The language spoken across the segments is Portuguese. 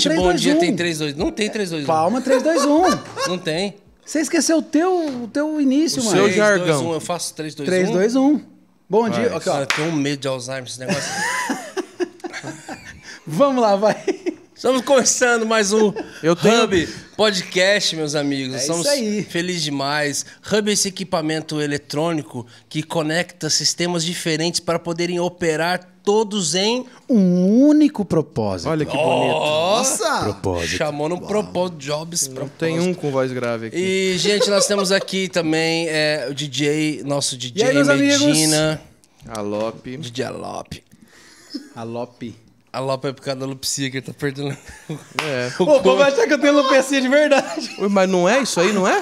gente três, bom dois, dia um. tem 3, 2. Não tem 3, 2, 1. Palma, 3, 2, 1. Não tem. Você esqueceu o teu, o teu início, o mano. Seu jargão. 3, 2, 1. Eu faço 3, 2, um. 1. 3, 2, 1. Bom vai. dia. Okay, ó. Eu tenho medo de Alzheimer esse negócio. Vamos lá, vai. Estamos começando mais um Eu tenho... Hub Podcast, meus amigos. É Estamos isso aí. felizes demais. Hub é esse equipamento eletrônico que conecta sistemas diferentes para poderem operar todos em um único propósito. Olha que bonito. Nossa! Propósito. Chamou no propósito, Jobs Não propósito. Tem um com voz grave aqui. E, gente, nós temos aqui também é, o DJ, nosso DJ e aí, Medina. Amigos? Alope. DJ Alope. Alope. A Lopa é por causa da alopecia que ele tá perdendo. É. O, o povo vai achar que eu tenho alopecia de verdade. Ui, mas não é isso aí, não é?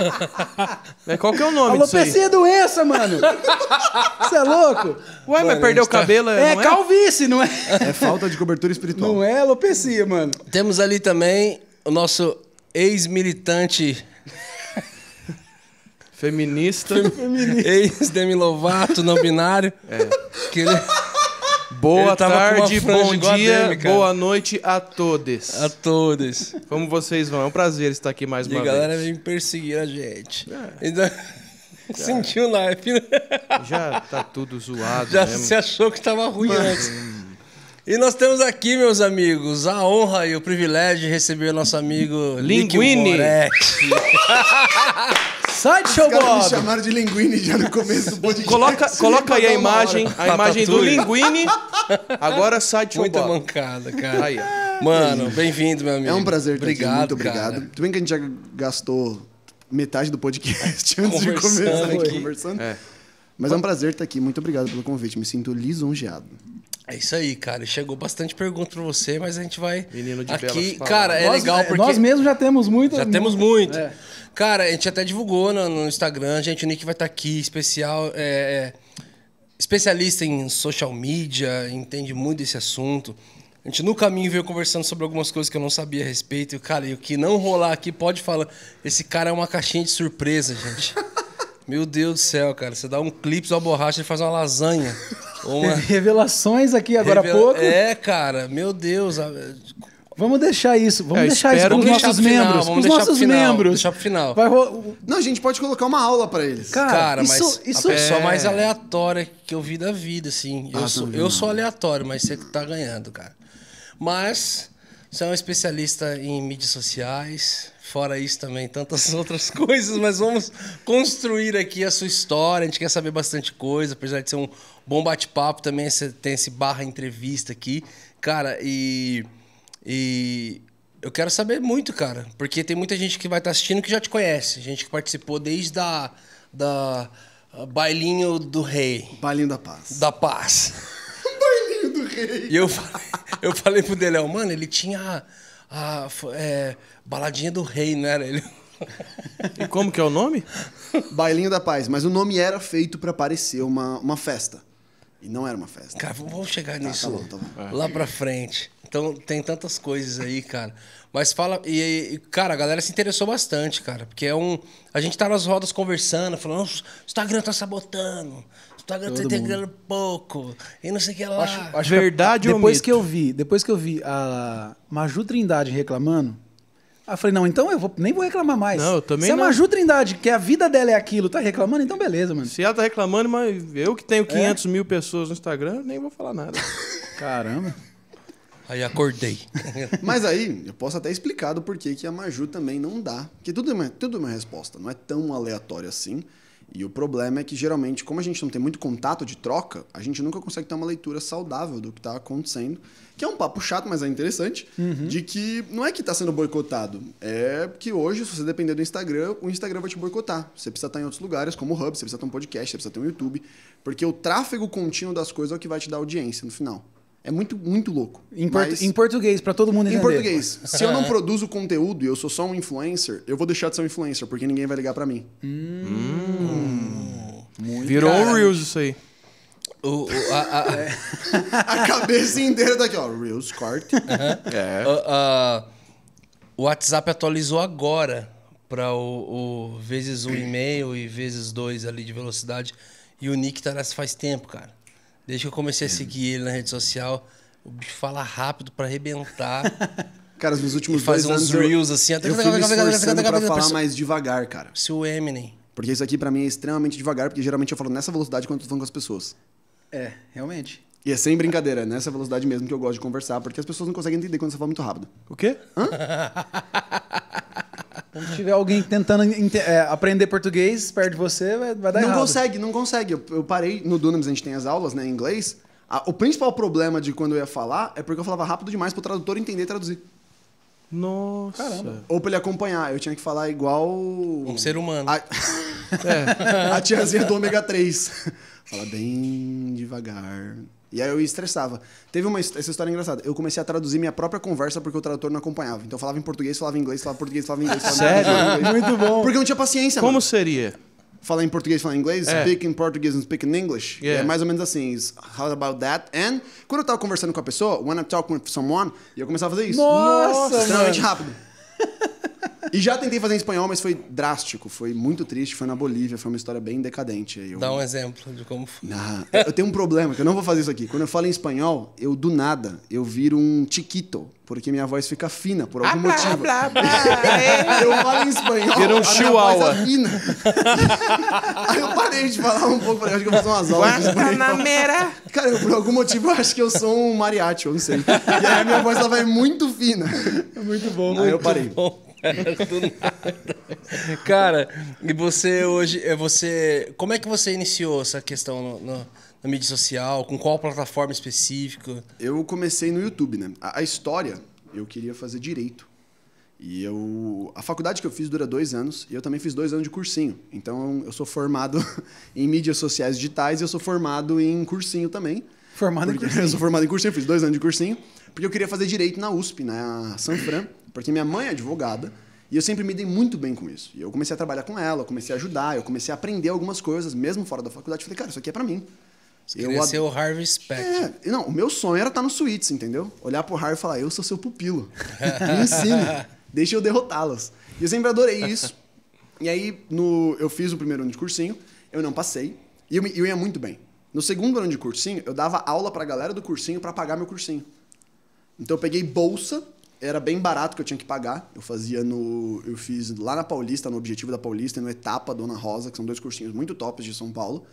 é qual que é o nome disso aí? é doença, mano. Você é louco? Ué, mano, mas perdeu o tá- cabelo, é, é não é? calvície, não é? É falta de cobertura espiritual. Não é alopecia, mano. Temos ali também o nosso ex-militante... Feminista. Feminista. Ex-Demi Lovato, não binário. É. Que ele... Boa tarde, bom dia, dele, boa noite a todos. A todos. Como vocês vão? É um prazer estar aqui mais e uma vez. E A galera vem perseguir a gente. É. Então... Já. Sentiu naipe, né? Já tá tudo zoado. Já mesmo. se achou que tava ruim Mas... antes. Hum. E nós temos aqui, meus amigos, a honra e o privilégio de receber o nosso amigo Linguini. Sideshow Bob. Os me chamaram de Linguini já no começo do podcast. Coloca, coloca aí a imagem, a tá, tá imagem do Linguini. Agora Sideshow Muita Bob. Muita mancada, cara. Aí, Mano, bem-vindo, meu amigo. É um prazer estar obrigado, aqui. Muito obrigado. Cara. Tudo bem que a gente já gastou metade do podcast antes de começar aqui. conversando. É. Mas é um prazer estar aqui. Muito obrigado pelo convite. Me sinto lisonjeado. É isso aí, cara. Chegou bastante pergunta pra você, mas a gente vai. Menino de Aqui, cara, é nós, legal é, porque. Nós mesmos já temos muita. Já temos muito. É. Cara, a gente até divulgou no, no Instagram, gente, o Nick vai estar tá aqui, especial. É, é, especialista em social media, entende muito desse assunto. A gente no caminho veio conversando sobre algumas coisas que eu não sabia a respeito. E, cara, e o que não rolar aqui pode falar. Esse cara é uma caixinha de surpresa, gente. Meu Deus do céu, cara. Você dá um clipe, uma borracha e faz uma lasanha. Uma... Revelações aqui agora Revela... há pouco. É, cara. Meu Deus. Vamos deixar isso. Vamos é, deixar isso com os nossos membros. Com os nossos membros. Deixar pro final. Vai ro... Não, a gente pode colocar uma aula para eles. Cara, cara isso, mas isso a pessoa é- mais aleatória que eu vi da vida, assim. Ah, eu, sou, eu sou aleatório, mas você tá ganhando, cara. Mas você é um especialista em mídias sociais. Fora isso também, tantas outras coisas, mas vamos construir aqui a sua história. A gente quer saber bastante coisa, apesar de ser um bom bate-papo também, você é tem esse barra entrevista aqui. Cara, e, e eu quero saber muito, cara, porque tem muita gente que vai estar tá assistindo que já te conhece, gente que participou desde a, da ah, Bailinho do Rei. Bailinho da Paz. Da Paz. Bailinho do Rei. E eu falei, eu falei pro Deléo, mano, ele tinha ah, é, Baladinha do Rei, não era ele? E como que é o nome? Bailinho da Paz. Mas o nome era feito para parecer uma, uma festa. E não era uma festa. Cara, vamos chegar tá, tá nisso tá bom, tá bom. É. lá pra frente. Então, tem tantas coisas aí, cara. Mas fala. E, e, cara, a galera se interessou bastante, cara. Porque é um. A gente tá nas rodas conversando, falando, o Instagram tá sabotando tá, você ganhando pouco. E não sei o que lá. Acho, acho Verdade ou depois mito? que eu vi, depois que eu vi a Maju Trindade reclamando, eu falei, não, então eu vou, nem vou reclamar mais. Não, eu também Se a Maju Trindade, que é a vida dela é aquilo, tá reclamando, então beleza, mano. Se ela tá reclamando, mas eu que tenho 500 é. mil pessoas no Instagram, nem vou falar nada. Caramba. Aí acordei. mas aí, eu posso até explicar do porquê que a Maju também não dá. Porque tudo é, uma, tudo é uma resposta, não é tão aleatório assim. E o problema é que geralmente, como a gente não tem muito contato de troca, a gente nunca consegue ter uma leitura saudável do que está acontecendo. Que é um papo chato, mas é interessante. Uhum. De que não é que está sendo boicotado. É que hoje, se você depender do Instagram, o Instagram vai te boicotar. Você precisa estar tá em outros lugares, como o Hub, você precisa ter um podcast, você precisa ter um YouTube. Porque o tráfego contínuo das coisas é o que vai te dar audiência no final. É muito, muito louco. Em, Mas, em português, para todo mundo entender. Em português. Se eu não produzo conteúdo e eu sou só um influencer, eu vou deixar de ser um influencer, porque ninguém vai ligar para mim. Hum, hum. Virou cara. um Reels isso aí. O, o, a, a, a, cabeça inteira daqui, tá ó. Reels, corte. É. Uh, uh, o WhatsApp atualizou agora para o, o, vezes um e-mail e vezes dois ali de velocidade. E o Nick tá nessa faz tempo, cara. Desde que eu comecei a seguir ele na rede social, o bicho fala rápido pra arrebentar. Cara, nos últimos dois anos... faz uns reels assim... Eu fui me esforçando pra falar mais devagar, cara. Se o Eminem... Porque isso aqui para mim é extremamente devagar, porque geralmente eu falo nessa velocidade quando eu tô falando com as pessoas. É, realmente. E é sem brincadeira, é nessa velocidade mesmo que eu gosto de conversar, porque as pessoas não conseguem entender quando você fala muito rápido. O quê? Hã? Quando tiver alguém tentando é, aprender português perto de você, vai, vai dar não errado. Não consegue, não consegue. Eu, eu, parei no Dunamis, a gente tem as aulas né, em inglês. A, o principal problema de quando eu ia falar é porque eu falava rápido demais para o tradutor entender e traduzir. Nossa. Caramba. Ou para ele acompanhar. Eu tinha que falar igual. Um ser humano. A, é. a tiazinha do ômega 3. Fala bem devagar. E aí eu estressava. Teve uma essa história engraçada. Eu comecei a traduzir minha própria conversa porque o tradutor não acompanhava. Então eu falava em português, falava em inglês, falava em português, falava em inglês. Falava Sério? Em inglês. Muito bom. Porque eu não tinha paciência. Como mano. seria? Falar em português, falar em inglês, é. speak in Portuguese and speak in English. É yeah. É mais ou menos assim. How about that? And quando eu tava conversando com a pessoa, when I talk with someone, eu começava a fazer isso. Nossa! Extremamente mano. rápido. e já tentei fazer em espanhol, mas foi drástico, foi muito triste, foi na Bolívia, foi uma história bem decadente. Eu... Dá um exemplo de como foi. Ah, eu tenho um problema, que eu não vou fazer isso aqui. Quando eu falo em espanhol, eu do nada, eu viro um chiquito, porque minha voz fica fina por algum ah, motivo. Blá, blá, eu falo em espanhol. Vira um é chihuahua. Fina. Aí eu parei de falar um pouco, eu acho que eu vou fazer umas aulas. Guantanamera. Cara, eu, por algum motivo eu acho que eu sou um mariachi, eu não sei. E aí a minha voz ela vai muito fina. É muito bom. Aí muito eu parei. Bom. nada. Cara, e você hoje, eh, você, como é que você iniciou essa questão no, no, na mídia social? Com qual plataforma específica? Eu comecei no YouTube, né? A, a, história, eu queria fazer direito. E eu, a faculdade que eu fiz dura dois anos e eu também fiz dois anos de cursinho. Então eu sou formado em mídias sociais digitais e eu sou formado em cursinho também. Formado em cursinho. Eu sou formado em cursinho, fiz dois anos de cursinho, porque eu queria fazer direito na USP, na né? Sanfran. Porque minha mãe é advogada e eu sempre me dei muito bem com isso. E eu comecei a trabalhar com ela, eu comecei a ajudar, eu comecei a aprender algumas coisas, mesmo fora da faculdade. Falei, cara, isso aqui é para mim. Você eu ad... ser o Harvey Specter. É, não, o meu sonho era estar no Suítes, entendeu? Olhar pro Harvey e falar, eu sou seu pupilo. Me ensina. deixa eu derrotá-las. E eu sempre adorei isso. E aí, no, eu fiz o primeiro ano de cursinho, eu não passei, e eu, eu ia muito bem. No segundo ano de cursinho, eu dava aula pra galera do cursinho para pagar meu cursinho. Então eu peguei bolsa era bem barato que eu tinha que pagar. Eu fazia no. Eu fiz lá na Paulista, no Objetivo da Paulista e no Etapa Dona Rosa, que são dois cursinhos muito tops de São Paulo.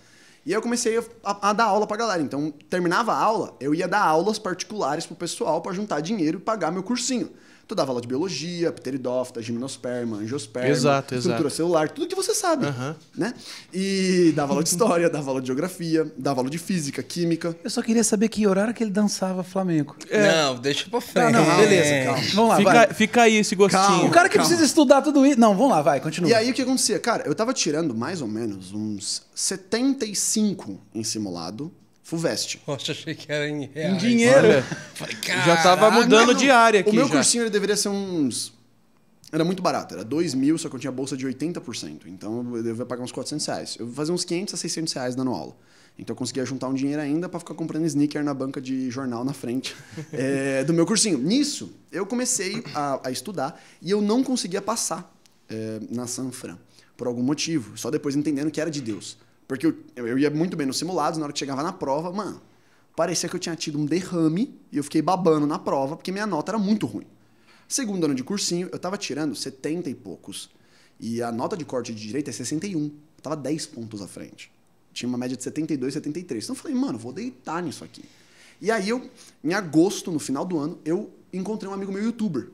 E aí eu comecei a, a, dar aula pra galera. Então, terminava a aula, eu ia dar aulas particulares pro pessoal para juntar dinheiro e pagar meu cursinho. Tu dava aula de biologia, pteridófita, gimnosperma, angiosperma, exato, estrutura exato. celular, tudo que você sabe. Uhum. Né? E dava aula de história, dava aula de geografia, dava aula de física, química. Eu só queria saber que horário que ele dançava flamenco. É. Não, deixa pra frente. Não, não, beleza, é. calma. Vamos lá, fica, vai. Fica aí esse gostinho. Calma, o cara que calma. precisa estudar tudo isso. Não, vamos lá, vai, continua. E aí o que acontecia? Cara, eu tava tirando mais ou menos uns 75 em simulado FUVEST. Nossa, achei que era em reais. Em dinheiro. Falei, já tava mudando diária de área aqui. O meu já. cursinho ele deveria ser uns. Era muito barato, era 2 mil, só que eu tinha bolsa de 80%. Então eu devia pagar uns 400 reais. Eu fazia uns 500 a 600 reais dando aula. Então eu conseguia juntar um dinheiro ainda para ficar comprando sneaker na banca de jornal na frente é, do meu cursinho. Nisso, eu comecei a, a estudar e eu não conseguia passar é, na Sanfran, por algum motivo. Só depois entendendo que era de Deus. Porque eu, eu ia muito bem nos simulados, na hora que chegava na prova, mano, parecia que eu tinha tido um derrame e eu fiquei babando na prova, porque minha nota era muito ruim. Segundo ano de cursinho, eu tava tirando 70 e poucos. E a nota de corte de direita é 61. Eu tava 10 pontos à frente. Tinha uma média de 72, 73. Então eu falei, mano, vou deitar nisso aqui. E aí eu, em agosto, no final do ano, eu encontrei um amigo meu youtuber.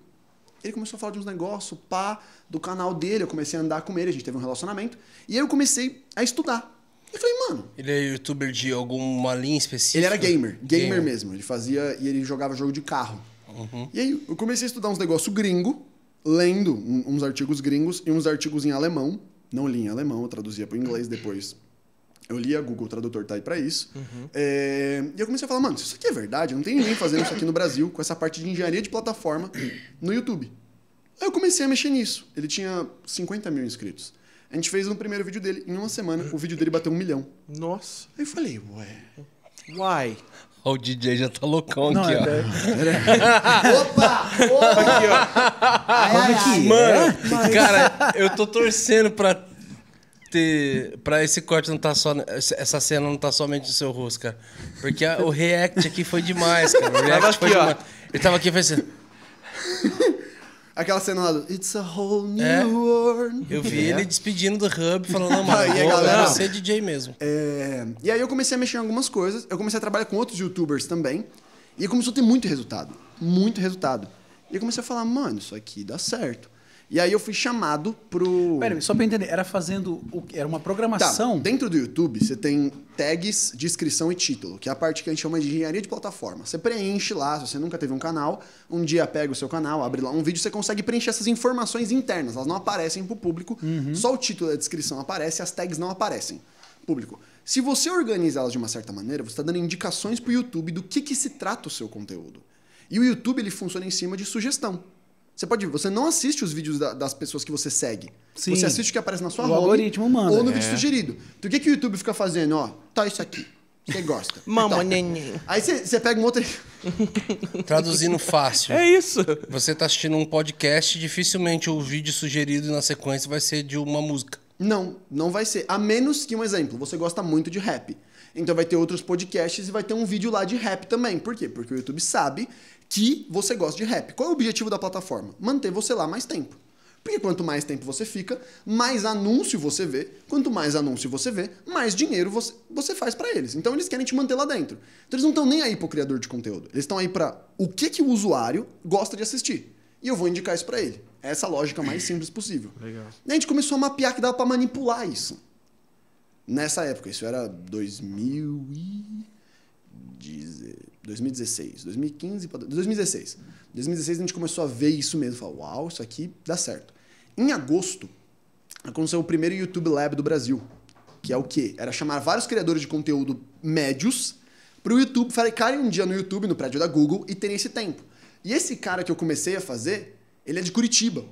Ele começou a falar de uns negócios, pá, do canal dele, eu comecei a andar com ele, a gente teve um relacionamento. E aí eu comecei a estudar. Eu falei, mano. Ele é youtuber de alguma linha específica? Ele era gamer, gamer, gamer. mesmo. Ele fazia e ele jogava jogo de carro. Uhum. E aí eu comecei a estudar uns negócios gringo, lendo uns artigos gringos e uns artigos em alemão. Não li em alemão, eu traduzia para inglês depois. Eu lia Google Tradutor tá aí para isso. Uhum. É... e eu comecei a falar, mano, se isso aqui é verdade, não tem ninguém fazendo isso aqui no Brasil com essa parte de engenharia de plataforma no YouTube. Aí eu comecei a mexer nisso. Ele tinha 50 mil inscritos. A gente fez um primeiro vídeo dele. Em uma semana, o vídeo dele bateu um milhão. Nossa. Aí eu falei, ué. Why? Ó, o DJ já tá loucão Não, aqui, é ó. Opa! Opa! Aqui, ó. Ai, ai, Mano, é? cara, eu tô torcendo pra ter. Pra esse corte não tá só. Essa cena não tá somente no seu rosto, cara. Porque a- o react aqui foi demais, cara. O react foi demais. Ele tava aqui e foi assim. Aquela cena lá do It's a whole new é. world. Eu vi é. ele despedindo do Hub, falando, não, mano, eu galera, vou ser DJ mesmo. É... E aí eu comecei a mexer em algumas coisas, eu comecei a trabalhar com outros youtubers também, e começou a ter muito resultado, muito resultado. E eu comecei a falar, mano, isso aqui dá certo. E aí eu fui chamado pro. Peraí, só pra entender, era fazendo. O... Era uma programação. Tá. Dentro do YouTube, você tem tags, descrição e título, que é a parte que a gente chama de engenharia de plataforma. Você preenche lá, se você nunca teve um canal, um dia pega o seu canal, abre lá um vídeo, você consegue preencher essas informações internas. Elas não aparecem pro público, uhum. só o título e a descrição aparece, as tags não aparecem. Público. Se você organiza elas de uma certa maneira, você está dando indicações pro YouTube do que, que se trata o seu conteúdo. E o YouTube ele funciona em cima de sugestão. Você pode ver, você não assiste os vídeos da, das pessoas que você segue. Sim. Você assiste o que aparece na sua o home, algoritmo manda. Ou no é. vídeo sugerido. Então o que, que o YouTube fica fazendo? Ó, tá isso aqui. Você gosta. Mamãe. Então, aí você, você pega um outro. Traduzindo fácil. É isso. Você tá assistindo um podcast, dificilmente o vídeo sugerido na sequência vai ser de uma música. Não, não vai ser. A menos que um exemplo, você gosta muito de rap. Então vai ter outros podcasts e vai ter um vídeo lá de rap também. Por quê? Porque o YouTube sabe que você gosta de rap. Qual é o objetivo da plataforma? Manter você lá mais tempo. Porque quanto mais tempo você fica, mais anúncio você vê. Quanto mais anúncio você vê, mais dinheiro você, você faz para eles. Então eles querem te manter lá dentro. Então eles não estão nem aí pro criador de conteúdo. Eles estão aí para o que, que o usuário gosta de assistir. E eu vou indicar isso para ele. É essa lógica mais simples possível. Legal. E a gente começou a mapear que dava para manipular isso. Nessa época, isso era 2000 e... Dizer... 2016, 2015, 2016. 2016 a gente começou a ver isso mesmo, falou uau, isso aqui dá certo. Em agosto, aconteceu o primeiro YouTube Lab do Brasil, que é o quê? Era chamar vários criadores de conteúdo médios para o YouTube, ficarem um dia no YouTube, no prédio da Google, e terem esse tempo. E esse cara que eu comecei a fazer, ele é de Curitiba.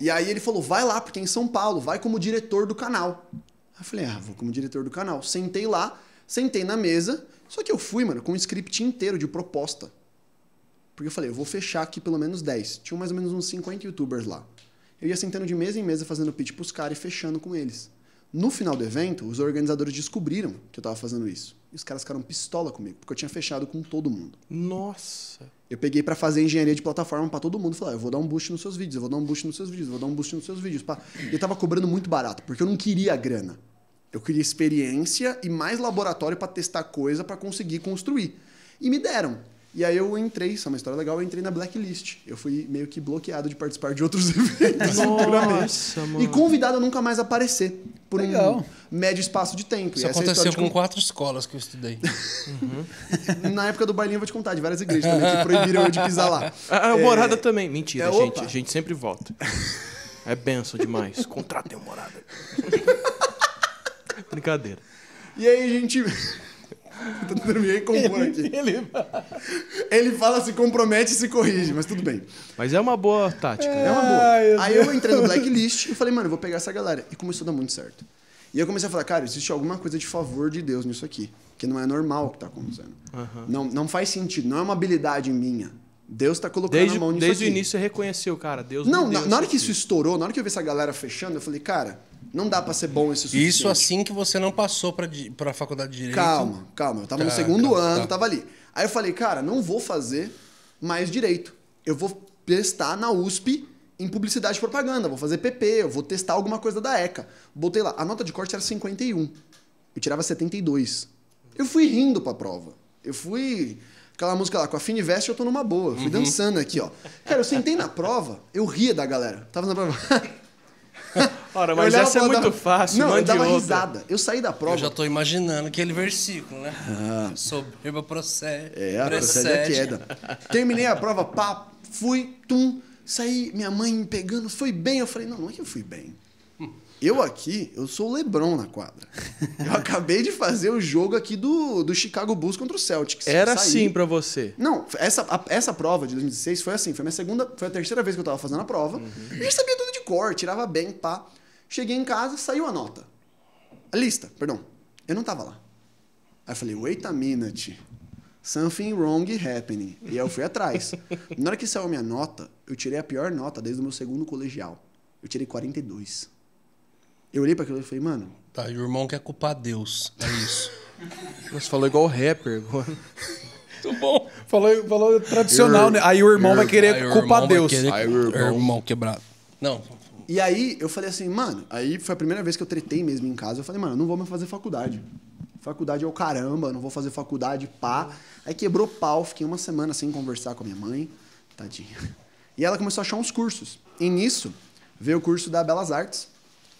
E aí ele falou, vai lá, porque é em São Paulo, vai como diretor do canal. Aí eu falei, ah, vou como diretor do canal. Sentei lá, sentei na mesa, só que eu fui, mano, com um script inteiro de proposta. Porque eu falei, eu vou fechar aqui pelo menos 10. Tinha mais ou menos uns 50 youtubers lá. Eu ia sentando de mesa em mesa fazendo pitch pros caras e fechando com eles. No final do evento, os organizadores descobriram que eu tava fazendo isso. E os caras ficaram pistola comigo, porque eu tinha fechado com todo mundo. Nossa! Eu peguei para fazer engenharia de plataforma para todo mundo e falei, ah, eu vou dar um boost nos seus vídeos, eu vou dar um boost nos seus vídeos, eu vou dar um boost nos seus vídeos. E eu tava cobrando muito barato, porque eu não queria a grana. Eu queria experiência e mais laboratório para testar coisa para conseguir construir. E me deram. E aí eu entrei, isso é uma história legal, eu entrei na blacklist. Eu fui meio que bloqueado de participar de outros eventos Nossa, mano. E convidado a nunca mais aparecer por legal. um médio espaço de tempo. Isso é aconteceu é com... quatro escolas que eu estudei. Uhum. na época do bailinho eu vou te contar, de várias igrejas também, que proibiram eu de pisar lá. A, ah, ah, é... morada também. Mentira, é, gente. Opa. A gente sempre volta. É benção demais. Contratem a morada. Brincadeira. E aí a gente. Terminei compor aqui. Ele... ele fala, se compromete e se corrige, mas tudo bem. Mas é uma boa tática. É, é uma boa. Aí eu entrei no blacklist e falei, mano, eu vou pegar essa galera. E começou a dar muito certo. E eu comecei a falar, cara, existe alguma coisa de favor de Deus nisso aqui. Que não é normal o que tá acontecendo. Uhum. Não, não faz sentido, não é uma habilidade minha. Deus está colocando desde, a mão nisso Desde aqui. o início você reconheceu, cara, Deus Não, na, na, hora que isso estourou, na hora que eu vi essa galera fechando, eu falei, cara, não dá para ser bom esse suficiente. Isso assim que você não passou para a faculdade de Direito? Calma, calma. Eu tava tá, no segundo calma, tá, ano, tá. tava ali. Aí eu falei, cara, não vou fazer mais Direito. Eu vou prestar na USP em Publicidade e Propaganda. Vou fazer PP, eu vou testar alguma coisa da ECA. Botei lá. A nota de corte era 51. Eu tirava 72. Eu fui rindo pra prova. Eu fui aquela música lá, com a Finivest eu tô numa boa. Fui uhum. dançando aqui, ó. Cara, eu sentei na prova, eu ria da galera. Tava na prova. Ora, mas essa é muito fácil. Não, eu dava risada. Eu saí da prova. Eu já estou imaginando aquele versículo, né? Ah. Soberba é, procede. É, procede a queda. Terminei a prova, pá, fui, tum, saí, minha mãe me pegando, foi bem. Eu falei, não, não é que eu fui bem. Eu aqui, eu sou o Lebron na quadra. Eu acabei de fazer o jogo aqui do, do Chicago Bulls contra o Celtics. Era assim para você? Não, essa, a, essa prova de 2016 foi assim. Foi minha segunda, foi a terceira vez que eu tava fazendo a prova. Uhum. Eu já sabia tudo de cor, tirava bem, pá. Cheguei em casa, saiu a nota. A lista, perdão. Eu não tava lá. Aí eu falei, wait a minute. Something wrong happening. E aí eu fui atrás. Na hora que saiu a minha nota, eu tirei a pior nota desde o meu segundo colegial. Eu tirei 42. Eu olhei para aquilo e falei, mano. Tá, e o irmão quer culpar Deus. É isso. Você falou igual rapper agora. Muito bom. Falou, falou tradicional, your, né? Aí o irmão your, vai querer culpar Deus. aí o irmão. quebrado. Não. E aí eu falei assim, mano, aí foi a primeira vez que eu tretei mesmo em casa. Eu falei, mano, não vou mais fazer faculdade. Faculdade é o caramba, não vou fazer faculdade, pá. Aí quebrou pau, fiquei uma semana sem conversar com a minha mãe, tadinha. E ela começou a achar uns cursos. E nisso veio o curso da Belas Artes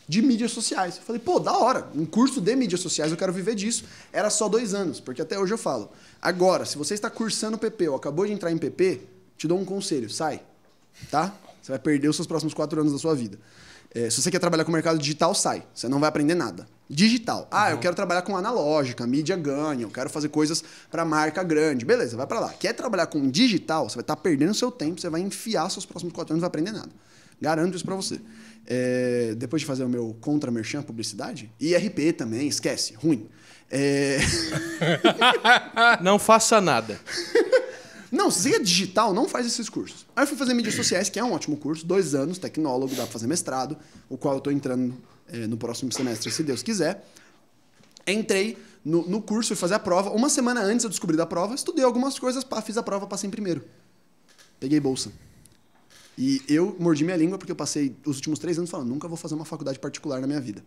de mídias sociais. Eu falei, pô, da hora, um curso de mídias sociais, eu quero viver disso. Era só dois anos, porque até hoje eu falo. Agora, se você está cursando PP ou acabou de entrar em PP, te dou um conselho, sai, tá? Você vai perder os seus próximos quatro anos da sua vida. É, se você quer trabalhar com o mercado digital, sai. Você não vai aprender nada. Digital. Ah, uhum. eu quero trabalhar com analógica, mídia ganha, eu quero fazer coisas para marca grande. Beleza, vai para lá. Quer trabalhar com digital, você vai estar tá perdendo seu tempo, você vai enfiar seus próximos quatro anos, não vai aprender nada. Garanto isso para você. É, depois de fazer o meu contra-merchan, publicidade, e RP também, esquece, ruim. É... não faça nada. Não, se você é digital, não faz esses cursos. Aí eu fui fazer mídias sociais, que é um ótimo curso, dois anos, tecnólogo, dá pra fazer mestrado, o qual eu tô entrando é, no próximo semestre, se Deus quiser. Entrei no, no curso e fazer a prova. Uma semana antes eu descobri da prova, estudei algumas coisas, fiz a prova, passei em primeiro. Peguei bolsa. E eu mordi minha língua porque eu passei os últimos três anos falando: nunca vou fazer uma faculdade particular na minha vida.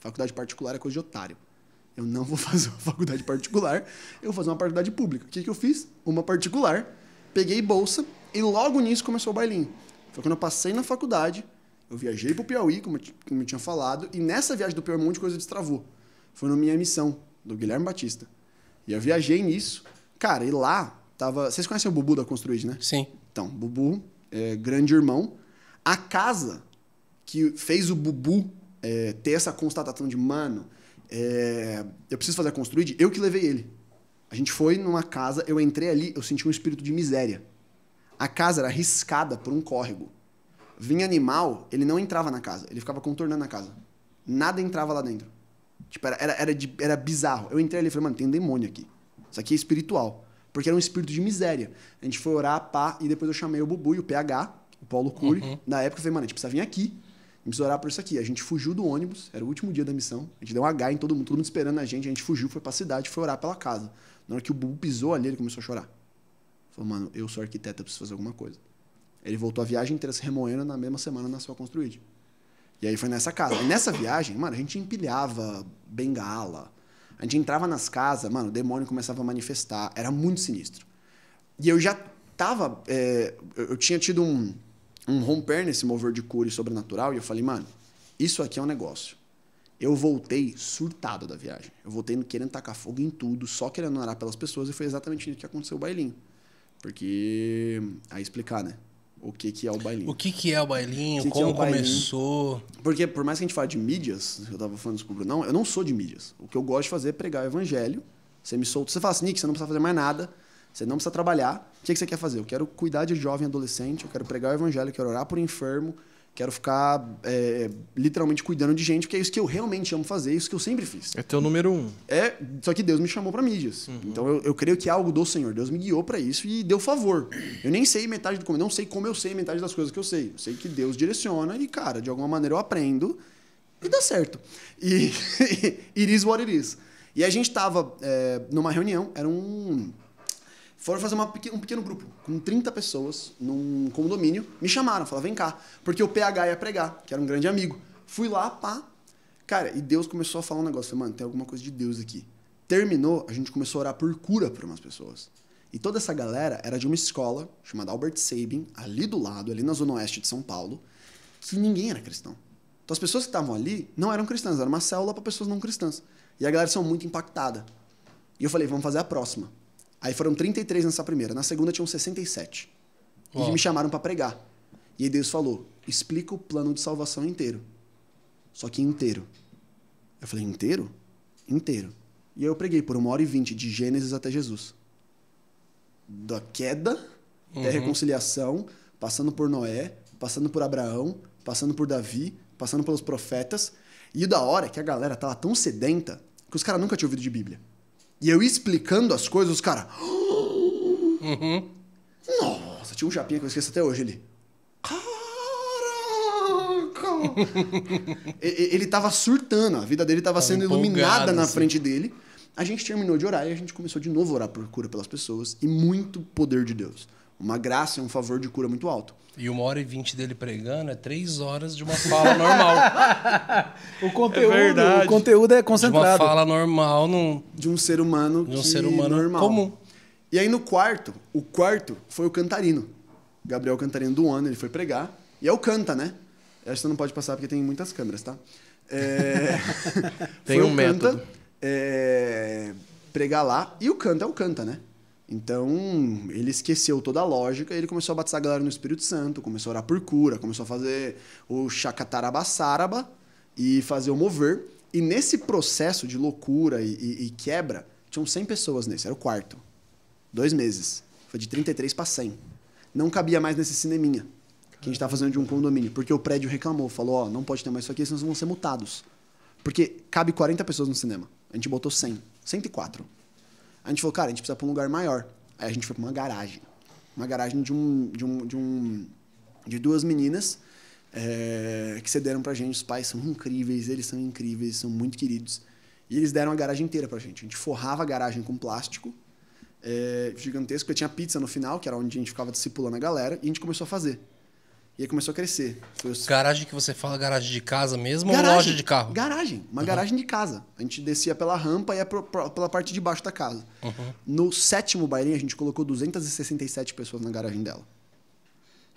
Faculdade particular é coisa de otário. Eu não vou fazer uma faculdade particular, eu vou fazer uma faculdade pública. O que, que eu fiz? Uma particular, peguei bolsa e logo nisso começou o bailinho. Foi quando eu passei na faculdade, eu viajei pro Piauí, como eu, como eu tinha falado, e nessa viagem do Piauí um monte de coisa destravou. Foi na minha missão, do Guilherme Batista. E eu viajei nisso. Cara, e lá tava. Vocês conhecem o Bubu da Construid, né? Sim. Então, Bubu é, grande irmão. A casa que fez o Bubu é, ter essa constatação de, mano, é, eu preciso fazer a construída, eu que levei ele. A gente foi numa casa, eu entrei ali, eu senti um espírito de miséria. A casa era riscada por um córrego. Vinha animal, ele não entrava na casa, ele ficava contornando a casa. Nada entrava lá dentro. Tipo, era, era, era, de, era bizarro. Eu entrei ali e falei, mano, tem um demônio aqui. Isso aqui é espiritual. Porque era um espírito de miséria. A gente foi orar, pá, e depois eu chamei o Bubu e o PH, o Paulo Cury. Uhum. Na época eu falei, mano, a gente precisa vir aqui. A gente precisa orar por isso aqui. A gente fugiu do ônibus, era o último dia da missão. A gente deu um H em todo mundo, todo mundo esperando a gente. A gente fugiu, foi pra cidade, foi orar pela casa. Na hora que o Bubu pisou ali, ele começou a chorar. Falou, mano, eu sou arquiteto, eu preciso fazer alguma coisa. Ele voltou a viagem inteira se remoendo na mesma semana na sua construída. E aí foi nessa casa. E nessa viagem, mano, a gente empilhava bengala, a gente entrava nas casas, mano, o demônio começava a manifestar. Era muito sinistro. E eu já tava. É, eu tinha tido um, um romper nesse mover de cura e sobrenatural. E eu falei, mano, isso aqui é um negócio. Eu voltei surtado da viagem. Eu voltei querendo tacar fogo em tudo, só querendo orar pelas pessoas. E foi exatamente isso que aconteceu o bailinho. Porque. Aí explicar, né? o que, que é o bailinho. O que, que é o bailinho, que como que é o bailinho. começou. Porque por mais que a gente fale de mídias, eu estava falando isso pro eu não sou de mídias. O que eu gosto de fazer é pregar o evangelho. Você me solta, você fala assim, Nick, você não precisa fazer mais nada, você não precisa trabalhar. O que, que você quer fazer? Eu quero cuidar de jovem adolescente, eu quero pregar o evangelho, eu quero orar por enfermo, Quero ficar é, literalmente cuidando de gente, porque é isso que eu realmente amo fazer, é isso que eu sempre fiz. É teu número um. É, só que Deus me chamou para mídias. Uhum. Então eu, eu, creio que é algo do Senhor. Deus me guiou para isso e deu favor. Eu nem sei metade do como, não sei como eu sei metade das coisas que eu sei. Eu sei que Deus direciona e, cara, de alguma maneira eu aprendo e dá certo. E it is what it is. E a gente tava é, numa reunião, era um foram fazer uma, um pequeno grupo, com 30 pessoas, num condomínio. Me chamaram, falaram, vem cá. Porque o PH ia pregar, que era um grande amigo. Fui lá, pá. Cara, e Deus começou a falar um negócio. Falei, mano, tem alguma coisa de Deus aqui. Terminou, a gente começou a orar por cura para umas pessoas. E toda essa galera era de uma escola chamada Albert Sabin, ali do lado, ali na zona oeste de São Paulo, que ninguém era cristão. Então as pessoas que estavam ali não eram cristãs, era uma célula para pessoas não cristãs. E a galera são muito impactada. E eu falei, vamos fazer a próxima. Aí foram 33 nessa primeira. Na segunda tinham 67. Uau. E me chamaram para pregar. E aí Deus falou: explica o plano de salvação inteiro. Só que inteiro. Eu falei: inteiro? Inteiro. E aí eu preguei por uma hora e vinte, de Gênesis até Jesus. Da queda uhum. até a reconciliação, passando por Noé, passando por Abraão, passando por Davi, passando pelos profetas. E da hora é que a galera tava tão sedenta que os caras nunca tinham ouvido de Bíblia. E eu explicando as coisas, os caras. Uhum. Nossa, tinha um chapinha que eu esqueço até hoje ali. Caraca! ele tava surtando, a vida dele tava, sendo iluminada na assim. frente dele. A gente terminou de orar e a gente começou de novo a orar por cura pelas pessoas e muito poder de Deus uma graça e um favor de cura muito alto. E uma hora e vinte dele pregando é três horas de uma fala normal. o, é conteúdo, é o conteúdo é concentrado. De uma fala normal. Num... De um ser humano De um ser humano normal. comum. E aí no quarto, o quarto foi o Cantarino. Gabriel Cantarino do ano, ele foi pregar. E é o Canta, né? Essa não pode passar porque tem muitas câmeras, tá? É... tem um método. Canta, é... Pregar lá. E o Canta é o Canta, né? Então, ele esqueceu toda a lógica, ele começou a batizar a galera no Espírito Santo, começou a orar por cura, começou a fazer o chacatarabassaraba e fazer o mover. E nesse processo de loucura e, e, e quebra, tinham 100 pessoas nesse, era o quarto. Dois meses. Foi de 33 para 100. Não cabia mais nesse cineminha que a gente estava tá fazendo de um condomínio, porque o prédio reclamou, falou: Ó, oh, não pode ter mais isso aqui, senão vão ser multados. Porque cabe 40 pessoas no cinema. A gente botou 100, 104. A gente falou, cara, a gente precisa para um lugar maior. Aí a gente foi para uma garagem. Uma garagem de um de um de, um, de duas meninas é, que cederam pra gente. Os pais são incríveis, eles são incríveis, são muito queridos. E eles deram a garagem inteira pra gente. A gente forrava a garagem com plástico é, gigantesco, porque tinha pizza no final, que era onde a gente ficava discipulando a galera, e a gente começou a fazer. E aí começou a crescer. Os... Garagem que você fala, garagem de casa mesmo garagem, ou loja de carro? Garagem, uma uhum. garagem de casa. A gente descia pela rampa e ia pro, pro, pela parte de baixo da casa. Uhum. No sétimo bailinho, a gente colocou 267 pessoas na garagem dela.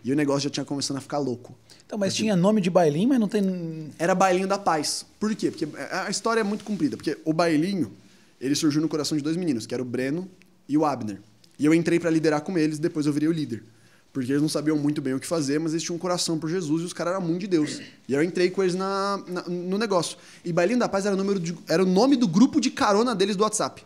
E o negócio já tinha começando a ficar louco. Então, mas porque... tinha nome de bailinho, mas não tem. Era Bailinho da Paz. Por quê? Porque é, a história é muito comprida. Porque o bailinho, ele surgiu no coração de dois meninos, que era o Breno e o Abner. E eu entrei para liderar com eles, depois eu virei o líder porque eles não sabiam muito bem o que fazer, mas eles tinham um coração por Jesus e os caras eram muito de Deus. E eu entrei com eles na, na no negócio. E Bailinho da Paz era o, de, era o, nome do grupo de carona deles do WhatsApp.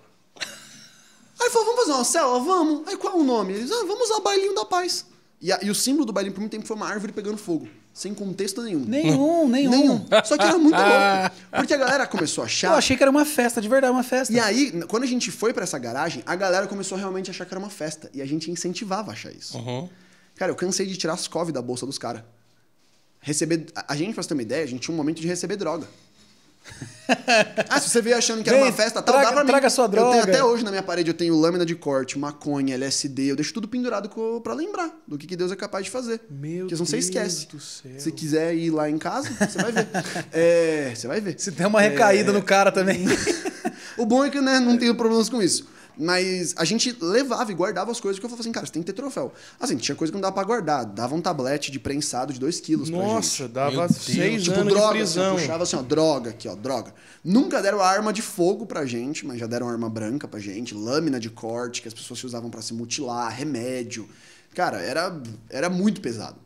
Aí falou, vamos fazer uma célula? Vamos. Aí qual é o nome? Eles, ah, vamos usar Bailinho da Paz. E, a, e o símbolo do bailinho por muito tempo foi uma árvore pegando fogo. Sem contexto nenhum. Nenhum, nenhum. nenhum. Só que era muito louco. Porque a galera começou a achar. Eu achei que era uma festa, de verdade, uma festa. E aí, quando a gente foi para essa garagem, a galera começou realmente a achar que era uma festa. E a gente incentivava a achar isso. Uhum. Cara, eu cansei de tirar as cove da bolsa dos caras. Receber. A gente, pra você ter uma ideia, a gente tinha um momento de receber droga. ah, se você veio achando que Vem, era uma festa, tal, traga, dá pra mim. Traga sua droga. Eu tenho, até hoje na minha parede eu tenho lâmina de corte, maconha, LSD, eu deixo tudo pendurado para lembrar do que, que Deus é capaz de fazer. Meu Porque Deus. Porque você esquece. Do céu. Se quiser ir lá em casa, você vai ver. é, você vai ver. Se der uma recaída é... no cara também. o bom é que né, não é. tenho problemas com isso. Mas a gente levava e guardava as coisas, que eu falava assim, cara, você tem que ter troféu. Assim, tinha coisa que não dava pra guardar. Dava um tablete de prensado de 2 quilos pra gente. Nossa, dava seis tipo, anos droga, de assim, prisão. Assim, puxava assim, ó, droga aqui, ó, droga. Nunca deram arma de fogo pra gente, mas já deram arma branca pra gente, lâmina de corte que as pessoas usavam para se mutilar, remédio. Cara, era, era muito pesado.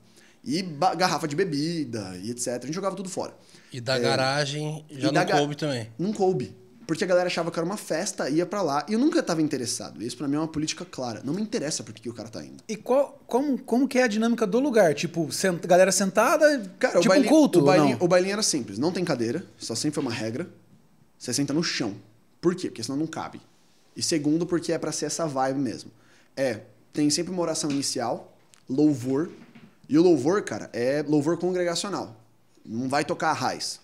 E garrafa de bebida e etc. A gente jogava tudo fora. E da é, garagem já não da coube também. Não coube. Porque a galera achava que era uma festa, ia para lá, e eu nunca tava interessado. Isso para mim é uma política clara. Não me interessa porque que o cara tá indo. E qual, como, como que é a dinâmica do lugar? Tipo, sent, galera sentada, cara, tipo bailinho, um culto? O bailinho, o bailinho era simples. Não tem cadeira, só sempre foi é uma regra. Você senta no chão. Por quê? Porque senão não cabe. E segundo, porque é para ser essa vibe mesmo. É, tem sempre uma oração inicial, louvor. E o louvor, cara, é louvor congregacional. Não vai tocar a raiz.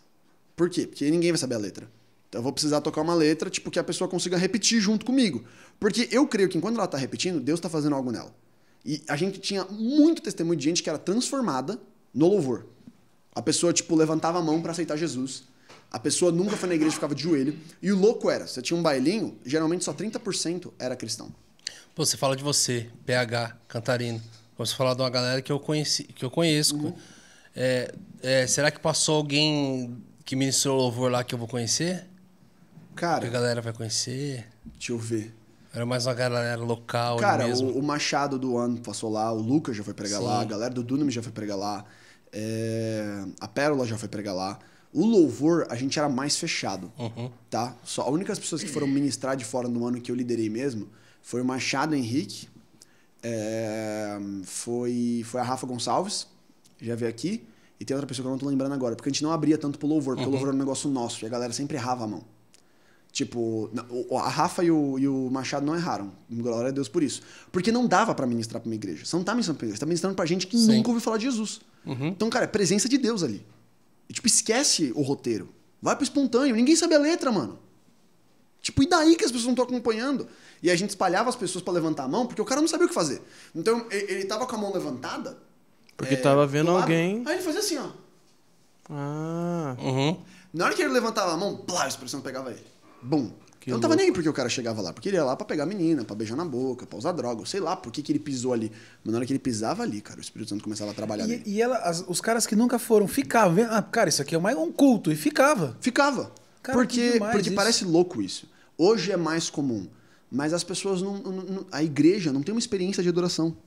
Por quê? Porque ninguém vai saber a letra. Então eu vou precisar tocar uma letra, tipo, que a pessoa consiga repetir junto comigo. Porque eu creio que enquanto ela está repetindo, Deus está fazendo algo nela. E a gente tinha muito testemunho de gente que era transformada no louvor. A pessoa, tipo, levantava a mão para aceitar Jesus. A pessoa nunca foi na igreja, ficava de joelho. E o louco era, você tinha um bailinho, geralmente só 30% era cristão. Pô, você fala de você, PH, Cantarino. Você fala de uma galera que eu, conheci, que eu conheço. Uhum. É, é, será que passou alguém que ministrou louvor lá que eu vou conhecer? Cara. Que a galera vai conhecer. Deixa eu ver. Era mais uma galera local. Cara, o, o, Machado do ano passou lá, o Lucas já foi pregar Sim. lá, a galera do Dunam já foi pregar lá, é... a Pérola já foi pregar lá. O louvor, a gente era mais fechado, uhum. tá? Só, a única pessoas que foram ministrar de fora no ano que eu liderei mesmo foi o Machado Henrique, é... foi, foi a Rafa Gonçalves, já veio aqui, e tem outra pessoa que eu não tô lembrando agora, porque a gente não abria tanto pro louvor, porque uhum. o louvor era um negócio nosso, e a galera sempre errava a mão. Tipo, a Rafa e o, e o, Machado não erraram. Glória a Deus por isso. Porque não dava para ministrar pra uma igreja. Você não tá ministrando pra igreja, você tá ministrando pra gente que Sim. nunca ouviu falar de Jesus. Uhum. Então, cara, é presença de Deus ali. E, tipo, esquece o roteiro. Vai pro espontâneo. Ninguém sabe a letra, mano. Tipo, e daí que as pessoas não estão acompanhando? E a gente espalhava as pessoas para levantar a mão porque o cara não sabia o que fazer. Então, ele tava com a mão levantada. Porque é, tava vendo alguém. Aí ele fazia assim, ó. Ah. Uhum. Na hora que ele levantava a mão, blá, a expressão pegava ele. Bum. Que eu não tava louco. nem porque o cara chegava lá, porque ele ia lá para pegar a menina, para beijar na boca, pra usar droga, sei lá por que, que ele pisou ali. Mas na hora que ele pisava ali, cara, o Espírito Santo começava a trabalhar. E, e ela, as, os caras que nunca foram ficavam, ah, cara, isso aqui é um culto, e ficava. Ficava. Cara, porque porque parece louco isso. Hoje é mais comum, mas as pessoas não, não, A igreja não tem uma experiência de adoração.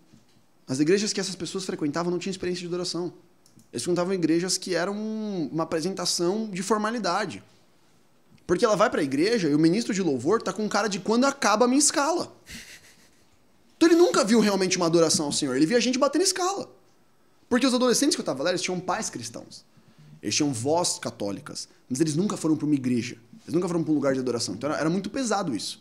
As igrejas que essas pessoas frequentavam não tinham experiência de adoração. Eles frequentavam igrejas que eram uma apresentação de formalidade. Porque ela vai para a igreja e o ministro de louvor tá com cara de quando acaba a minha escala. Então ele nunca viu realmente uma adoração ao Senhor. Ele via a gente batendo escala. Porque os adolescentes que eu estava lá, eles tinham pais cristãos. Eles tinham vós católicas. Mas eles nunca foram para uma igreja. Eles nunca foram para um lugar de adoração. Então era, era muito pesado isso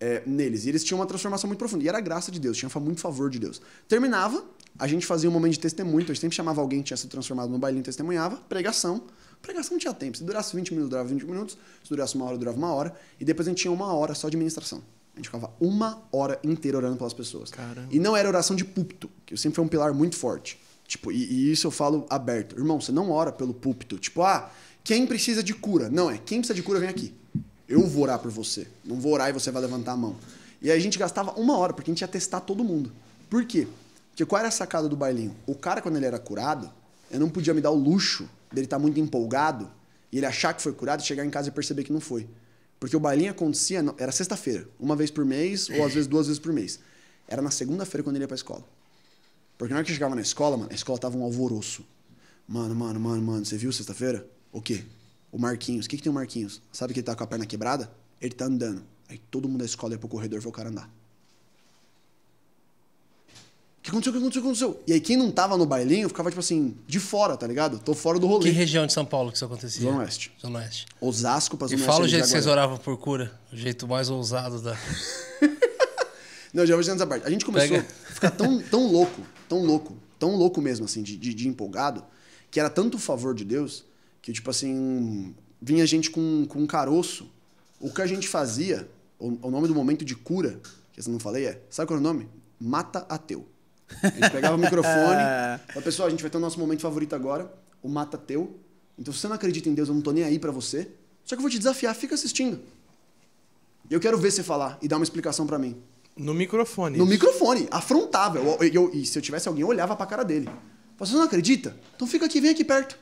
é, neles. E eles tinham uma transformação muito profunda. E era graça de Deus, tinha muito favor de Deus. Terminava, a gente fazia um momento de testemunho. Então a gente sempre chamava alguém que tinha sido transformado no bailinho, testemunhava, pregação. Pregação não tinha tempo. Se durasse 20 minutos, durava 20 minutos. Se durasse uma hora, durava uma hora. E depois a gente tinha uma hora só de ministração. A gente ficava uma hora inteira orando pelas pessoas. Caramba. E não era oração de púlpito, que eu sempre foi um pilar muito forte. Tipo, e, e, isso eu falo aberto. Irmão, você não ora pelo púlpito. Tipo, ah, quem precisa de cura? Não, é quem precisa de cura vem aqui. Eu vou orar por você. Não vou orar e você vai levantar a mão. E aí a gente gastava uma hora, porque a gente ia testar todo mundo. Por quê? Porque qual era a sacada do bailinho? O cara, quando ele era curado, eu não podia me dar o luxo dele estar tá muito empolgado e ele achar que foi curado e chegar em casa e perceber que não foi. Porque o bailinho acontecia, era sexta-feira, uma vez por mês, ou às vezes duas vezes por mês. Era na segunda-feira quando ele ia pra escola. Porque na hora que chegava na escola, mano, a escola tava um alvoroço. Mano, mano, mano, mano, você viu sexta-feira? O quê? O Marquinhos. O que, que tem o Marquinhos? Sabe que ele tá com a perna quebrada? Ele tá andando. Aí todo mundo da escola ia pro corredor ver o cara andar que aconteceu, o que aconteceu, o que aconteceu? E aí quem não tava no bailinho ficava, tipo assim, de fora, tá ligado? Tô fora do rolê. Que região de São Paulo que isso acontecia? Zona Oeste. Zona Oeste. Osasco pra Zona e Oeste. E fala o jeito que vocês oravam por cura. O jeito mais ousado da... não, já vou nessa parte. A gente começou Pega. a ficar tão, tão louco, tão louco, tão louco mesmo, assim, de, de, de empolgado, que era tanto o favor de Deus, que, tipo assim, vinha gente com, com um caroço. O que a gente fazia, o, o nome do momento de cura, que eu não falei, é... Sabe qual é o nome? Mata ateu. A gente pegava o microfone. É. Falava, pessoal, a gente vai ter o nosso momento favorito agora, o Mata Teu. Então, se você não acredita em Deus, eu não tô nem aí para você. Só que eu vou te desafiar, fica assistindo. Eu quero ver você falar e dar uma explicação para mim. No microfone. No isso. microfone, afrontava. Eu, eu, e se eu tivesse alguém, eu olhava pra cara dele. Você não acredita? Então fica aqui, vem aqui perto.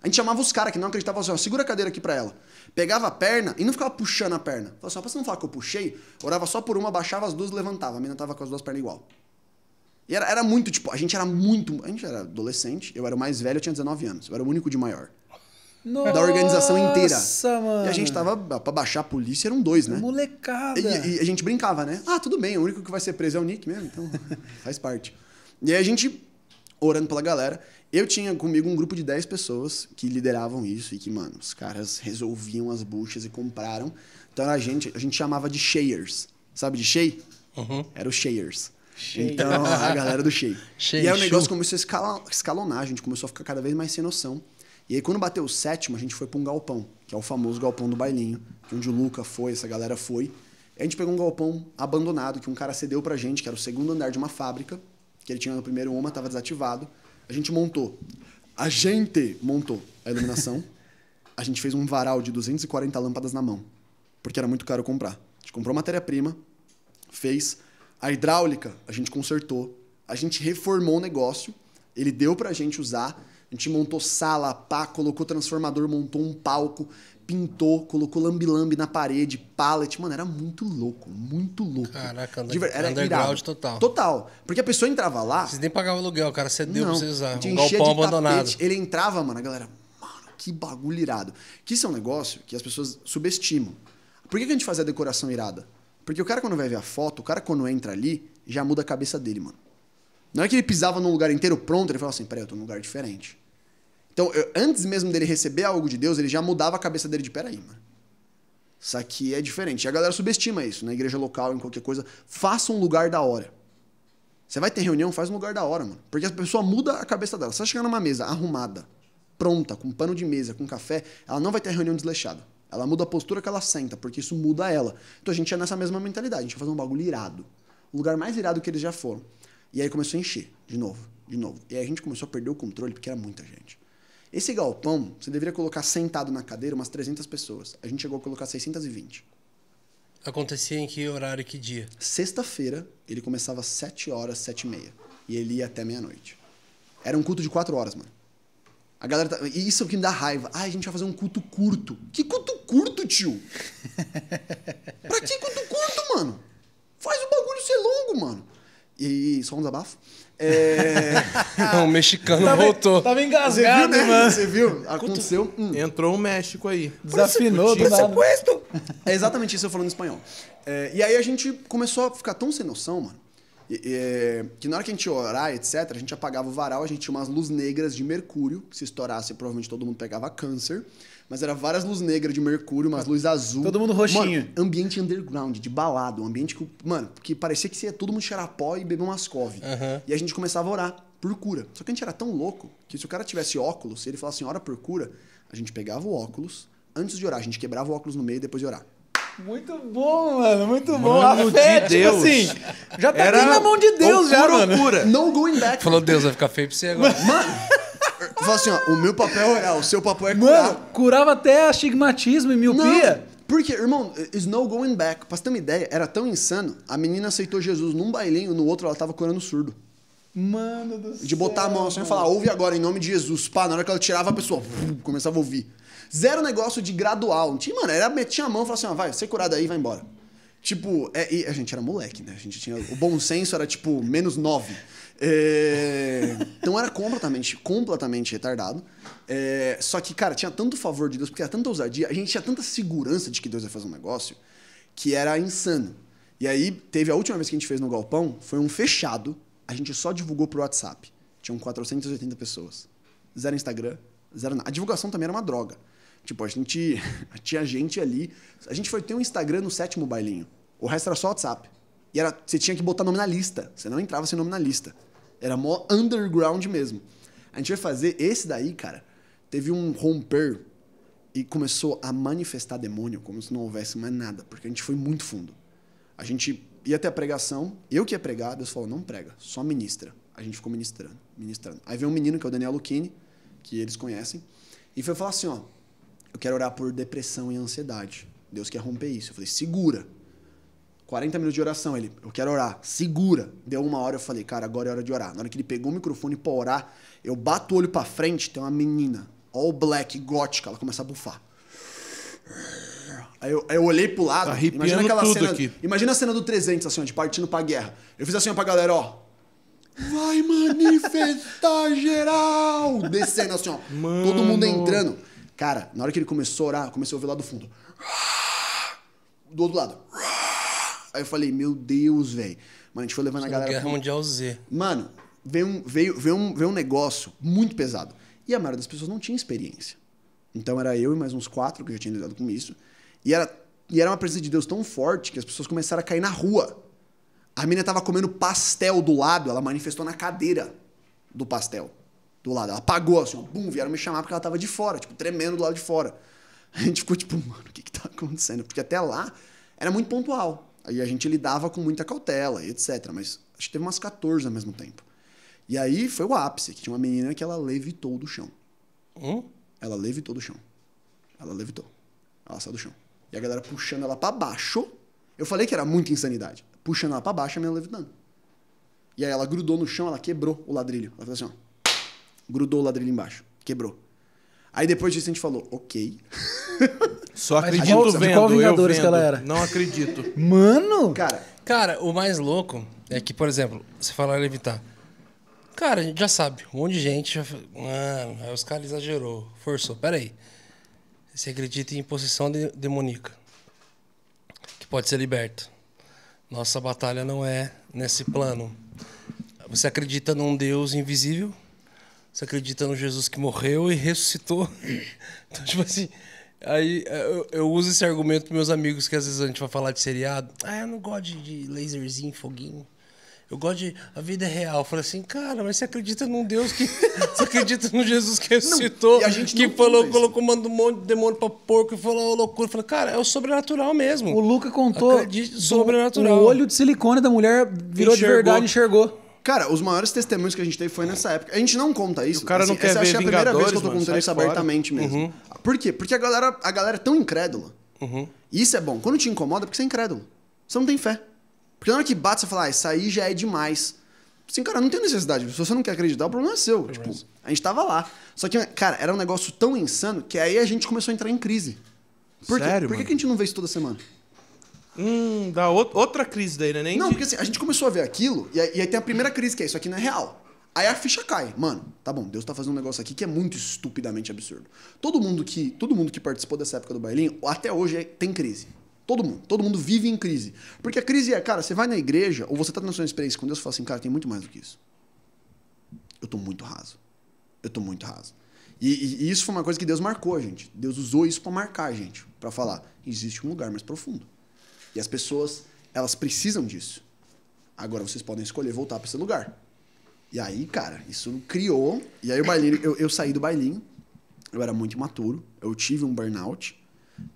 A gente chamava os caras que não acreditavam, assim, ó, segura a cadeira aqui pra ela. Pegava a perna e não ficava puxando a perna. Falava assim, ó, pra você não falar que eu puxei, orava só por uma, baixava as duas levantava. A menina tava com as duas pernas igual. E era, era muito, tipo, a gente era muito. A gente era adolescente, eu era o mais velho, eu tinha 19 anos. Eu era o único de maior. Nossa, da organização inteira. Mano. E a gente tava. Ah, pra baixar a polícia eram dois, né? Molecada. E, e, a gente brincava, né? Ah, tudo bem, o único que vai ser preso é o Nick mesmo, então faz parte. E aí a gente, orando pela galera, eu tinha comigo um grupo de 10 pessoas que lideravam isso e que, mano, os caras resolviam as buchas e compraram. Então a gente, a gente chamava de shayers Sabe de shei? Uhum. Era o shayers Shake. Então, a galera do shake. shake e aí é o negócio show. começou a escalonar, a gente começou a ficar cada vez mais sem noção. E aí, quando bateu o sétimo, a gente foi para um galpão, que é o famoso galpão do bailinho, é onde o Luca foi, essa galera foi. E a gente pegou um galpão abandonado que um cara cedeu pra gente, que era o segundo andar de uma fábrica, que ele tinha no primeiro uma, estava desativado. A gente montou. A gente montou a iluminação. a gente fez um varal de 240 lâmpadas na mão, porque era muito caro comprar. A gente comprou matéria-prima, fez a hidráulica, a gente consertou, a gente reformou o negócio, ele deu para a gente usar, a gente montou sala, pá, colocou transformador, montou um palco, pintou, colocou lambi-lambi na parede, pallet. Mano, era muito louco, muito louco. Caraca, Diver... era underground irado. total. Total. Porque a pessoa entrava lá. Vocês nem pagavam aluguel, cara. Você deu pra vocês usar. Um galpão abandonado. Tapete. Ele entrava, mano, a galera. Mano, que bagulho irado. Que isso é um negócio que as pessoas subestimam. Por que a gente fazia decoração irada? Porque o cara, quando vai ver a foto, o cara, quando entra ali, já muda a cabeça dele, mano. Não é que ele pisava num lugar inteiro pronto, ele falava assim: peraí, eu tô num lugar diferente. Então, eu, antes mesmo dele receber algo de Deus, ele já mudava a cabeça dele de: peraí, mano. Isso aqui é diferente. E a galera subestima isso, na né? igreja local, em qualquer coisa. Faça um lugar da hora. Você vai ter reunião, faz um lugar da hora, mano. Porque a pessoa muda a cabeça dela. Se ela chegar numa mesa arrumada, pronta, com pano de mesa, com café, ela não vai ter reunião desleixada. Ela muda a postura que ela senta, porque isso muda ela. Então a gente é nessa mesma mentalidade, a gente vai fazer um bagulho irado. O lugar mais irado que eles já foram. E aí começou a encher, de novo, de novo. E aí a gente começou a perder o controle, porque era muita gente. Esse galpão, você deveria colocar sentado na cadeira umas 300 pessoas. A gente chegou a colocar 620. Acontecia em que horário, que dia? Sexta-feira, ele começava às 7 horas, 7 e meia. E ele ia até meia-noite. Era um culto de 4 horas, mano. A galera tá... Isso é o que me dá raiva. Ah, a gente vai fazer um culto curto. Que culto curto, tio? pra que culto curto, mano? Faz o bagulho ser longo, mano. E só um desabafo. É... Não, o mexicano tava, voltou. Tava engasgado, você viu, né? mano. Você viu? Aconteceu. Hum. Entrou o México aí. Desafinou do nada. É exatamente isso eu falando em espanhol. É, e aí a gente começou a ficar tão sem noção, mano, que na hora que a gente orar, etc., a gente apagava o varal, a gente tinha umas luzes negras de mercúrio, que se estourasse, provavelmente todo mundo pegava câncer. Mas era várias luzes negras de mercúrio, umas luzes azul. Todo mundo roxinho. Mano, ambiente underground, de balado. Um ambiente que, mano, que parecia que ia todo mundo cheirar pó e beber umas cove. Uhum. E a gente começava a orar por cura. Só que a gente era tão louco que se o cara tivesse óculos, se ele falasse assim, ora por cura, a gente pegava o óculos, antes de orar, a gente quebrava o óculos no meio e depois de orar. Muito bom, mano. Muito bom. Mano a fé, de tipo Deus. assim, já tá Era na mão de Deus, já, mano. Loucura. No going back. Falou, Deus, vai ficar feio pra você agora. Mano. Fala assim, ó, o meu papel é real, o seu papel é curar. Mano, curava até astigmatismo e miopia. Não, porque, irmão, it's no going back. Pra você ter uma ideia, era tão insano, a menina aceitou Jesus num bailinho, no outro ela tava curando surdo. Mano do de céu. De botar a mão assim e falar, ouve agora em nome de Jesus. Pá, na hora que ela tirava, a pessoa começava a ouvir. Zero negócio de gradual. Não tinha, mano, era metia a mão e falava assim, vai, você curado aí vai embora. Tipo, é, e a gente era moleque, né? A gente tinha. O bom senso era tipo menos nove. É... Então era completamente, completamente retardado. É... Só que, cara, tinha tanto favor de Deus, porque era tanta ousadia, a gente tinha tanta segurança de que Deus ia fazer um negócio, que era insano. E aí, teve a última vez que a gente fez no Galpão, foi um fechado, a gente só divulgou pro WhatsApp. Tinham 480 pessoas. Zero Instagram, zero nada. A divulgação também era uma droga. Tipo, a gente tinha gente ali. A gente foi ter um Instagram no sétimo bailinho. O resto era só WhatsApp. E era, você tinha que botar nome na lista. Você não entrava sem nome na lista. Era mó underground mesmo. A gente vai fazer esse daí, cara. Teve um romper e começou a manifestar demônio como se não houvesse mais nada, porque a gente foi muito fundo. A gente ia até a pregação, eu que ia pregar, Deus falou: não prega, só ministra. A gente ficou ministrando, ministrando. Aí veio um menino, que é o Daniel Luchini, que eles conhecem, e foi falar assim: ó, eu quero orar por depressão e ansiedade. Deus quer romper isso. Eu falei, segura. 40 minutos de oração, ele, eu quero orar, segura. Deu uma hora, eu falei, cara, agora é hora de orar. Na hora que ele pegou o microfone pra orar, eu bato o olho pra frente, tem uma menina, all black, gótica, ela começa a bufar. Aí eu, aí eu olhei pro lado, tá imagina aquela cena. Aqui. Imagina a cena do 300, assim, ó, de partindo pra guerra. Eu fiz assim ó, pra galera, ó. Vai manifestar geral! Descendo assim, ó. Mano. Todo mundo entrando. Cara, na hora que ele começou a orar, comecei a ouvir lá do fundo. Do outro lado. Aí eu falei, meu Deus, velho. Mano, a gente foi levando a é galera. Guerra pro... Mundial Z. Mano, veio um, veio, veio, um, veio um negócio muito pesado. E a maioria das pessoas não tinha experiência. Então era eu e mais uns quatro que já tinham lidado com isso. E era, e era uma presença de Deus tão forte que as pessoas começaram a cair na rua. A menina tava comendo pastel do lado, ela manifestou na cadeira do pastel do lado. Ela apagou, assim, ó, bum, vieram me chamar porque ela tava de fora, tipo, tremendo do lado de fora. A gente ficou tipo, mano, o que que tá acontecendo? Porque até lá era muito pontual. Aí a gente lidava com muita cautela e etc. Mas acho que teve umas 14 ao mesmo tempo. E aí foi o ápice, que tinha uma menina que ela levitou do chão. Hum? Ela levitou do chão. Ela levitou. Ela saiu do chão. E a galera puxando ela para baixo. Eu falei que era muita insanidade. Puxando ela para baixo, a menina levitando. E aí ela grudou no chão, ela quebrou o ladrilho. Ela fez assim, ó grudou o ladrilho embaixo, quebrou. Aí depois disso a gente falou, ok. Só acredito de qual, vendo, de qual que ela era? Não acredito. Mano! Cara, cara, o mais louco é que, por exemplo, você falar levitar. Cara, a gente já sabe, um monte de gente já. Mano, aí os caras exagerou, forçou. Pera aí. Você acredita em posição de, demoníaca, que pode ser liberta. Nossa batalha não é nesse plano. Você acredita num Deus invisível você acredita no Jesus que morreu e ressuscitou? Então, tipo assim. Aí é, eu, eu uso esse argumento pros meus amigos que às vezes a gente vai falar de seriado. Ah, eu não gosto de laserzinho, foguinho. Eu gosto de a vida é real. Eu assim, cara, mas você acredita num Deus que. você acredita num Jesus que ressuscitou, não, a gente que falou, colocou, mandou um monte de demônio pra porco e falou loucura. Eu falei, cara, é o sobrenatural mesmo. O Luca contou. Acredite, sobrenatural. O olho de silicone da mulher virou enxergou. de verdade, enxergou. Cara, os maiores testemunhos que a gente teve foi nessa época. A gente não conta isso. O cara assim, não assim, quer essa é ver é a primeira vez que eu tô contando isso abertamente mesmo. Uhum. Por quê? Porque a galera, a galera é tão incrédula. Uhum. E isso é bom. Quando te incomoda, é porque você é incrédulo. Você não tem fé. Porque na hora que bate, você fala, ah, isso aí já é demais. Assim, cara, não tem necessidade. Se você não quer acreditar, o problema é seu. Por é tipo, mesmo. a gente tava lá. Só que, cara, era um negócio tão insano que aí a gente começou a entrar em crise. Por Sério, Por que, que a gente não vê isso toda semana? Hum, dá outra crise daí, né? Nem não, de... porque assim, a gente começou a ver aquilo, e aí, e aí tem a primeira crise, que é isso aqui não é real. Aí a ficha cai. Mano, tá bom, Deus tá fazendo um negócio aqui que é muito estupidamente absurdo. Todo mundo que, todo mundo que participou dessa época do bailinho, até hoje, é, tem crise. Todo mundo. Todo mundo vive em crise. Porque a crise é, cara, você vai na igreja, ou você tá na sua experiência com Deus e fala assim, cara, tem muito mais do que isso. Eu tô muito raso. Eu tô muito raso. E, e, e isso foi uma coisa que Deus marcou, gente. Deus usou isso para marcar, gente. para falar, existe um lugar mais profundo. E as pessoas, elas precisam disso. Agora vocês podem escolher voltar para esse lugar. E aí, cara, isso criou. E aí o bailinho, eu, eu saí do bailinho, eu era muito imaturo, eu tive um burnout.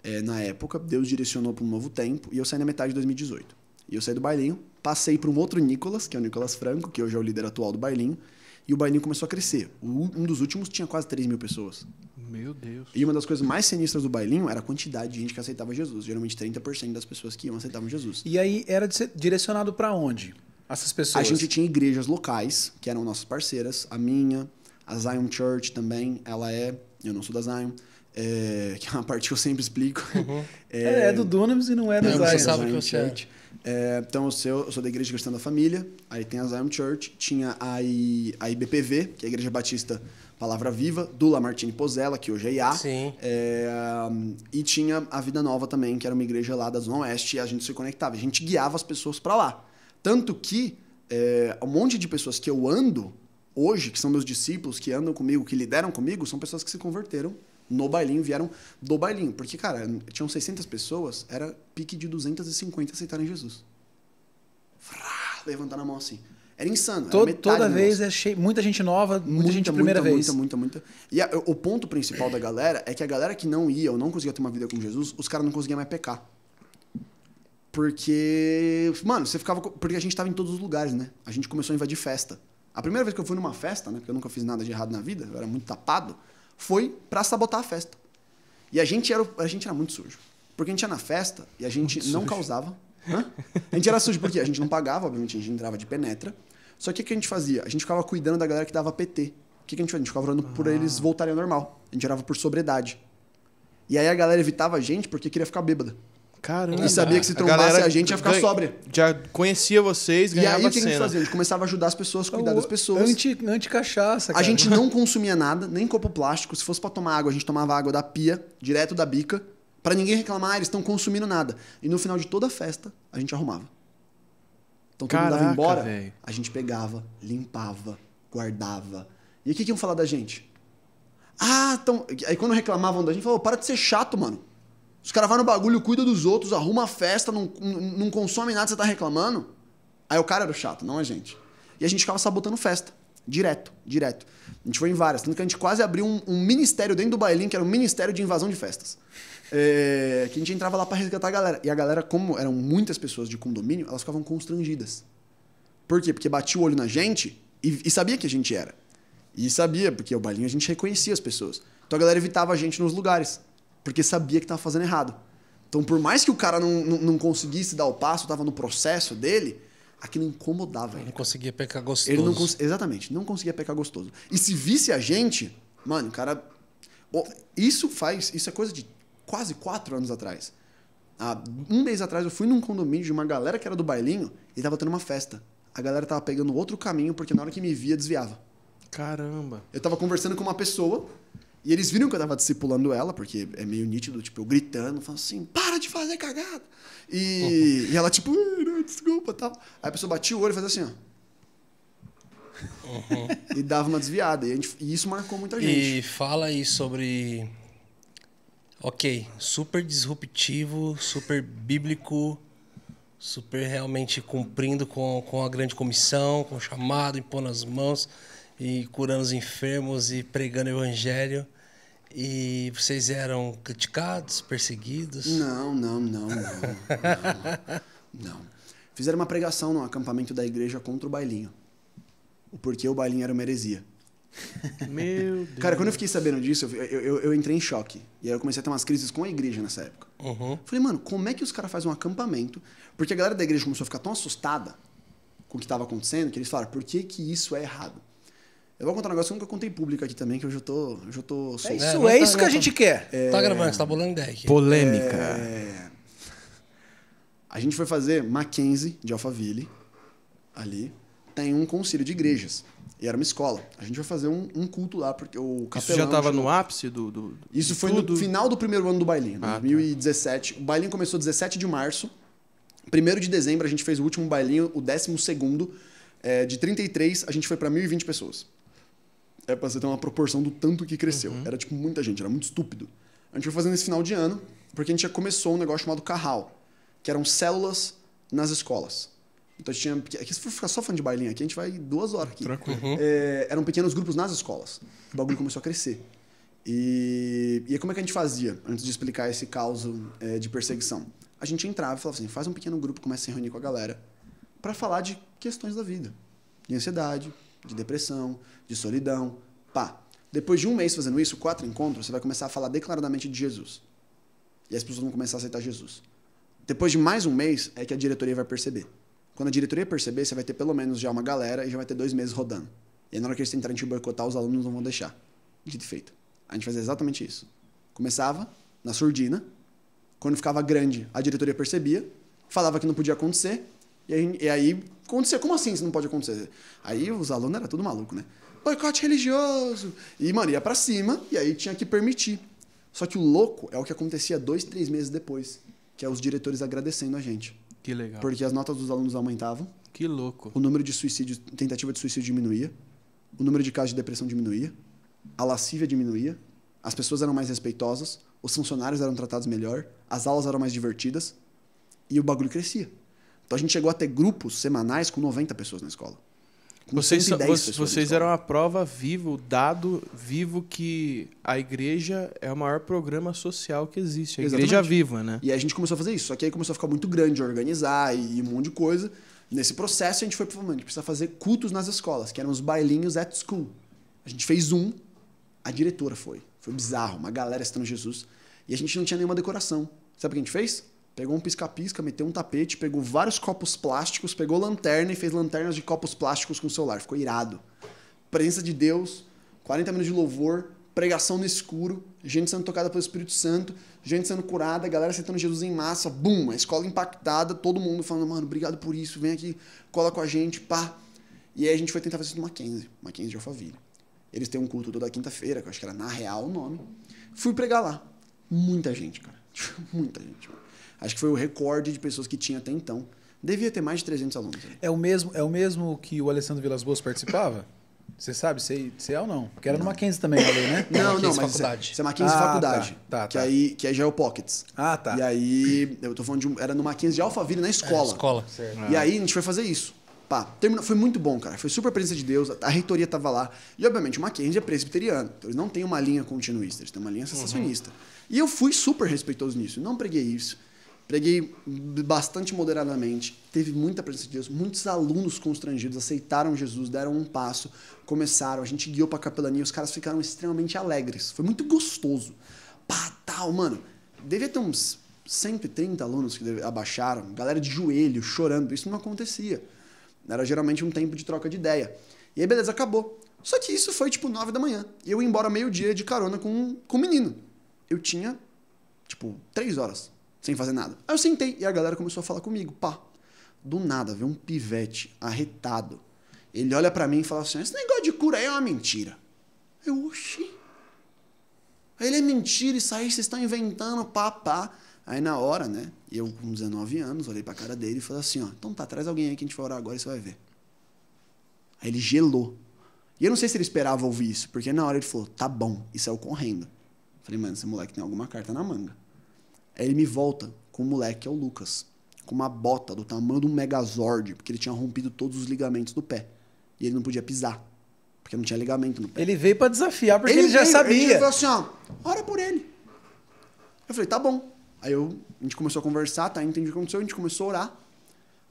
É, na época, Deus direcionou para um novo tempo e eu saí na metade de 2018. E eu saí do bailinho, passei para um outro Nicolas, que é o Nicolas Franco, que hoje é o líder atual do bailinho, e o bailinho começou a crescer. O, um dos últimos tinha quase 3 mil pessoas. Meu Deus. E uma das coisas mais sinistras do bailinho era a quantidade de gente que aceitava Jesus. Geralmente 30% das pessoas que iam aceitavam Jesus. E aí era direcionado para onde? Essas pessoas? A gente tinha igrejas locais, que eram nossas parceiras. A minha, a Zion Church também, ela é. Eu não sou da Zion. É, que é uma parte que eu sempre explico. Uhum. É, é, do Dunamis e não é da Zion. Você sabe Zion que é. é. então, eu sou, eu sou, da Igreja Cristã da Família, aí tem a Zion Church, tinha a, I, a IBPV, que é a Igreja Batista Palavra Viva, do Lamartine Pozella, que hoje é IA. Sim. É, e tinha a Vida Nova também, que era uma igreja lá da Zona Oeste, e a gente se conectava, a gente guiava as pessoas para lá. Tanto que é, um monte de pessoas que eu ando hoje, que são meus discípulos, que andam comigo, que lideram comigo, são pessoas que se converteram no bailinho, vieram do bailinho. Porque, cara, tinham 600 pessoas, era pique de 250 aceitarem Jesus. Levantar levantando a mão assim. Era insano. Era toda vez é cheio, muita gente nova, muita, muita gente primeira muita, vez. Muita, muita, muita. E a, o ponto principal da galera é que a galera que não ia ou não conseguia ter uma vida com Jesus, os caras não conseguiam mais pecar. Porque, mano, você ficava. Porque a gente tava em todos os lugares, né? A gente começou a invadir festa. A primeira vez que eu fui numa festa, né? Porque eu nunca fiz nada de errado na vida, eu era muito tapado, foi para sabotar a festa. E a gente era, a gente era muito sujo. Porque a gente ia na festa e a gente muito não sujo. causava Hã? A gente era sujo porque a gente não pagava, obviamente, a gente entrava de penetra. Só que o que a gente fazia? A gente ficava cuidando da galera que dava PT. O que, que a gente fazia? A gente ficava orando ah. por eles voltarem ao normal. A gente orava por sobriedade. E aí a galera evitava a gente porque queria ficar bêbada. Caramba. E sabia que se trombasse a, a gente ia ficar ganha, sóbria. Já conhecia vocês, ganhava E aí o que a, gente fazia? A gente começava a ajudar as pessoas, cuidar das pessoas. Anti, anti-cachaça, cara. A gente não consumia nada, nem copo plástico. Se fosse para tomar água, a gente tomava água da pia, direto da bica para ninguém reclamar, eles estão consumindo nada. E no final de toda a festa, a gente arrumava. Então todo Caraca, mundo embora, véio. a gente pegava, limpava, guardava. E o que, que iam falar da gente? Ah, então. Aí quando reclamavam da gente, falou: para de ser chato, mano. Os caras vão no bagulho, cuida dos outros, arruma a festa, não, não consome nada, você tá reclamando. Aí o cara era o chato, não a gente. E a gente ficava sabotando festa. Direto, direto. A gente foi em várias, tanto que a gente quase abriu um, um ministério dentro do bailinho, que era um ministério de invasão de festas. É, que a gente entrava lá para resgatar a galera. E a galera, como eram muitas pessoas de condomínio, elas ficavam constrangidas. Por quê? Porque batia o olho na gente e, e sabia que a gente era. E sabia, porque o bailinho a gente reconhecia as pessoas. Então a galera evitava a gente nos lugares, porque sabia que tava fazendo errado. Então, por mais que o cara não, não, não conseguisse dar o passo, tava no processo dele, aquilo incomodava ele. Não conseguia pecar gostoso. Ele não cons... Exatamente, não conseguia pecar gostoso. E se visse a gente, mano, o cara. Isso faz. Isso é coisa de quase quatro anos atrás. Há um mês atrás eu fui num condomínio de uma galera que era do bailinho e tava tendo uma festa. A galera tava pegando outro caminho porque na hora que me via desviava. Caramba. Eu tava conversando com uma pessoa e eles viram que eu tava discipulando ela, porque é meio nítido, tipo, eu gritando, falando assim, para de fazer cagada. E, uhum. e ela, tipo, desculpa tal. Aí a pessoa batia o olho e fazia assim, ó. Uhum. e dava uma desviada. E, gente, e, isso marcou muita gente. E fala aí sobre Ok, super disruptivo, super bíblico, super realmente cumprindo com, com a grande comissão, com o chamado, impondo as mãos e curando os enfermos e pregando o evangelho. E vocês eram criticados, perseguidos? Não, não, não, não. não, não. Fizeram uma pregação no acampamento da igreja contra o bailinho. Porque o bailinho era uma heresia. Meu Deus. Cara, quando eu fiquei sabendo disso, eu, eu, eu, entrei em choque. E aí eu comecei a ter umas crises com a igreja nessa época. Uhum. Falei, mano, como é que os caras fazem um acampamento? Porque a galera da igreja começou a ficar tão assustada com o que estava acontecendo que eles falaram, por que, que isso é errado? Eu vou contar um negócio que eu nunca contei público aqui também, que eu já tô. Eu já tô é isso, é, é tá isso que a tá gente tá, quer. É... Tá gravando, você tá bolando ideia aqui. Polêmica. É... A gente foi fazer Mackenzie de Alphaville, ali. Tem um concílio de igrejas. E era uma escola. A gente vai fazer um, um culto lá, porque o capelão... Isso já estava no ápice do... do, do Isso foi tudo. no final do primeiro ano do bailinho, ah, 2017. Tá. O bailinho começou 17 de março. Primeiro de dezembro a gente fez o último bailinho, o décimo segundo É, de 33, a gente foi para 1.020 pessoas. É pra você ter uma proporção do tanto que cresceu. Uhum. Era, tipo, muita gente, era muito estúpido. A gente foi fazendo esse final de ano, porque a gente já começou um negócio chamado Carral, que eram células nas escolas. Então tinha. Aqui, se for ficar só fã de bailinho aqui, a gente vai duas horas aqui. Tranquilo. Uhum. É, eram pequenos grupos nas escolas. O bagulho começou a crescer. E, e como é que a gente fazia antes de explicar esse caos é, de perseguição? A gente entrava e falava assim: faz um pequeno grupo, começa a se reunir com a galera para falar de questões da vida. De ansiedade, de depressão, de solidão. Pá. Depois de um mês fazendo isso, quatro encontros, você vai começar a falar declaradamente de Jesus. E as pessoas vão começar a aceitar Jesus. Depois de mais um mês, é que a diretoria vai perceber. Quando a diretoria perceber, você vai ter pelo menos já uma galera e já vai ter dois meses rodando. E aí, na hora que eles tentarem te boicotar, os alunos não vão deixar. Dito e feito. A gente fazia exatamente isso. Começava na surdina. Quando ficava grande, a diretoria percebia, falava que não podia acontecer. E aí, e aí acontecia. Como assim isso não pode acontecer? Aí os alunos eram tudo maluco, né? Boicote religioso. E, mano, ia pra cima e aí tinha que permitir. Só que o louco é o que acontecia dois, três meses depois, que é os diretores agradecendo a gente. Que legal. Porque as notas dos alunos aumentavam. Que louco. O número de tentativas tentativa de suicídio diminuía. O número de casos de depressão diminuía. A lascívia diminuía. As pessoas eram mais respeitosas. Os funcionários eram tratados melhor. As aulas eram mais divertidas. E o bagulho crescia. Então a gente chegou a ter grupos semanais com 90 pessoas na escola. Vocês, vocês, vocês eram a prova viva, o dado vivo que a igreja é o maior programa social que existe. A Exatamente. igreja viva, né? E a gente começou a fazer isso. Só que aí começou a ficar muito grande, organizar e um monte de coisa. Nesse processo, a gente foi falando, a gente precisa fazer cultos nas escolas, que eram os bailinhos at school. A gente fez um, a diretora foi. Foi bizarro, uma galera estando Jesus. E a gente não tinha nenhuma decoração. Sabe o que a gente fez? Pegou um pisca-pisca, meteu um tapete, pegou vários copos plásticos, pegou lanterna e fez lanternas de copos plásticos com o celular. Ficou irado. Presença de Deus, 40 minutos de louvor, pregação no escuro, gente sendo tocada pelo Espírito Santo, gente sendo curada, galera aceitando Jesus em massa, bum, a escola impactada, todo mundo falando, mano, obrigado por isso, vem aqui, cola com a gente, pá. E aí a gente foi tentar fazer isso no Mackenzie, Mackenzie de Alphaville. Eles têm um culto toda quinta-feira, que eu acho que era Na Real o nome. Fui pregar lá. Muita gente, cara. Muita gente, mano. Acho que foi o recorde de pessoas que tinha até então. Devia ter mais de 300 alunos. Né? É o mesmo, é o mesmo que o Alessandro Vilas Boas participava? Você sabe se, é se é ou não? Porque era não. no Mackenzie também, ali, né? Não, não, não mas é- faculdade. Isso é, é Mackenzie ah, tá. faculdade. Tá, tá, que, tá. Aí, que aí já é o Pockets. Ah, tá. E aí, eu tô falando de um, era no Mackenzie de Alphaville, na escola. É, escola. Certo. E aí a gente foi fazer isso. Pá, terminou, foi muito bom, cara. Foi super presença de Deus, a, a reitoria tava lá. E, obviamente, o Mackenzie é presbiteriano. Então, eles não têm uma linha continuista, eles têm uma linha sensacionista. Uhum. E eu fui super respeitoso nisso. Não preguei isso. Preguei bastante moderadamente, teve muita presença de Deus, muitos alunos constrangidos aceitaram Jesus, deram um passo, começaram, a gente guiou para a capelania, os caras ficaram extremamente alegres. Foi muito gostoso. Pá, tal, mano. Devia ter uns 130 alunos que abaixaram, galera de joelho, chorando. Isso não acontecia. Era geralmente um tempo de troca de ideia. E aí, beleza, acabou. Só que isso foi tipo 9 da manhã. E eu ia embora meio-dia de carona com, o um menino. Eu tinha, tipo, 3 horas sem fazer nada. Aí eu sentei e a galera começou a falar comigo, pá. Do nada, vê um pivete arretado. Ele olha para mim e fala assim: esse negócio de cura aí é uma mentira. Eu, oxi. Ele é mentira, isso aí vocês estão inventando, pá, pá. Aí na hora, né, eu com 19 anos, olhei pra cara dele e falei assim: ó, então tá, traz alguém aí que a gente vai orar agora e você vai ver. Aí ele gelou. E eu não sei se ele esperava ouvir isso, porque na hora ele falou: tá bom, e saiu correndo. Falei, mano, esse moleque tem alguma carta na manga. Aí ele me volta com o moleque, é o Lucas, com uma bota do tamanho de um megazord, porque ele tinha rompido todos os ligamentos do pé. E ele não podia pisar, porque não tinha ligamento no pé. Ele veio para desafiar, porque ele, ele já veio, sabia. Ele falou assim, ó, ora por ele. Eu falei, tá bom. Aí eu, a gente começou a conversar, tá? Entendi o que aconteceu, a gente começou a orar.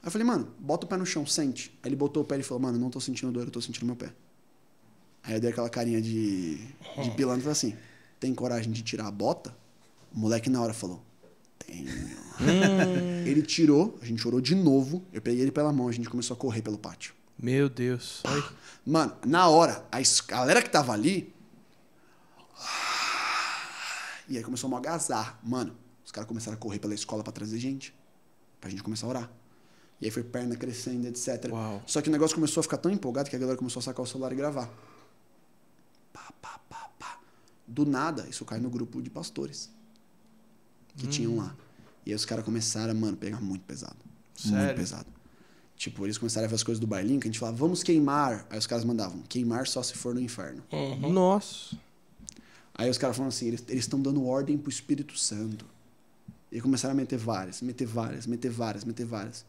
Aí eu falei, mano, bota o pé no chão, sente. Aí ele botou o pé e falou, mano, não tô sentindo dor, eu tô sentindo meu pé. Aí eu dei aquela carinha de, de pilantra assim: tem coragem de tirar a bota? O moleque na hora falou: tenho. Hum. ele tirou, a gente orou de novo. Eu peguei ele pela mão, a gente começou a correr pelo pátio. Meu Deus. Mano, na hora, a galera que tava ali. E aí começou a agazar. Mano, os caras começaram a correr pela escola para trazer gente. Pra gente começar a orar. E aí foi perna crescendo, etc. Uau. Só que o negócio começou a ficar tão empolgado que a galera começou a sacar o celular e gravar. Pá, pá, pá, pá. Do nada, isso cai no grupo de pastores que hum. tinham lá. E aí os caras começaram, mano, pegar muito pesado. Sério? Muito pesado. Tipo, eles começaram a ver as coisas do bailinho, que a gente falava, vamos queimar. Aí os caras mandavam, queimar só se for no inferno. Uhum. Nossa. Aí os caras falaram assim, eles estão dando ordem pro Espírito Santo. E começaram a meter várias, meter várias, meter várias, meter várias.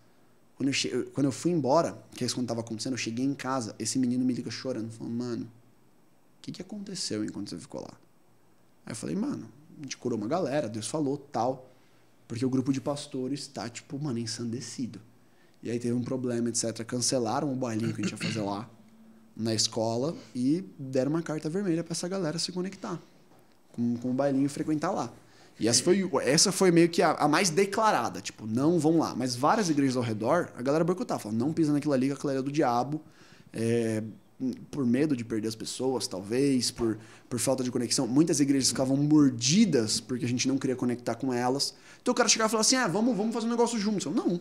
Quando eu, che... quando eu fui embora, que é isso quando tava acontecendo, eu cheguei em casa, esse menino me liga chorando, falando, mano, o que, que aconteceu enquanto você ficou lá? Aí eu falei, mano, a gente curou uma galera, Deus falou, tal. Porque o grupo de pastores está, tipo, mano, ensandecido. E aí teve um problema, etc. Cancelaram o bailinho que a gente ia fazer lá na escola e deram uma carta vermelha para essa galera se conectar com, com o bailinho frequentar lá. E essa foi, essa foi meio que a, a, mais declarada, tipo, não vão lá. Mas várias igrejas ao redor, a galera boicotava, falava, não pisa naquela liga, aquela é do diabo. É, por medo de perder as pessoas, talvez, por, por falta de conexão. Muitas igrejas ficavam mordidas porque a gente não queria conectar com elas. Então o cara chegava e falava assim: ah, vamos, vamos fazer um negócio juntos. Eu, não.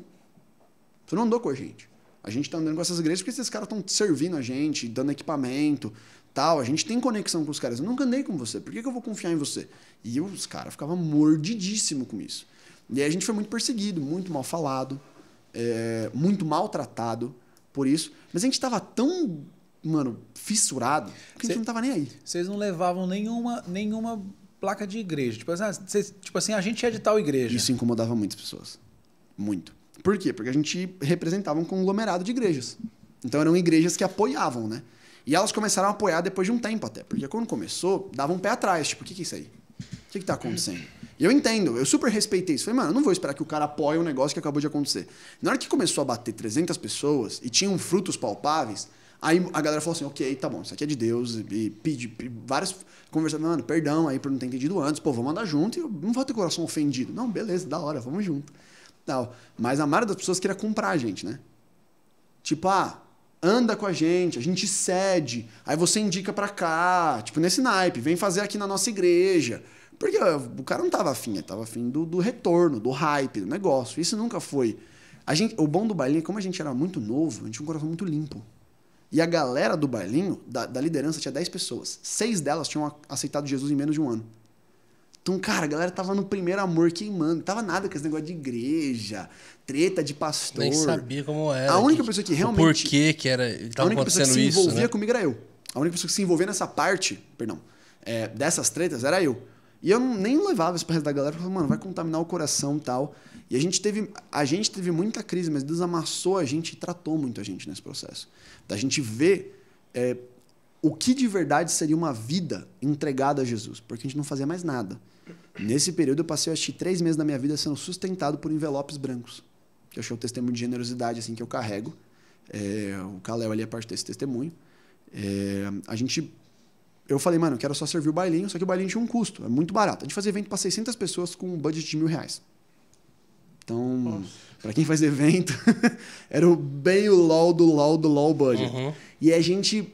Você não andou com a gente. A gente tá andando com essas igrejas porque esses caras estão servindo a gente, dando equipamento, tal. A gente tem conexão com os caras. Eu nunca andei com você. Por que, que eu vou confiar em você? E os caras ficavam mordidíssimo com isso. E aí a gente foi muito perseguido, muito mal falado, é, muito maltratado por isso. Mas a gente estava tão mano, fissurado, porque Cê, a gente não tava nem aí. Vocês não levavam nenhuma, nenhuma placa de igreja. Tipo assim, ah, cês, tipo assim, ah, a gente é de tal igreja. Isso incomodava muitas pessoas. Muito. Por quê? Porque a gente representava um conglomerado de igrejas. Então eram igrejas que apoiavam, né? E elas começaram a apoiar depois de um tempo até. Porque quando começou, dava um pé atrás. Tipo, o que, que é isso aí? O que, que tá acontecendo? E eu entendo, eu super respeitei isso. Falei, mano, eu não vou esperar que o cara apoie um negócio que acabou de acontecer. Na hora que começou a bater 300 pessoas e tinham frutos palpáveis, Aí a galera falou assim, ok, tá bom, isso aqui é de Deus. E pedi, várias conversando, mano, perdão aí por não ter entendido antes, pô, vamos andar junto e eu não vou ter coração ofendido. Não, beleza, da hora, vamos junto. Tal. Mas a maioria das pessoas queria comprar a gente, né? Tipo, ah, anda com a gente, a gente cede, aí você indica pra cá, tipo, nesse naipe, vem fazer aqui na nossa igreja. Porque o cara não tava afim, ele tava afim do, do retorno, do hype, do negócio. Isso nunca foi. A gente, o bom do bailinho é como a gente era muito novo, a gente tinha um coração muito limpo. E a galera do bailinho, da, da liderança, tinha 10 pessoas. Seis delas tinham aceitado Jesus em menos de um ano. Então, cara, a galera tava no primeiro amor queimando. Tava nada com esse negócio de igreja, treta de pastor. Nem sabia como era. A única que, pessoa que realmente. Por que que era. Tava a única pessoa que se envolvia né? comigo era eu. A única pessoa que se envolvia nessa parte, perdão, é, dessas tretas era eu. E eu nem levava isso pra resto da galera, porque, mano, vai contaminar o coração e tal. E a gente teve, a gente teve muita crise, mas Deus amassou a gente e tratou muito a gente nesse processo. Da gente ver é, o que de verdade seria uma vida entregada a Jesus, porque a gente não fazia mais nada. Nesse período eu passei acho, três meses da minha vida sendo sustentado por envelopes brancos, que eu achei o testemunho de generosidade assim que eu carrego. É, o Kalel ali é parte desse testemunho. É, a gente eu falei, mano, eu quero só servir o bailinho, só que o bailinho tinha um custo, é muito barato. A gente fazia evento para 600 pessoas com um budget de mil reais. Então, para quem faz evento, era bem o LOL do LOL do LOL budget. Uhum. E a gente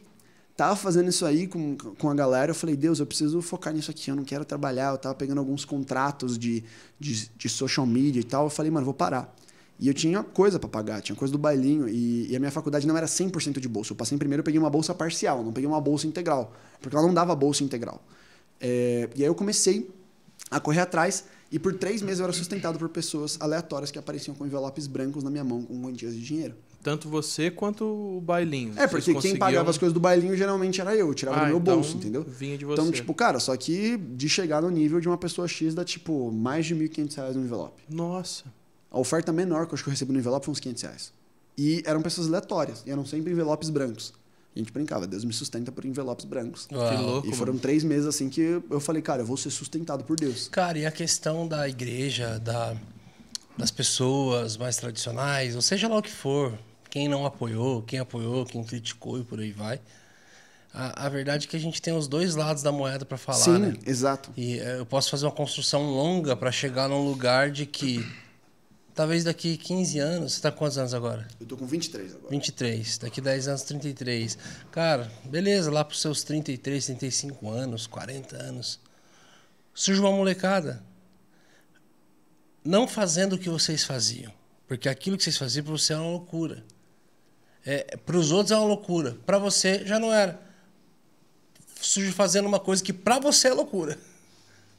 tava tá fazendo isso aí com, com a galera. Eu falei, Deus, eu preciso focar nisso aqui. Eu não quero trabalhar. Eu tava pegando alguns contratos de, de, de social media e tal. Eu falei, mano, vou parar. E eu tinha coisa para pagar, tinha coisa do bailinho. E, e a minha faculdade não era 100% de bolsa. Eu passei em primeiro, eu peguei uma bolsa parcial, não peguei uma bolsa integral. Porque ela não dava bolsa integral. É, e aí eu comecei a correr atrás. E por três meses eu era sustentado por pessoas aleatórias que apareciam com envelopes brancos na minha mão com quantias de dinheiro. Tanto você quanto o bailinho. É, porque conseguiam... quem pagava as coisas do bailinho geralmente era eu, eu tirava ah, do meu então bolso, entendeu? Vinha de então, você. Então, tipo, cara, só que de chegar no nível de uma pessoa X dá, tipo, mais de R$ 1.500 no envelope. Nossa. A oferta menor que eu acho que eu recebi no envelope foi uns 500 reais. E eram pessoas aleatórias, e eram sempre envelopes brancos a gente brincava, Deus me sustenta por envelopes brancos. Uau. Ah. Que louco. E foram mano. três meses assim que eu falei, cara, eu vou ser sustentado por Deus. Cara, e a questão da igreja, da, das pessoas mais tradicionais, ou seja lá o que for, quem não apoiou, quem apoiou, quem criticou e por aí vai. A, a verdade é que a gente tem os dois lados da moeda para falar, Sim, né? exato. E eh, eu posso fazer uma construção longa para chegar num lugar de que talvez daqui 15 anos, você está com quantos anos agora? Eu tô com 23 agora. 23, daqui 10 anos 33. Cara, beleza, lá pros seus 33, 35 anos, 40 anos, surge uma molecada não fazendo o que vocês faziam, porque aquilo que vocês faziam para você era é uma loucura. É, para os outros é uma loucura, para você já não era. Surge fazendo uma coisa que para você é loucura.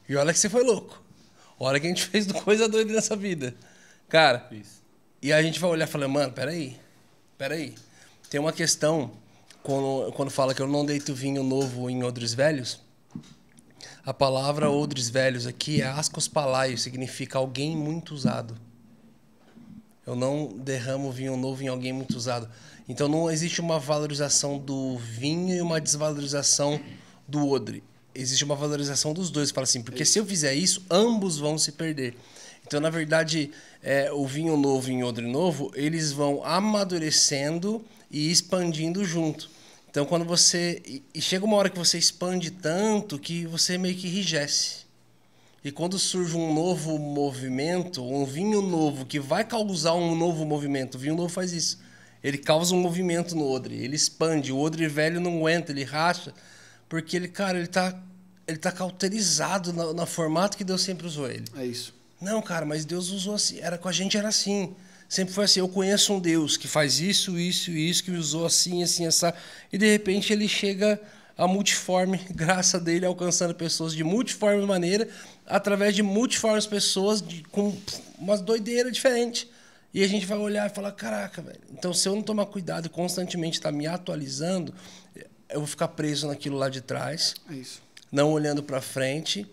E olha que você foi louco. Olha que a gente fez coisa doida nessa vida. Cara, Isso. e a gente vai olhar e falar, mano, peraí, peraí. Tem uma questão quando, quando fala que eu não deito vinho novo em odres velhos. A palavra odres velhos aqui é ascospalaio, significa alguém muito usado. Eu não derramo vinho novo em alguém muito usado. Então não existe uma valorização do vinho e uma desvalorização do odre. Existe uma valorização dos dois. Fala assim, porque é se eu fizer isso, ambos vão se perder. Então, na verdade, é, o vinho novo e o odre novo, eles vão amadurecendo e expandindo junto. Então, quando você. E chega uma hora que você expande tanto que você meio que enrijece. E quando surge um novo movimento, um vinho novo que vai causar um novo movimento, o vinho novo faz isso. Ele causa um movimento no odre, ele expande. O odre velho não aguenta, ele racha, porque ele, cara, ele tá, ele tá cauterizado no, no formato que Deus sempre usou ele. É isso. Não, cara, mas Deus usou assim. Era com a gente era assim. Sempre foi assim. Eu conheço um Deus que faz isso, isso e isso, que me usou assim, assim, essa. E de repente ele chega a multiforme graça dele alcançando pessoas de multiforme maneira, através de multiformes pessoas de, com umas doideiras diferentes. E a gente vai olhar e falar: caraca, velho. Então, se eu não tomar cuidado e constantemente estar tá me atualizando, eu vou ficar preso naquilo lá de trás. É isso. Não olhando para frente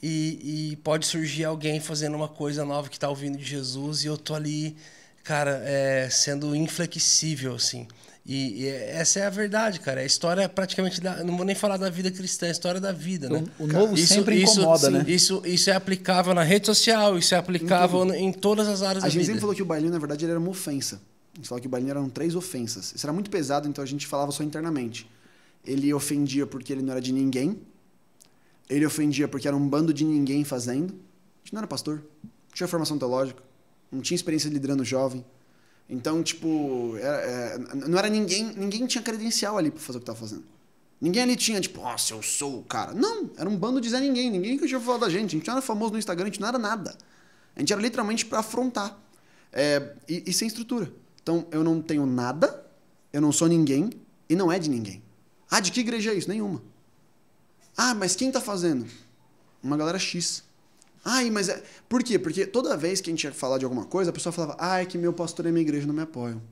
e, e, pode surgir alguém fazendo uma coisa nova que está ouvindo de Jesus e eu tô ali, cara, é, sendo inflexível, assim. E, e, é, essa é a verdade, cara. A história é praticamente da, não vou nem falar da vida cristã, é a história da vida, né? O, novo isso, sempre isso, incomoda, sim, né? Isso, isso é aplicável na rede social, isso é aplicável em, em todas as áreas a da vida. A gente sempre falou que o bailinho, na verdade, era uma ofensa. A gente falou que o bailinho eram três ofensas. Isso era muito pesado, então a gente falava só internamente. Ele ofendia porque ele não era de ninguém, ele ofendia porque era um bando de ninguém fazendo. A gente não era pastor, não tinha formação teológica, não tinha experiência liderando jovem. Então, tipo, era, é, não era ninguém, ninguém tinha credencial ali para fazer o que estava fazendo. Ninguém ali tinha, tipo, nossa, eu sou o cara. Não, era um bando de Zé Ninguém, ninguém que tinha falado da gente. A gente não era famoso no Instagram, a gente não era nada. A gente era literalmente para afrontar. É, e, e, sem estrutura. Então, eu não tenho nada, eu não sou ninguém e não é de ninguém. Ah, de que igreja é isso? Nenhuma. Ah, mas quem está fazendo? Uma galera X. Ah, mas é... Por quê? Porque toda vez que a gente ia falar de alguma coisa, a pessoa falava: Ah, é que meu pastor e minha igreja não me apoiam.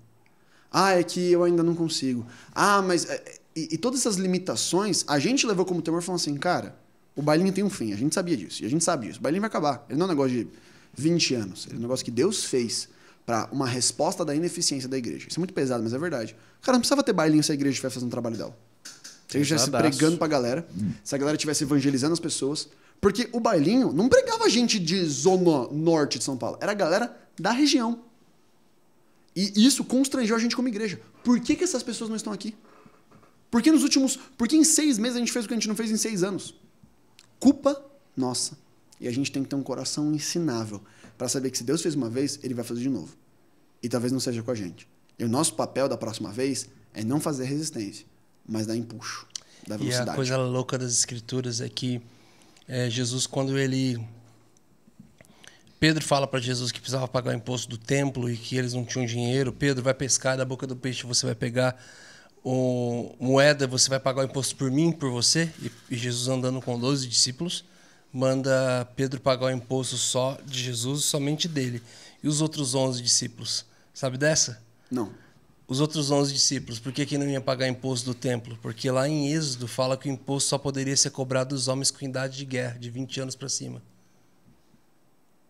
Ah, é que eu ainda não consigo. Ah, mas. É, e, e todas essas limitações, a gente levou como temor falando assim: Cara, o bailinho tem um fim, a gente sabia disso, e a gente sabe disso. O bailinho vai acabar. Ele não é um negócio de 20 anos, ele é um negócio que Deus fez para uma resposta da ineficiência da igreja. Isso é muito pesado, mas é verdade. Cara, não precisava ter bailinho se a igreja estivesse fazendo o trabalho dela. Pesadaço. Seja pregando pra galera. Hum. Se a galera estivesse evangelizando as pessoas. Porque o bailinho não pregava gente de zona norte de São Paulo. Era a galera da região. E isso constrangeu a gente como igreja. Por que, que essas pessoas não estão aqui? Por que nos últimos. Por que em seis meses a gente fez o que a gente não fez em seis anos? Culpa nossa. E a gente tem que ter um coração ensinável para saber que se Deus fez uma vez, ele vai fazer de novo. E talvez não seja com a gente. E o nosso papel da próxima vez é não fazer resistência mas dá empuxo, dá velocidade. E a coisa louca das escrituras é que é, Jesus, quando ele... Pedro fala para Jesus que precisava pagar o imposto do templo e que eles não tinham dinheiro. Pedro, vai pescar, da boca do peixe você vai pegar o, moeda, você vai pagar o imposto por mim, por você. E, e Jesus andando com 12 discípulos manda Pedro pagar o imposto só de Jesus, somente dele. E os outros 11 discípulos? Sabe dessa? Não os outros 11 discípulos, por que, que não ia pagar imposto do templo? Porque lá em Êxodo fala que o imposto só poderia ser cobrado dos homens com idade de guerra, de 20 anos para cima.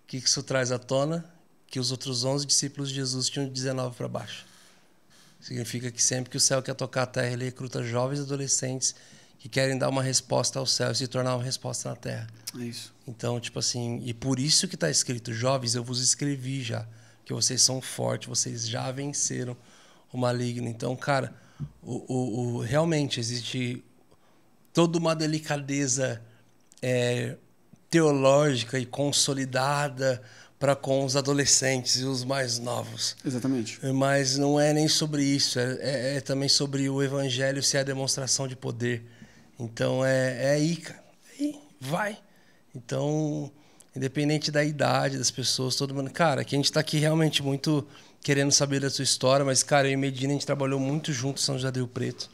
O que, que isso traz à tona? Que os outros 11 discípulos de Jesus tinham 19 para baixo. Significa que sempre que o céu quer tocar a terra, ele recruta jovens adolescentes que querem dar uma resposta ao céu e se tornar uma resposta na terra. É isso. Então, tipo assim, e por isso que está escrito: jovens, eu vos escrevi já, que vocês são fortes, vocês já venceram o maligno. Então, cara, o, o, o realmente existe toda uma delicadeza é, teológica e consolidada para com os adolescentes e os mais novos. Exatamente. Mas não é nem sobre isso, é, é, é também sobre o evangelho ser a demonstração de poder. Então é, é aí, cara. É aí, vai. Então, independente da idade das pessoas, todo mundo. Cara, que a gente está aqui realmente muito querendo saber da sua história, mas, cara, eu e Medina, a gente trabalhou muito junto em São José do Rio Preto.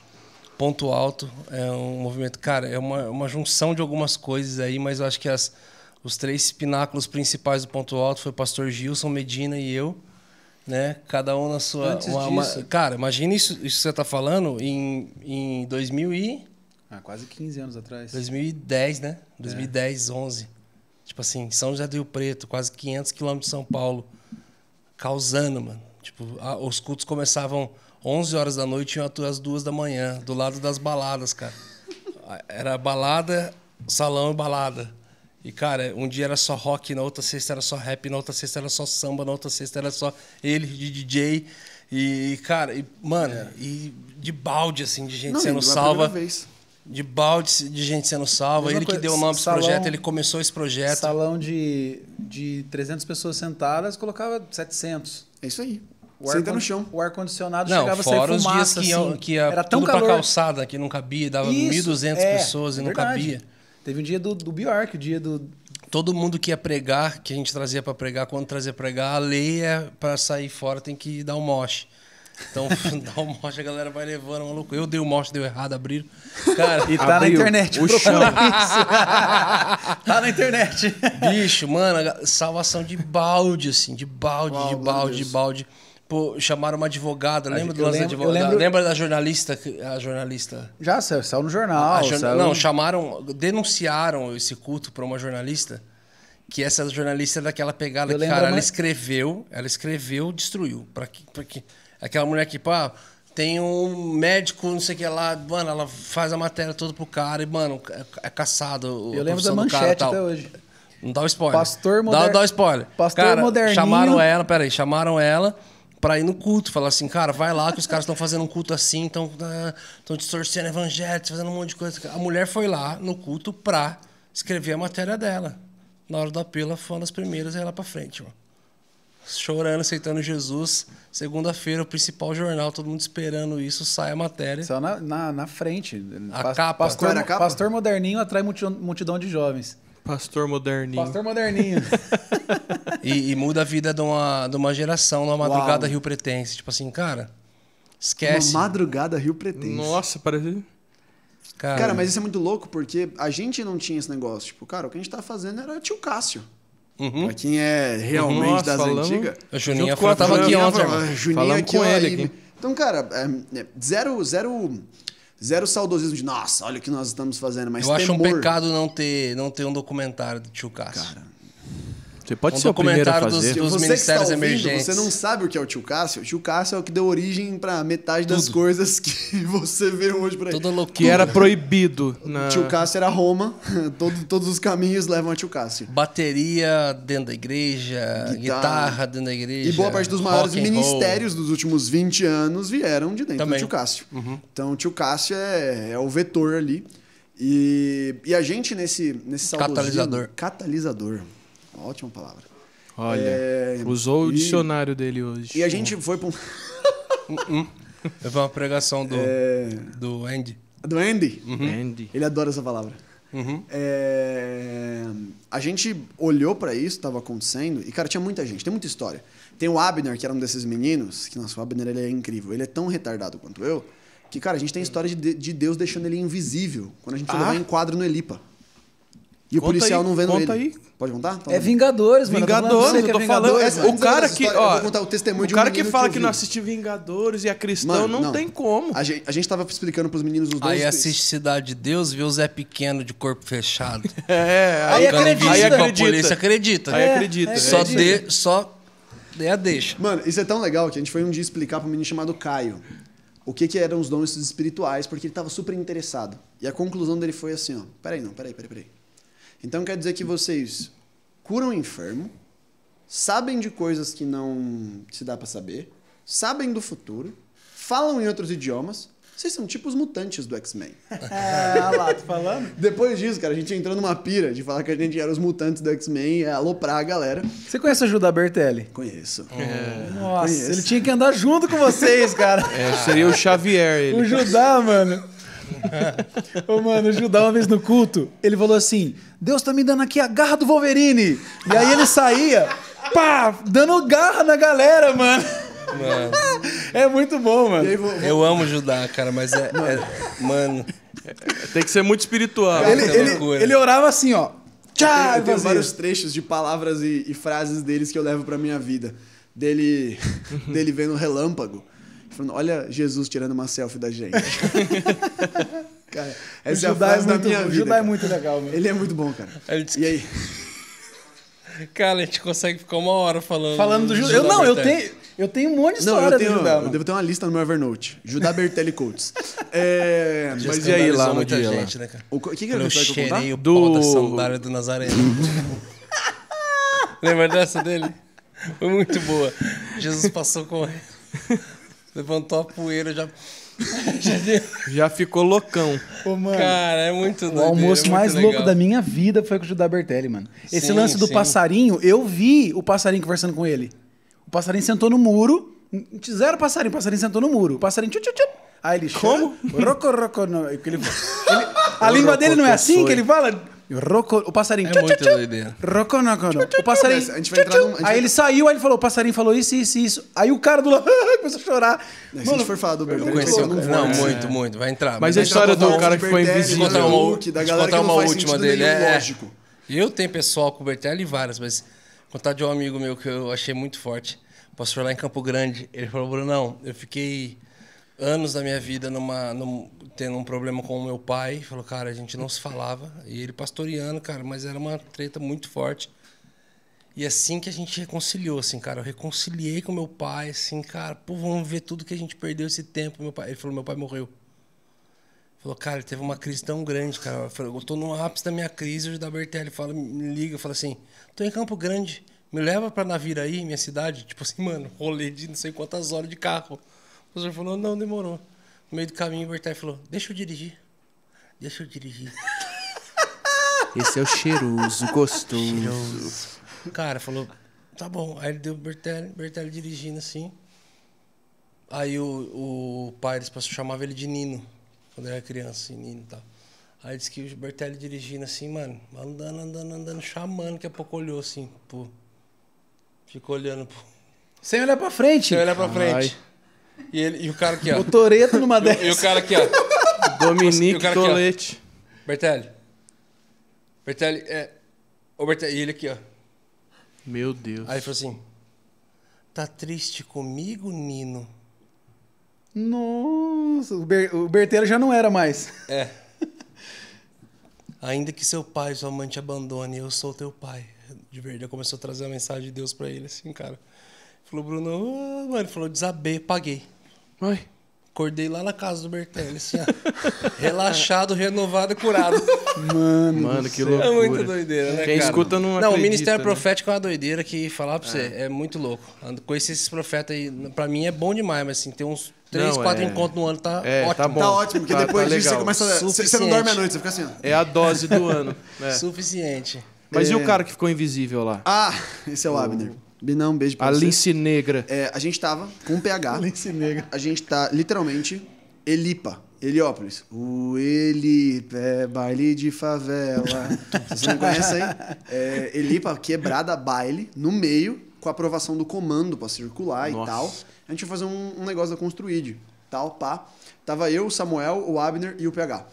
Ponto Alto é um movimento, cara, é uma, uma junção de algumas coisas aí, mas eu acho que as, os três pináculos principais do Ponto Alto foi o pastor Gilson, Medina e eu, né? Cada um na sua... Antes uma, disso... Uma, cara, imagina isso, isso que você tá falando em, em 2000 e... Ah, quase 15 anos atrás. 2010, né? 2010, é. 11. Tipo assim, São José do Rio Preto, quase 500 quilômetros de São Paulo causando, mano. Tipo, a, os cultos começavam 11 horas da noite e iam até as 2 da manhã, do lado das baladas, cara. Era balada, salão e balada. E, cara, um dia era só rock, na outra sexta era só rap, na outra sexta era só samba, na outra sexta era só ele de DJ. E, cara, e, mano, é. e de balde, assim, de gente Não, sendo é salva. Vez de balde de gente sendo salva. Mesma ele coisa, que deu o nome salão, projeto, ele começou esse projeto. Salão de, de 300 pessoas sentadas, colocava 700. É isso aí. O Senta ar, tá no chão. O ar-condicionado chegava fora a sair fumaça. Os dias que, assim, que ia, era tão tudo calor. pra calçada, que não cabia, dava 1.200 é, pessoas e é não cabia. Teve um dia do, do Biarc, o dia do... Todo mundo que ia pregar, que a gente trazia para pregar, quando trazia pregar, a lei é para sair fora tem que dar um moche. Então dá o um a galera vai levando, maluco. Eu dei o um deu errado, abriram. Cara, e tá na internet. O chão tá na internet. Bicho, mano, salvação de balde, assim, de balde, de balde, de balde. Pô, chamaram uma advogada, lembra do lance da advogada? Lembro... Lembra da jornalista? A jornalista. Já saiu, saiu no jornal. Saiu... Não, chamaram, denunciaram esse culto para uma jornalista. Que essa jornalista é daquela pegada eu que, cara, ela escreveu, ela escreveu, destruiu. Pra que, pra que... Aquela mulher que, pá, tem um médico, não sei o que lá, mano, ela faz a matéria toda pro cara e, mano, é, é caçado. Eu lembro da manchete cara, até hoje. Não dá o spoiler. Pastor moderno. Dá, o spoiler. Pastor cara, moderninho. Chamaram ela, peraí, chamaram ela pra ir no culto. Falar assim, cara, vai lá que os caras estão fazendo um culto assim, estão uh, distorcendo evangelho, fazendo um monte de coisa. A mulher foi lá no culto pra escrever a matéria dela. Na hora do apelo, foi uma das primeiras e ela pra frente, mano chorando, aceitando Jesus. Segunda-feira, o principal jornal, todo mundo esperando isso, sai a matéria. Só na, na, na frente. A capa. Pastor, a capa? pastor moderninho atrai multidão de jovens. Pastor moderninho. Pastor moderninho. e, e, muda a vida de uma, de uma geração numa madrugada Uau. Rio Pretense. Tipo assim, cara, esquece. Uma madrugada Rio Pretense. Nossa, parece... Cara, cara mas isso é muito louco, porque a gente não tinha esse negócio. Tipo, cara, o que a gente tá fazendo era tio Cássio. Uhum. Pra quem é realmente Nossa, uhum. das antigas. A Juninha ficou, tava aqui ontem. A Juninha aqui, com ó, ele. Aqui. Então, cara, é, é, zero, zero, zero saudosismo de nossa, olha o que nós estamos fazendo. Mas Eu temor. acho um pecado não ter, não ter um documentário do tio Cássio. Cara, você pode um ser o primeiro a fazer. Dos, dos você ministérios está ouvindo, Você não sabe o que é o tio Cássio. O tio Cássio é o que deu origem para metade Tudo. das coisas que você vê hoje por aí. Toda loucura. Que era proibido. Na... O tio Cássio era Roma. Todo, todos os caminhos levam a tio Cássio. Bateria dentro da igreja, guitarra, guitarra dentro da igreja. E boa parte dos maiores ministérios roll. dos últimos 20 anos vieram de dentro Também. do tio Cássio. Uhum. Então o tio Cássio é, é o vetor ali. E, e a gente nesse, nesse saudosismo... Catalisador. Catalisador ótima palavra. Olha, é, usou e, o dicionário dele hoje. E a gente foi para um... Uh, uh. Eu vi uma pregação do, é... do Andy. Do Andy? Uhum. Andy. Ele adora essa palavra. Uhum. É... A gente olhou para isso, estava acontecendo, e, cara, tinha muita gente, tem muita história. Tem o Abner, que era um desses meninos, que, nossa, o Abner ele é incrível. Ele é tão retardado quanto eu, que, cara, a gente tem história de, de Deus deixando ele invisível quando a gente ah? foi ah? levar um quadro no Elipa. E conta o policial aí, não vendo conta ele. Aí. Pode contar? Toma. Então é Vingadores, mano. Vingadores, eu tô, eu tô falando. é, é o cara que, ó, o testemunho o cara um que fala que, que, não assiste Vingadores e é cristão, mano, não, não, tem como. A gente, a gente tava explicando pros meninos os dois. Aí assiste Cidade de Deus, vê o Zé Pequeno de corpo fechado. é, aí, aí acredita. Aí acredita. A polícia acredita. Aí é, acredita. É. Só dê, só a deixa. Mano, isso é tão legal que a gente foi um dia explicar pra um menino chamado Caio o que, que eram os dons espirituais, porque ele tava super interessado. E a conclusão dele foi assim, ó. Peraí, não, peraí, peraí, peraí. Então quer dizer que vocês curam enfermo, sabem de coisas que não se dá para saber, sabem do futuro, falam em outros idiomas. Vocês são tipo os mutantes do X-Men. É, lá, tô falando. Depois disso, cara, a gente entrou numa pira de falar que a gente era os mutantes do X-Men e aloprar a galera. Você conhece o Judá Bertelli? Conheço. É. Nossa, Conheço. ele tinha que andar junto com vocês, cara. É, seria o Xavier, ele. O Judá, mano. Ô, mano, o Judá, uma vez no culto, ele falou assim: Deus tá me dando aqui a garra do Wolverine. E aí ele saía, pá, dando garra na galera, mano. Mano. É muito bom, mano. Aí, vou, vou... Eu amo Judá, cara, mas é. Mano. É, mano. Tem que ser muito espiritual. É ele, ele, ele orava assim, ó. Tchau, eu tenho, eu tenho vários trechos de palavras e, e frases deles que eu levo pra minha vida. Dele, dele vendo relâmpago falando: olha Jesus tirando uma selfie da gente. cara, essa é a frase é muito, da minha vida. O é muito legal, meu. Ele é muito bom, cara. E aí? Cara, a gente consegue ficar uma hora falando. Falando do Judá. Eu, não, eu tenho, eu tenho um monte de história não, eu tenho, do Judá. Eu devo ter uma lista no meu Evernote. Judá Bertelli Coates. É, mas e aí lá no dia gente, Né, o que, que era a história que eu contava? Do... da sandália do Nazareno. Lembra dessa dele? Foi muito boa. Jesus passou com Levantou a poeira, já. já ficou loucão. Pô, mano, Cara, é muito doido. O é almoço é mais legal. louco da minha vida foi com o Judá Bertelli, mano. Esse sim, lance do sim. passarinho, eu vi o passarinho conversando com ele. O passarinho sentou no muro. Zero passarinho, o passarinho sentou no muro. O passarinho. Aí ele Como? Roco, roco, não. Ele, ele, a língua dele não é assim que ele fala? Roco, o passarinho. É muito doideira. Roco, O passarinho. A gente vai entrar num, Aí ele saiu, aí ele falou, o passarinho falou isso, isso, isso. Aí o cara do lado ah, começou a chorar. Mano, se a gente for falar do Bertelli, eu conheci o cara. Não, muito, muito. Vai entrar. Mas a história do cara que foi invisível. Contar uma, contar uma última dele. É, é lógico. Eu tenho pessoal com o Bertelli várias, mas contar de um amigo meu que eu achei muito forte. Pastor lá em Campo Grande. Ele falou, Brunão, eu fiquei anos da minha vida numa, num, tendo um problema com o meu pai. Falou, cara, a gente não se falava. E ele pastoreando, cara, mas era uma treta muito forte. E assim que a gente reconciliou, assim, cara, eu reconciliei com meu pai, assim, cara, pô, vamos ver tudo que a gente perdeu esse tempo. Meu pai, ele falou, meu pai morreu. Falou, cara, ele teve uma crise tão grande, cara. Eu, falei, eu tô no ápice da minha crise, hoje da Bertelli fala, me liga, fala assim, tô em Campo Grande, me leva pra aí minha cidade. Tipo assim, mano, rolê de não sei quantas horas de carro. O senhor falou, não, demorou. No meio do caminho, o Bertai falou, deixa eu dirigir. Deixa eu dirigir. Esse é o cheiroso, gostoso. Cheiroso. Cara, falou, tá bom. Aí ele deu o Bertelli, Bertelli dirigindo assim. Aí o, o pai desse chamava ele de Nino, quando era criança, assim, Nino e tal. Aí disse que o Bertelli dirigindo assim, mano, andando, andando, andando, chamando, que a pouco olhou assim, pô. Ficou olhando, pô. Sem olhar pra frente. Sem olhar pra Ai. frente. E, ele, e o cara aqui, ó. O Toreto numa dessas. E, o cara aqui, ó. Dominique e Tolete. Bertelli. Bertelli, é. Ô, Bertelli, e ele aqui, ó. Meu Deus. Aí ele falou assim: Tá triste comigo, Nino? Nossa, o, Ber, o Bertelli já não era mais. É. Ainda que seu pai, sua mãe te abandone, eu sou teu pai. De verdade, começou a trazer a mensagem de Deus para ele, assim, cara. Falou, Bruno, mano, falou, desabei, paguei. Ai. Acordei lá na casa do Bertelli, assim, ó, relaxado, renovado, curado. Mano, mano que loucura. É muito doideira, né, Quem cara? escuta não, não acredita, o Ministério né? Profético é uma doideira que, falar pra é. você, é muito louco. Conhecer esses profetas aí, pra mim é bom demais, mas assim, tem uns três, não, quatro é... encontros no ano, tá é, tá ótimo. Tá, bom. tá ótimo, porque tá, depois tá disso legal. você começa... Suficiente. Você não dorme à noite, você fica assim... Ó. É a dose do ano. É. Suficiente. Mas e o é. cara que ficou invisível lá? Ah, esse é o, o... Abner. Binan, um beijo pra Alice você. Lince Negra. É, a gente tava com o PH. Lince Negra. A gente tá, literalmente, Elipa. Heliópolis. O Elipa é baile de favela. Vocês não conhecem, aí? É, Elipa, quebrada, baile, no meio, com a aprovação do comando para circular Nossa. e tal. A gente ia fazer um, um negócio da Construid. Tal, pá. Tava eu, o Samuel, o Abner e o PH.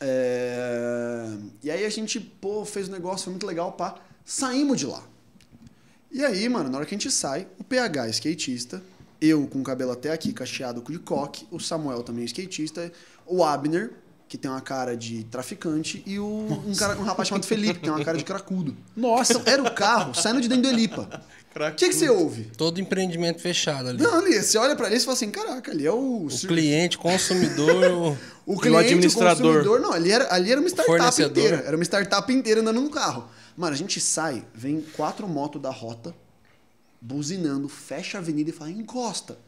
É... E aí a gente, pô, fez um negócio, foi muito legal, pá. Saímos de lá. E aí, mano, na hora que a gente sai, o PH é skatista, eu com o cabelo até aqui, cacheado de coque, o Samuel também é skatista, o Abner, que tem uma cara de traficante, e o, um, cara, um rapaz chamado Felipe, que tem uma cara de cracudo. Nossa, então, era o carro saindo de dentro do Elipa. O que, que você ouve? Todo empreendimento fechado ali. Não, ali, você olha para ali e fala assim, caraca, ali é o... O cliente, consumidor... o cliente, o administrador. O consumidor, não, ali era, ali era uma startup inteira. Era uma startup inteira andando no carro. Mano, a gente sai, vem quatro motos da rota, buzinando, fecha a avenida e fala, encosta.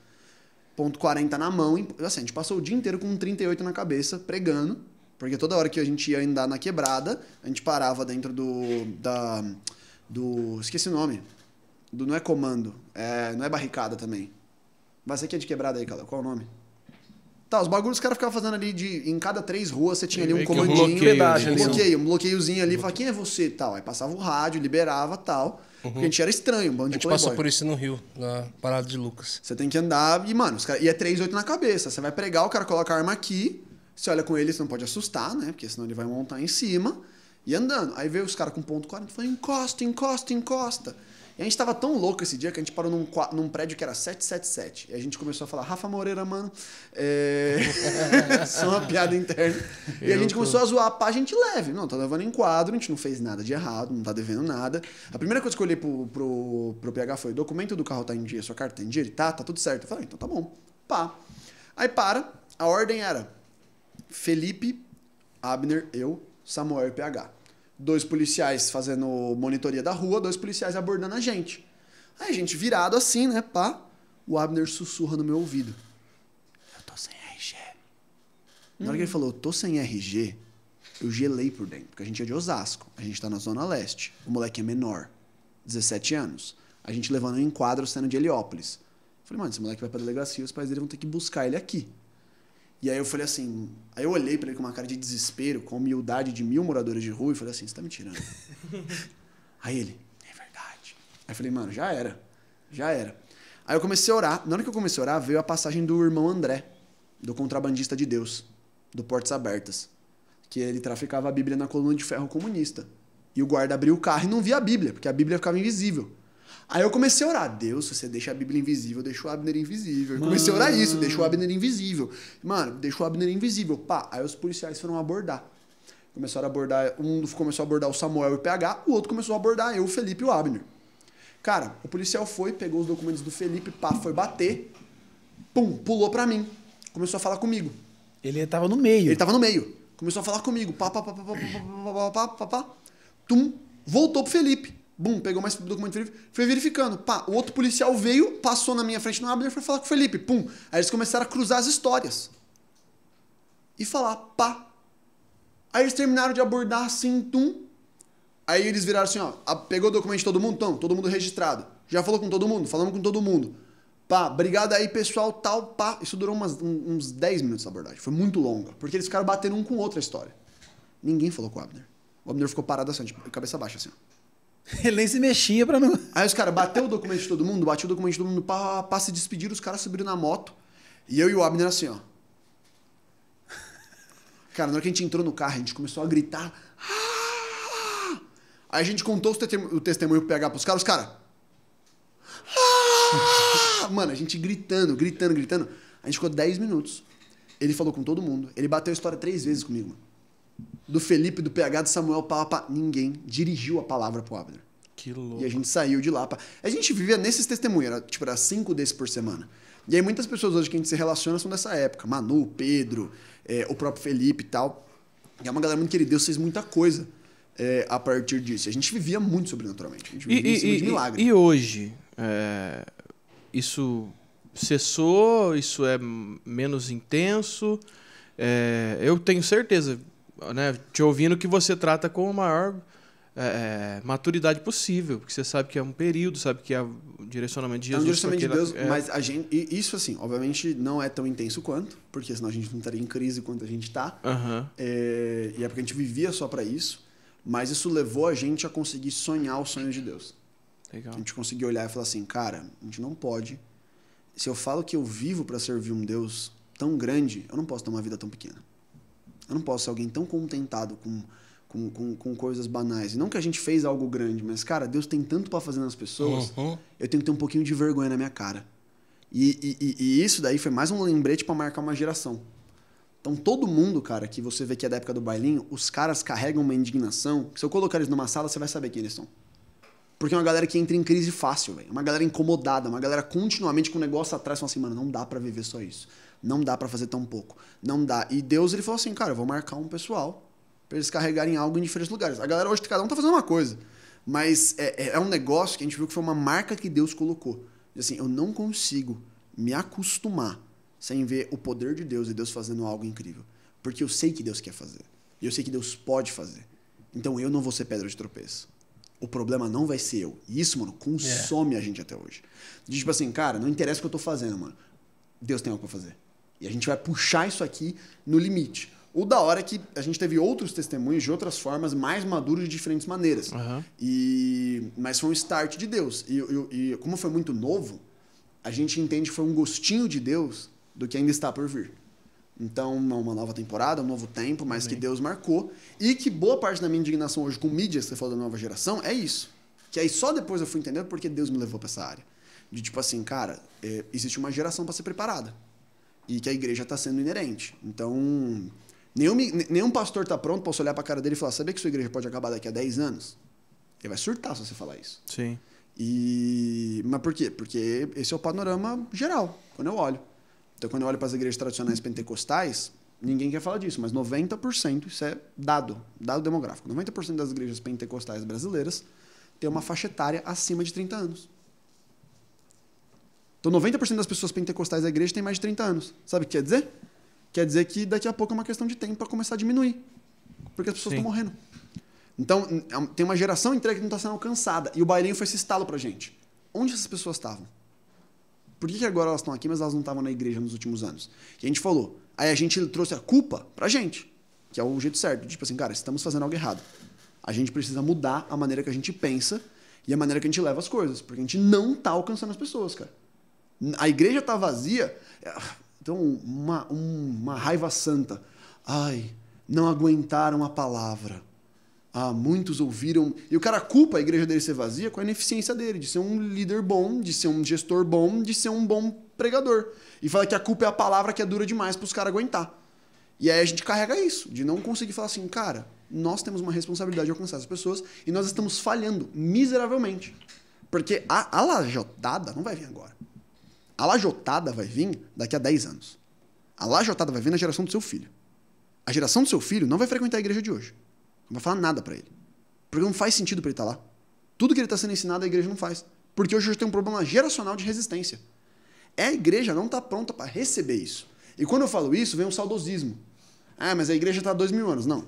Ponto 40 na mão. Assim, a gente passou o dia inteiro com um 38 na cabeça, pregando. Porque toda hora que a gente ia andar na quebrada, a gente parava dentro do. da. do. esqueci o nome. Do, não é comando. É, não é barricada também. mas ser que é de quebrada aí, Cala. Qual é o nome? Tá, os bagulhos que os caras ficavam fazendo ali de. Em cada três ruas você tinha ali um comandinho. Um bloqueio, um tipo, né? bloqueio, um bloqueiozinho ali, falava, quem é você e tal. Aí passava o rádio, liberava tal. Uhum. Porque a gente era estranho, um bando de A gente passou por isso no Rio, na parada de Lucas. Você tem que andar e, mano, os cara, e é 3-8 na cabeça. Você vai pregar, o cara coloca a arma aqui, você olha com ele, você não pode assustar, né? Porque senão ele vai montar em cima. E andando. Aí veio os caras com ponto 40 e falou: encosta, encosta, encosta. E a gente tava tão louco esse dia que a gente parou num, num prédio que era 777. E a gente começou a falar, Rafa Moreira, mano. É... Só é uma piada interna. E a gente começou a zoar pá, a gente leve. Não, tá levando em quadro, a gente não fez nada de errado, não tá devendo nada. A primeira coisa que eu olhei pro, pro, pro PH foi: documento do carro tá em dia, sua carta tá em dia, ele tá, tá tudo certo. Eu falei, ah, então tá bom. Pá. Aí para, a ordem era Felipe, Abner, eu, Samuel e PH dois policiais fazendo monitoria da rua, dois policiais abordando a gente. Aí a gente virado assim, né, pá, o Abner sussurra no meu ouvido. Eu tô sem RG. Na hora que ele falou, eu tô sem RG, eu gelei por dentro, porque a gente é de Osasco, a gente tá na Zona Leste, o moleque é menor, 17 anos, a gente levando um enquadro saindo de Heliópolis. falei, mano, esse moleque vai pra delegacia, os pais dele vão ter que buscar ele aqui. E aí eu falei assim, aí eu olhei para ele com uma cara de desespero, com a humildade de mil moradores de rua e falei assim, você tá me tirando. aí ele, é verdade. Aí eu falei, mano, já era, já era. Aí eu comecei a orar, na hora que eu comecei a orar, veio a passagem do irmão André, do contrabandista de Deus, do Portas Abertas, que ele traficava a Bíblia na coluna de ferro comunista. E o guarda abriu o carro e não via a Bíblia, porque a Bíblia ficava invisível. Aí eu comecei a orar, Deus, se você deixa a Bíblia invisível, deixa o Abner invisível. Eu comecei a orar isso, deixa o Abner invisível. Mano, deixa o Abner invisível. Pá, aí os policiais foram abordar. Começaram a abordar, um começou a abordar o Samuel e o PH, o outro começou a abordar eu, o Felipe e o Abner. Cara, o policial foi, pegou os documentos do Felipe, pá, foi bater, pum, pulou pra mim. Começou a falar comigo. Ele tava no meio. Ele tava no meio. Começou a falar comigo, pá, pá, pá, pá, pá, pá, pá, pá, pá, pá, pá, pá. Tum, voltou pro Felipe. Bum, pegou mais documento, foi verificando. Pá, o outro policial veio, passou na minha frente no Abner, foi falar com o Felipe. Pum. Aí eles começaram a cruzar as histórias. E falar, pá. Aí eles terminaram de abordar assim, tum. Aí eles viraram assim, ó. Pegou o documento de todo mundo? tão todo mundo registrado. Já falou com todo mundo? Falamos com todo mundo. Pá, obrigado aí, pessoal, tal, pá. Isso durou umas, uns 10 minutos a abordagem. Foi muito longa. Porque eles ficaram batendo um com outra outro a história. Ninguém falou com o Abner. O Abner ficou parado assim, de cabeça baixa assim, ó. Ele nem se mexia pra não. Aí os caras bateu o documento de todo mundo, bateu o documento de todo mundo, pá, pá, se despediram, os caras subiram na moto. E eu e o Abner assim, ó. Cara, na hora que a gente entrou no carro, a gente começou a gritar. Ah! Aí a gente contou o testemunho pro PH pros caras, os caras. Ah! Mano, a gente gritando, gritando, gritando. A gente ficou 10 minutos. Ele falou com todo mundo. Ele bateu a história três vezes comigo, mano do Felipe, do PH, do Samuel, pá, pá, ninguém dirigiu a palavra pro Abner. Que louco. E a gente saiu de lá. Pá. A gente vivia nesses testemunhos, era, tipo, era cinco desses por semana. E aí muitas pessoas hoje que a gente se relaciona são dessa época. Manu, Pedro, é, o próprio Felipe e tal. E é uma galera muito querida, Deus fez muita coisa é, a partir disso. A gente vivia muito sobrenaturalmente. A gente vivia e, em cima e, de milagre. E, hoje, é, isso cessou? Isso é menos intenso? eu tenho certeza né, te ouvindo que você trata com a maior é, é, maturidade possível, porque você sabe que é um período, sabe que é o direcionamento de Jesus. É um direcionamento de Deus, é... mas a gente, isso assim, obviamente não é tão intenso quanto, porque senão a gente não estaria em crise quanto a gente está. Uhum. É, e é porque a gente vivia só para isso, mas isso levou a gente a conseguir sonhar os sonhos de Deus. Legal. A gente conseguiu olhar e falar assim, cara, a gente não pode. Se eu falo que eu vivo para servir um Deus tão grande, eu não posso ter uma vida tão pequena. Eu não posso ser alguém tão contentado com, com, com, com coisas banais. E não que a gente fez algo grande, mas, cara, Deus tem tanto para fazer nas pessoas, uhum. eu tenho que ter um pouquinho de vergonha na minha cara. E, e, e isso daí foi mais um lembrete para marcar uma geração. Então, todo mundo, cara, que você vê que é da época do bailinho, os caras carregam uma indignação. Se eu colocar eles numa sala, você vai saber quem eles são. Porque é uma galera que entra em crise fácil, velho. É uma galera incomodada, uma galera continuamente com o negócio atrás, falando assim, mano, não dá para viver só isso. Não dá para fazer tão pouco. Não dá. E Deus, ele falou assim, cara, eu vou marcar um pessoal para eles carregarem algo em diferentes lugares. A galera hoje, cada um tá fazendo uma coisa. Mas é, é, é um negócio que a gente viu que foi uma marca que Deus colocou. Assim, eu não consigo me acostumar sem ver o poder de Deus e Deus fazendo algo incrível. Porque eu sei que Deus quer fazer. E eu sei que Deus pode fazer. Então eu não vou ser pedra de tropeço. O problema não vai ser eu. E isso, mano, consome é. a gente até hoje. Diz tipo assim, cara, não interessa o que eu tô fazendo, mano. Deus tem algo pra fazer. E a gente vai puxar isso aqui no limite. O da hora é que a gente teve outros testemunhos de outras formas, mais maduros de diferentes maneiras. Uhum. E Mas foi um start de Deus. E, e, e, como foi muito novo, a gente entende que foi um gostinho de Deus do que ainda está por vir. Então, é uma nova temporada, um novo tempo, mas Amém. que Deus marcou. E que boa parte da minha indignação hoje com mídias você falou da nova geração, é isso. Que aí só depois eu fui entender porque Deus me levou para essa área. De tipo assim, cara, é, existe uma geração para ser preparada e que a igreja está sendo inerente. Então, nenhum, nenhum pastor está pronto para olhar para a cara dele e falar: sabia que sua igreja pode acabar daqui a 10 anos? Ele vai surtar se você falar isso. Sim. E, mas por quê? Porque esse é o panorama geral, quando eu olho. Então, quando eu olho para as igrejas tradicionais pentecostais, ninguém quer falar disso, mas 90%, isso é dado, dado demográfico, 90% das igrejas pentecostais brasileiras têm uma faixa etária acima de 30 anos. Então 90% das pessoas pentecostais da igreja têm mais de 30 anos. Sabe o que quer dizer? Quer dizer que daqui a pouco é uma questão de tempo para começar a diminuir. Porque as pessoas estão morrendo. Então, é tem uma geração inteira que não está sendo alcançada. E o bailinho foi esse estalo pra gente. Onde essas pessoas estavam? Por que, que agora elas estão aqui, mas elas não estavam na igreja nos últimos anos? E a gente falou. Aí a gente trouxe a culpa pra gente, que é o jeito certo. Tipo assim, cara, estamos fazendo algo errado. A gente precisa mudar a maneira que a gente pensa e a maneira que a gente leva as coisas. Porque a gente não está alcançando as pessoas, cara a igreja está vazia. Então, uma, uma raiva santa. Ai, não aguentaram a palavra. Ah, muitos ouviram. E o cara culpa a igreja dele ser vazia com a ineficiência dele, de ser um líder bom, de ser um gestor bom, de ser um bom pregador. E fala que a culpa é a palavra que é dura demais para os caras aguentar. E aí a gente carrega isso, de não conseguir falar assim, cara, nós temos uma responsabilidade de alcançar as pessoas e nós estamos falhando miseravelmente. Porque a, a lajotada não vai vir agora. A lajotada vai vir daqui a 10 anos. A lajotada vai vir na geração do seu filho. A geração do seu filho não vai frequentar a igreja de hoje. Não vai falar nada para ele. Porque não faz sentido para ele estar tá lá. Tudo que ele está sendo ensinado, a igreja não faz. Porque hoje tem um problema geracional de resistência. É a igreja não está pronta para receber isso. E quando eu falo isso, vem um saudosismo. Ah, mas a igreja está há dois mil anos. Não.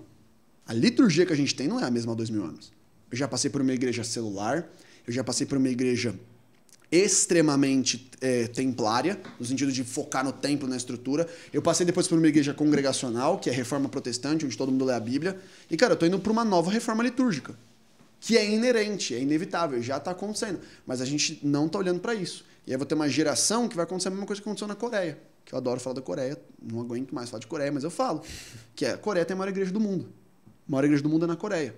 A liturgia que a gente tem não é a mesma há dois mil anos. Eu já passei por uma igreja celular, eu já passei por uma igreja extremamente é, templária, no sentido de focar no templo, na estrutura. Eu passei depois por uma igreja congregacional, que é reforma protestante, onde todo mundo lê a Bíblia. E, cara, eu tô indo para uma nova reforma litúrgica, que é inerente, é inevitável, já está acontecendo. Mas a gente não tá olhando para isso. E aí vou ter uma geração que vai acontecer a mesma coisa que aconteceu na Coreia. Que eu adoro falar da Coreia, não aguento mais falar de Coreia, mas eu falo. Que é, a Coreia tem a maior igreja do mundo. A maior igreja do mundo é na Coreia.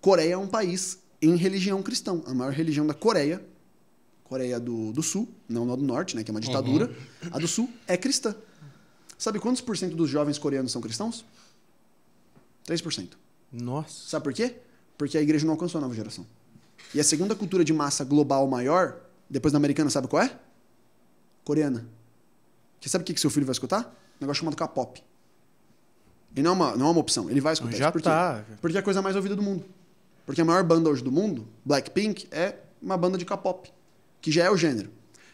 Coreia é um país em religião cristã. A maior religião da Coreia Coreia do, do Sul, não a do Norte, né, que é uma ditadura, uhum. a do Sul é cristã. Sabe quantos por cento dos jovens coreanos são cristãos? 3%. Nossa. Sabe por quê? Porque a igreja não alcançou a nova geração. E a segunda cultura de massa global maior, depois da americana, sabe qual é? Coreana. Que sabe o que, que seu filho vai escutar? Um negócio chamado K-pop. E não é, uma, não é uma opção, ele vai escutar. Já Por tá. Porque é a coisa mais ouvida do mundo. Porque a maior banda hoje do mundo, Blackpink, é uma banda de K-pop que já é o gênero.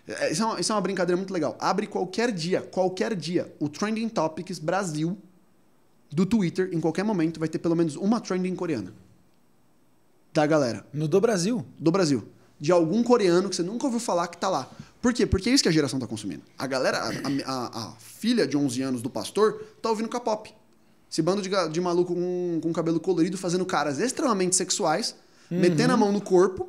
É, isso é, uma, isso é uma brincadeira muito legal. Abre qualquer dia, qualquer dia, o Trending Topics Brasil do Twitter, em qualquer momento, vai ter pelo menos uma trending coreana. Da galera. No do Brasil? Do Brasil. De algum coreano que você nunca ouviu falar que tá lá. Por quê? Porque é isso que a geração tá consumindo. A galera, a, a, a filha de 11 anos do pastor, tá ouvindo K-pop. Esse bando de, de maluco com, com cabelo colorido fazendo caras extremamente sexuais, uhum. metendo a mão no corpo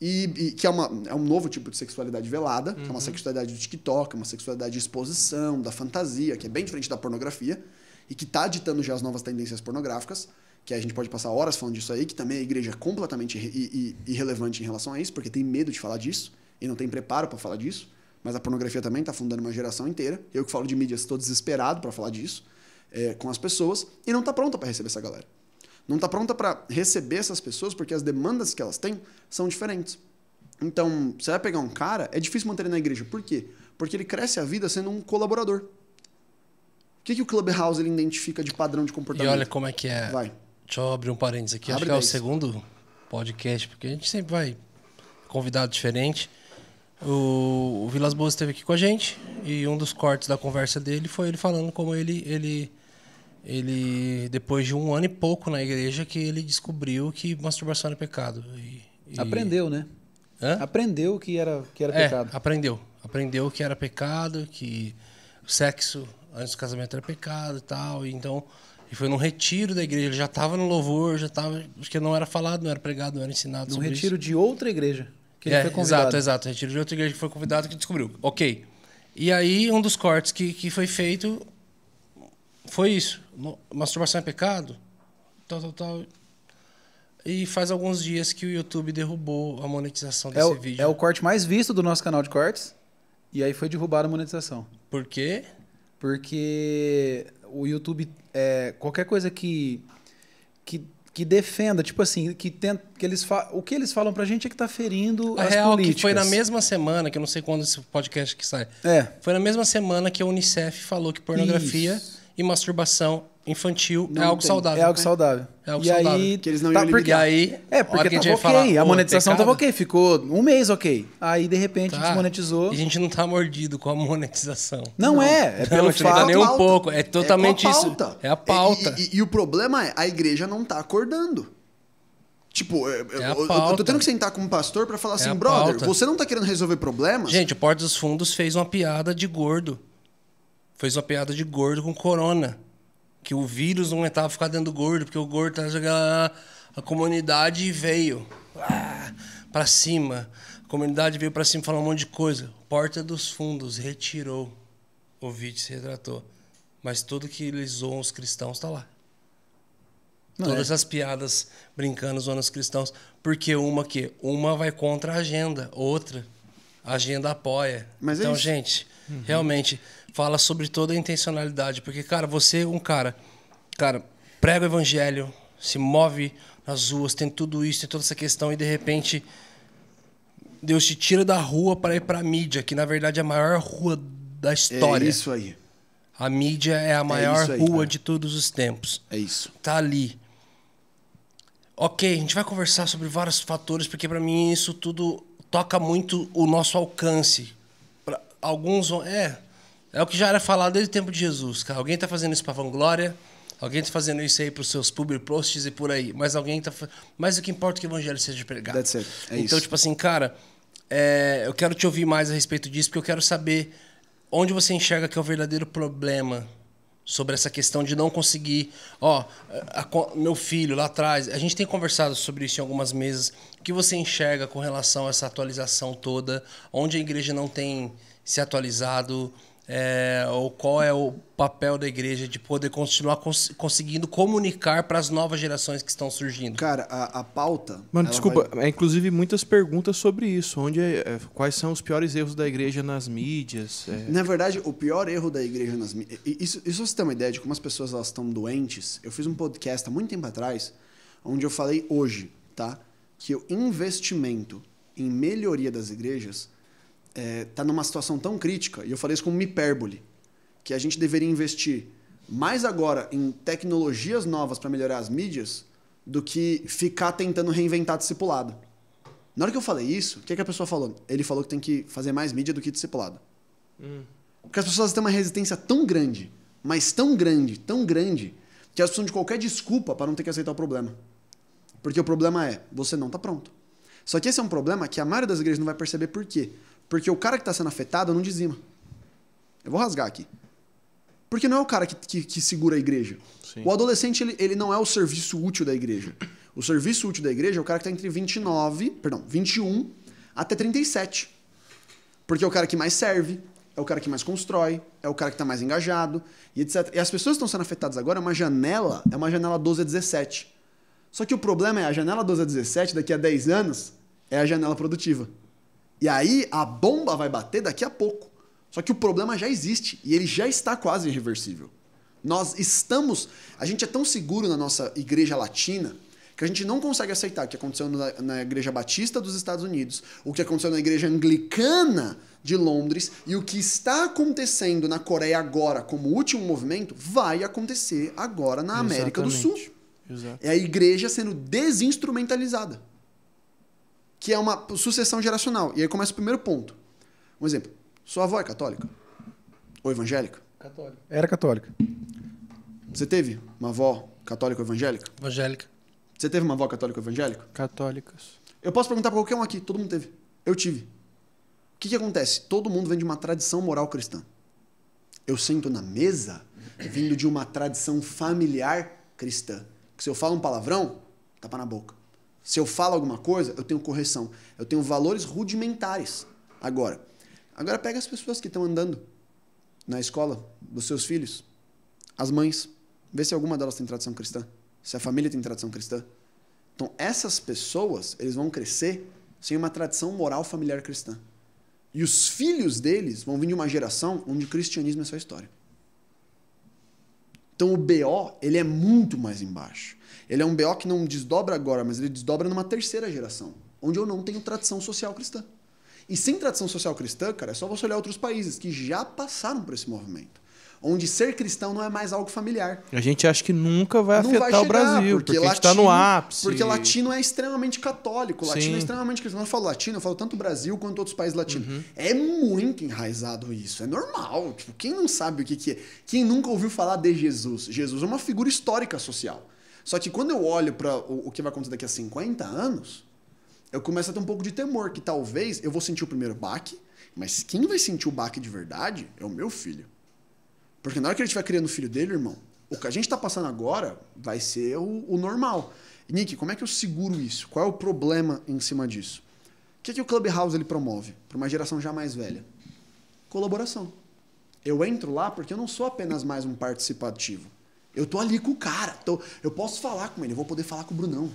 e, e, que é, uma, é um novo tipo de sexualidade velada, uhum. que é uma uhum. sexualidade do TikTok, uma sexualidade de exposição, da fantasia, que é bem diferente da pornografia, e que está ditando já as novas tendências pornográficas, que a gente pode passar horas falando disso aí, que também a igreja é completamente irre irrelevante em relação a isso, porque tem medo de falar disso e não tem preparo para falar disso, mas a pornografia também está fundando uma geração inteira. Eu que falo de mídias, estou desesperado para falar disso é, com as pessoas, e não está pronta para receber essa galera não está pronta para receber essas pessoas porque as demandas que elas têm são diferentes. Então, você vai pegar um cara, é difícil manter ele na igreja. Por quê? Porque ele cresce a vida sendo um colaborador. O que, que o Clubhouse ele identifica de padrão de comportamento? E olha como é que é. Vai. Deixa eu abrir um parênteses aqui. Abre Acho que é o segundo podcast, porque a gente sempre vai convidado diferente. O, o Vilas Boas esteve aqui com a gente e um dos cortes da conversa dele foi ele falando como ele, ele ele depois de um ano e pouco na igreja que ele descobriu que masturbação era pecado. E, e... Aprendeu, né? Hã? Aprendeu que era que era é, pecado. Aprendeu, aprendeu que era pecado, que o sexo antes do casamento era pecado e tal. E então ele foi num retiro da igreja, ele já estava no louvor, já estava porque não era falado, não era pregado, não era ensinado. Num retiro isso. de outra igreja que ele é, foi convidado. Exato, exato, retiro de outra igreja que foi convidado que descobriu. Ok. E aí um dos cortes que, que foi feito foi isso no, masturbação é pecado? Tal, tal, tal. E faz alguns dias que o YouTube derrubou a monetização desse é o, vídeo. É o corte mais visto do nosso canal de cortes. E aí foi derrubada a monetização. Por quê? Porque o YouTube, é, qualquer coisa que, que, que defenda, tipo assim, que, tenta, que eles o que eles falam pra gente é que tá ferindo a as real políticas. É que foi na mesma semana, que eu não sei quando esse podcast que sai. É. Foi na mesma semana que a Unicef falou que pornografia... Isso e masturbação infantil é não é algo tem. saudável. É algo né? saudável. É algo e saudável. Aí, que eles não tá, iam porque, aí, é, porque tava tá ok, falar, a monetização pecado. tava ok, ficou um mês ok. Aí, de repente, tá. a gente monetizou. E a gente não tá mordido com a monetização. Não, não. é. É pelo não, fato. Não nem um pouco. É totalmente é isso. É a pauta. E, e, e, o problema é, a igreja não tá acordando. Tipo, é eu, eu, tô tendo que sentar com um pastor para falar é assim, brother, pauta. você não tá querendo resolver problemas? Gente, o Porta dos Fundos fez uma piada de gordo fez uma piada de gordo com corona. Que o vírus não aguentava ficar dentro do gordo, porque o gordo traz jogando a comunidade veio ah, para cima. A comunidade veio para cima falar um monte de coisa. Porta dos Fundos retirou. O vídeo se retratou. Mas tudo que eles zoam os cristãos está lá. Não Todas é. as piadas brincando, zoando os cristãos. Porque uma que Uma vai contra a agenda, outra. A agenda apoia. Mas é então, é gente, uhum. realmente, fala sobre toda a intencionalidade. Porque, cara, você é um cara, cara, prega o evangelho, se move nas ruas, tem tudo isso, tem toda essa questão, e de repente Deus te tira da rua para ir para a mídia, que na verdade é a maior rua da história. É isso aí. A mídia é a é maior é aí, rua cara. de todos os tempos. É isso. Tá ali. Ok, a gente vai conversar sobre vários fatores, porque para mim isso tudo toca muito o nosso alcance. Pra alguns. É, é o que já era falado desde o tempo de Jesus, cara. Alguém está fazendo isso para vanglória, alguém está fazendo isso aí para os seus public posts e por aí, mas alguém está. Mas o que importa é que o evangelho seja pregado. That's it. É então, isso. tipo assim, cara, é... eu quero te ouvir mais a respeito disso, porque eu quero saber onde você enxerga que é o verdadeiro problema sobre essa questão de não conseguir. Ó, meu filho lá atrás, a gente tem conversado sobre isso em algumas mesas. O que você enxerga com relação a essa atualização toda? Onde a igreja não tem se atualizado? é, ou qual é o papel da igreja de poder continuar cons conseguindo comunicar para as novas gerações que estão surgindo? Cara, a, a pauta. Mano, desculpa, vai... é inclusive muitas perguntas sobre isso. Onde é, é, quais são os piores erros da igreja nas mídias? É. Na verdade, o pior erro da igreja nas mídias. Isso, isso você tem uma ideia de como as pessoas elas estão doentes? Eu fiz um podcast há muito tempo atrás, onde eu falei hoje, tá? Que o investimento em melhoria das igrejas está eh, numa situação tão crítica, e eu falei isso como uma hipérbole, que a gente deveria investir mais agora em tecnologias novas para melhorar as mídias do que ficar tentando reinventar discipulado. Na hora que eu falei isso, o que, é que a pessoa falou? Ele falou que tem que fazer mais mídia do que discipulado. Hum. Porque as pessoas têm uma resistência tão grande, mas tão grande, tão grande, que elas precisam de qualquer desculpa para não ter que aceitar o problema. Porque o problema é, você não está pronto. Só que esse é um problema que a maioria das igrejas não vai perceber por quê. Porque o cara que está sendo afetado não dizima. Eu vou rasgar aqui. Porque não é o cara que, que, que segura a igreja. Sim. O adolescente ele, ele não é o serviço útil da igreja. O serviço útil da igreja é o cara que está entre 29, perdão, 21 até 37. Porque é o cara que mais serve, é o cara que mais constrói, é o cara que está mais engajado e etc. E as pessoas que estão sendo afetadas agora é uma janela, é uma janela 12 a 17. Só que o problema é a janela 12 a 17, daqui a 10 anos, é a janela produtiva. E aí a bomba vai bater daqui a pouco. Só que o problema já existe e ele já está quase irreversível. Nós estamos. A gente é tão seguro na nossa igreja latina que a gente não consegue aceitar o que aconteceu na, na igreja batista dos Estados Unidos, o que aconteceu na igreja anglicana de Londres e o que está acontecendo na Coreia agora como último movimento vai acontecer agora na América do Sul. Exato. É a igreja sendo desinstrumentalizada que é uma sucessão geracional. E aí começa o primeiro ponto. Um exemplo. Sua avó é católica? Ou evangélica? Católica. Era católica. Você teve uma avó católica ou evangélica? Evangélica. Você teve uma avó católica ou evangélica? Católicas. Eu posso perguntar para qualquer um aqui, todo mundo teve. Eu tive. O que, que acontece? Todo mundo vem de uma tradição moral cristã. Eu sento na mesa vindo de uma tradição familiar cristã. Que se eu falo um palavrão, tapa na boca. Se eu falo alguma coisa, eu tenho correção. Eu tenho valores rudimentares. Agora, agora pega as pessoas que estão andando na escola dos seus filhos, as mães, vê se alguma delas tem tradição cristã, se a família tem tradição cristã. Então, essas pessoas, eles vão crescer sem uma tradição moral familiar cristã. E os filhos deles vão vir de uma geração onde o cristianismo é só história. Então o BO, ele é muito mais embaixo. Ele é um BO que não desdobra agora, mas ele desdobra numa terceira geração, onde eu não tenho tradição social cristã. E sem tradição social cristã, cara, é só você olhar outros países que já passaram por esse movimento onde ser cristão não é mais algo familiar. A gente acha que nunca vai não afetar vai chegar, o Brasil, porque, porque está no ápice. Porque latino é extremamente católico, Sim. latino é extremamente cristão. Eu falo latino, eu falo tanto Brasil quanto outros países latinos. Uhum. É muito enraizado isso, é normal. Tipo, quem não sabe o que, que é? Quem nunca ouviu falar de Jesus? Jesus é uma figura histórica social. Só que quando eu olho para o que vai acontecer daqui a 50 anos, eu começo a ter um pouco de temor que talvez eu vou sentir o primeiro baque, mas quem vai sentir o baque de verdade é o meu filho. Porque na hora que ele estiver criando o filho dele, irmão, o que a gente está passando agora vai ser o, o, normal. Nick, como é que eu seguro isso? Qual é o problema em cima disso? O que, é que o Clubhouse ele promove para uma geração já mais velha? Colaboração. Eu entro lá porque eu não sou apenas mais um participativo. Eu tô ali com o cara. Tô, eu posso falar com ele, eu vou poder falar com o Brunão.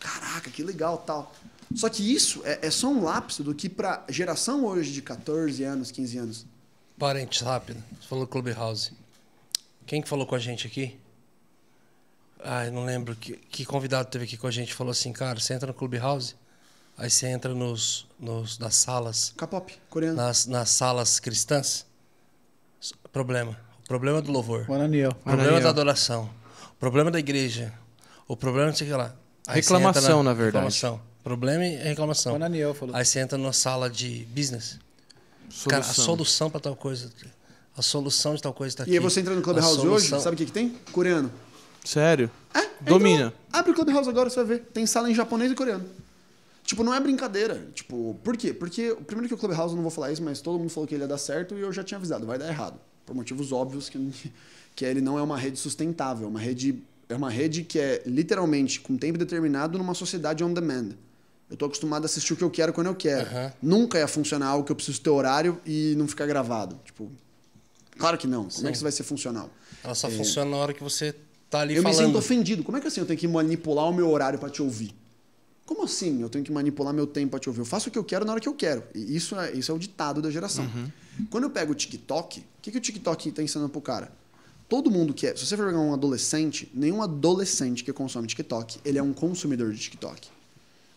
Caraca, que legal tal. Só que isso é, é só um lapso do que para geração hoje de 14 anos, 15 anos Parente, rápido. Você falou Clubhouse. Quem que falou com a gente aqui? Ai, não lembro. Que, que convidado teve aqui com a gente? Falou assim, cara, você entra no Clubhouse, aí você entra nos, nos, nas salas... K-pop, coreano. Nas, nas salas cristãs. Problema. O problema é do louvor. O problema Ananiel. da adoração. O problema da igreja. O problema não sei o que lá. Aí reclamação, na, na, verdade. Reclamação. Problema e reclamação. O falou. Aí você entra numa sala de business Solução. Cara, a solução para tal coisa. A solução de tal coisa está aqui. E aí você entra no Clubhouse solução... hoje, sabe o que, que tem? Coreano. Sério? É. Domina. Então, abre o Clubhouse agora, você vai ver. Tem sala em japonês e coreano. Tipo, não é brincadeira. Tipo, por quê? Porque, primeiro que o Clubhouse, eu não vou falar isso, mas todo mundo falou que ele ia dar certo e eu já tinha avisado, vai dar errado. Por motivos óbvios que, que ele não é uma rede sustentável. É uma rede, é uma rede que é literalmente com tempo determinado numa sociedade on demand. Eu tô acostumado a assistir o que eu quero quando eu quero. Uhum. Nunca ia funcionar algo que eu preciso ter horário e não ficar gravado. Tipo, claro que não. Como Sim. é que isso vai ser funcional? Ela só é... funciona na hora que você tá ali eu falando. Eu me sinto ofendido. Como é que assim eu tenho que manipular o meu horário para te ouvir? Como assim eu tenho que manipular meu tempo para te ouvir? Eu faço o que eu quero na hora que eu quero. E isso é, isso é o ditado da geração. Uhum. Quando eu pego o TikTok, o que, que o TikTok tá ensinando pro cara? Todo mundo que é. Se você for pegar um adolescente, nenhum adolescente que consome TikTok, ele é um consumidor de TikTok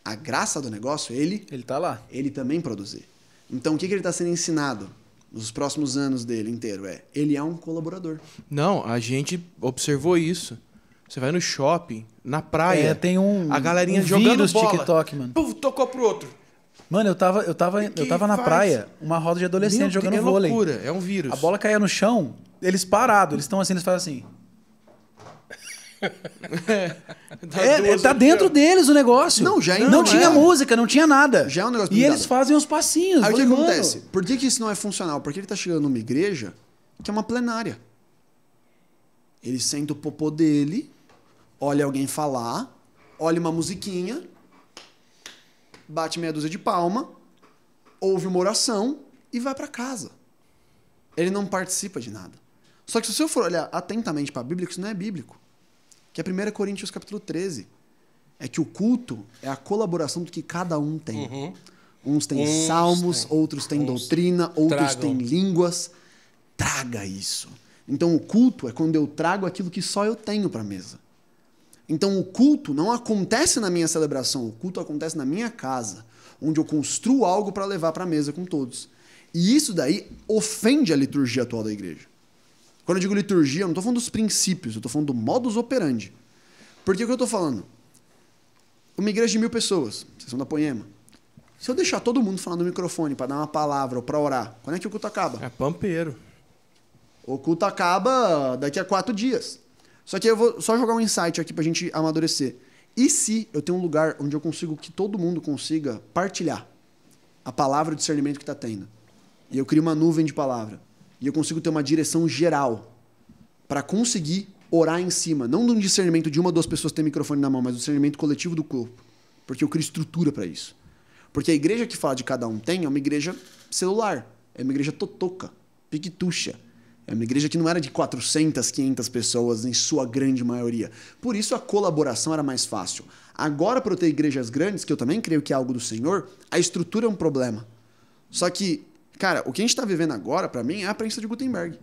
a graça do negócio, ele. Ele tá lá. Ele também produzir. Então, o que, que ele está sendo ensinado nos próximos anos dele inteiro? É, ele é um colaborador. Não, a gente observou isso. Você vai no shopping, na praia. É, tem um. A galerinha um jogando os TikTok, mano. Puf, tocou pro outro. Mano, eu tava, eu tava, eu tava na faz? praia, uma roda de adolescente Meu, jogando é vôlei. É loucura, é um vírus. A bola caía no chão, eles parados, eles estão assim, eles fazem assim. tá, é, é tá dentro deles o negócio. Não, já é, Não, não tinha é. música, não tinha nada. Já é um negócio E eles fazem os passinhos. Aí o que acontece? Por que, que isso não é funcional? Porque ele tá chegando numa igreja que é uma plenária. Ele senta o popô dele, olha alguém falar, olha uma musiquinha, bate meia dúzia de palma, ouve uma oração e vai para casa. Ele não participa de nada. Só que se você for olhar atentamente para bíblico, isso não é bíblico que é 1 Coríntios capítulo 13. É que o culto é a colaboração do que cada um tem. Uhum. Uns têm Uns salmos, tem. outros têm Uns doutrina, outros têm línguas. Traga isso. Então o culto é quando eu trago aquilo que só eu tenho para a mesa. Então o culto não acontece na minha celebração, o culto acontece na minha casa, onde eu construo algo para levar para a mesa com todos. E isso daí ofende a liturgia atual da igreja. Quando eu digo liturgia, eu não estou falando dos princípios, eu estou falando do modus operandi. Porque o que eu estou falando? Uma igreja de mil pessoas, são da Poema. Se eu deixar todo mundo falando no microfone para dar uma palavra ou para orar, quando é que o culto acaba? É pampeiro. O culto acaba daqui a quatro dias. Só que eu vou só jogar um insight aqui para a gente amadurecer. E se eu tenho um lugar onde eu consigo que todo mundo consiga partilhar a palavra, o discernimento que está tendo? E eu crio uma nuvem de palavra. E eu consigo ter uma direção geral para conseguir orar em cima, não de um discernimento de uma ou duas pessoas ter microfone na mão, mas do discernimento coletivo do corpo. Porque eu crio estrutura para isso. Porque a igreja que fala de cada um tem é uma igreja celular, é uma igreja totoca, piquitucha. É uma igreja que não era de 400, 500 pessoas, em sua grande maioria. Por isso a colaboração era mais fácil. Agora, para eu ter igrejas grandes, que eu também creio que é algo do Senhor, a estrutura é um problema. Só que Cara, o que a gente está vivendo agora, para mim, é a prensa de Gutenberg.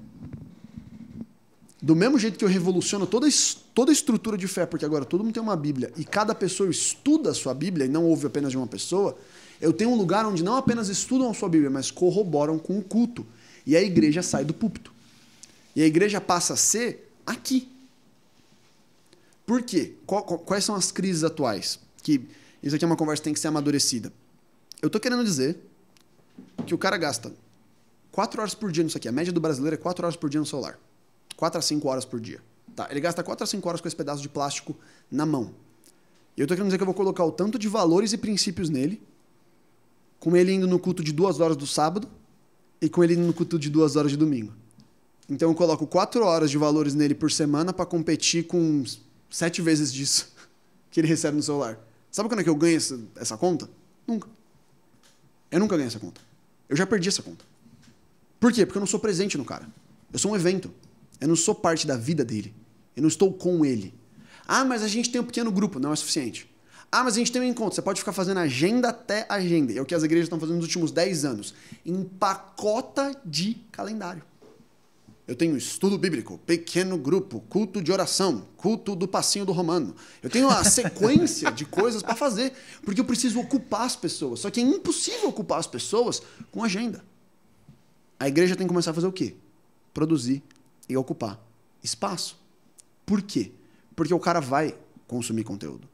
Do mesmo jeito que eu revoluciono toda, toda estrutura de fé, porque agora todo mundo tem uma Bíblia e cada pessoa estuda a sua Bíblia e não ouve apenas de uma pessoa, eu tenho um lugar onde não apenas estudam a sua Bíblia, mas corroboram com o culto. E a igreja sai do púlpito. E a igreja passa a ser aqui. Por quê? Quais são as crises atuais? Que isso aqui é uma conversa que tem que ser amadurecida. Eu estou querendo dizer que o cara gasta 4 horas por dia nisso aqui. A média do brasileiro é 4 horas por dia no celular. 4 a 5 horas por dia. Tá? Ele gasta 4 a 5 horas com esse pedaço de plástico na mão. E eu tô querendo dizer que eu vou colocar o tanto de valores e princípios nele, com ele indo no culto de 2 horas do sábado e com ele indo no culto de 2 horas de domingo. Então eu coloco 4 horas de valores nele por semana para competir com 7 vezes disso que ele recebe no celular. Sabe quando é que eu ganho essa, essa conta? Nunca. Eu nunca ganho essa conta. Eu já perdi essa conta. Por quê? Porque eu não sou presente no cara. Eu sou um evento. Eu não sou parte da vida dele. Eu não estou com ele. Ah, mas a gente tem um pequeno grupo. Não é suficiente. Ah, mas a gente tem um encontro. Você pode ficar fazendo agenda até agenda. É o que as igrejas estão fazendo nos últimos 10 anos. Empacota de calendário. Eu tenho estudo bíblico, pequeno grupo, culto de oração, culto do passinho do romano. Eu tenho uma sequência de coisas para fazer, porque eu preciso ocupar as pessoas. Só que é impossível ocupar as pessoas com agenda. A igreja tem que começar a fazer o quê? Produzir e ocupar espaço. Por quê? Porque o cara vai consumir conteúdo.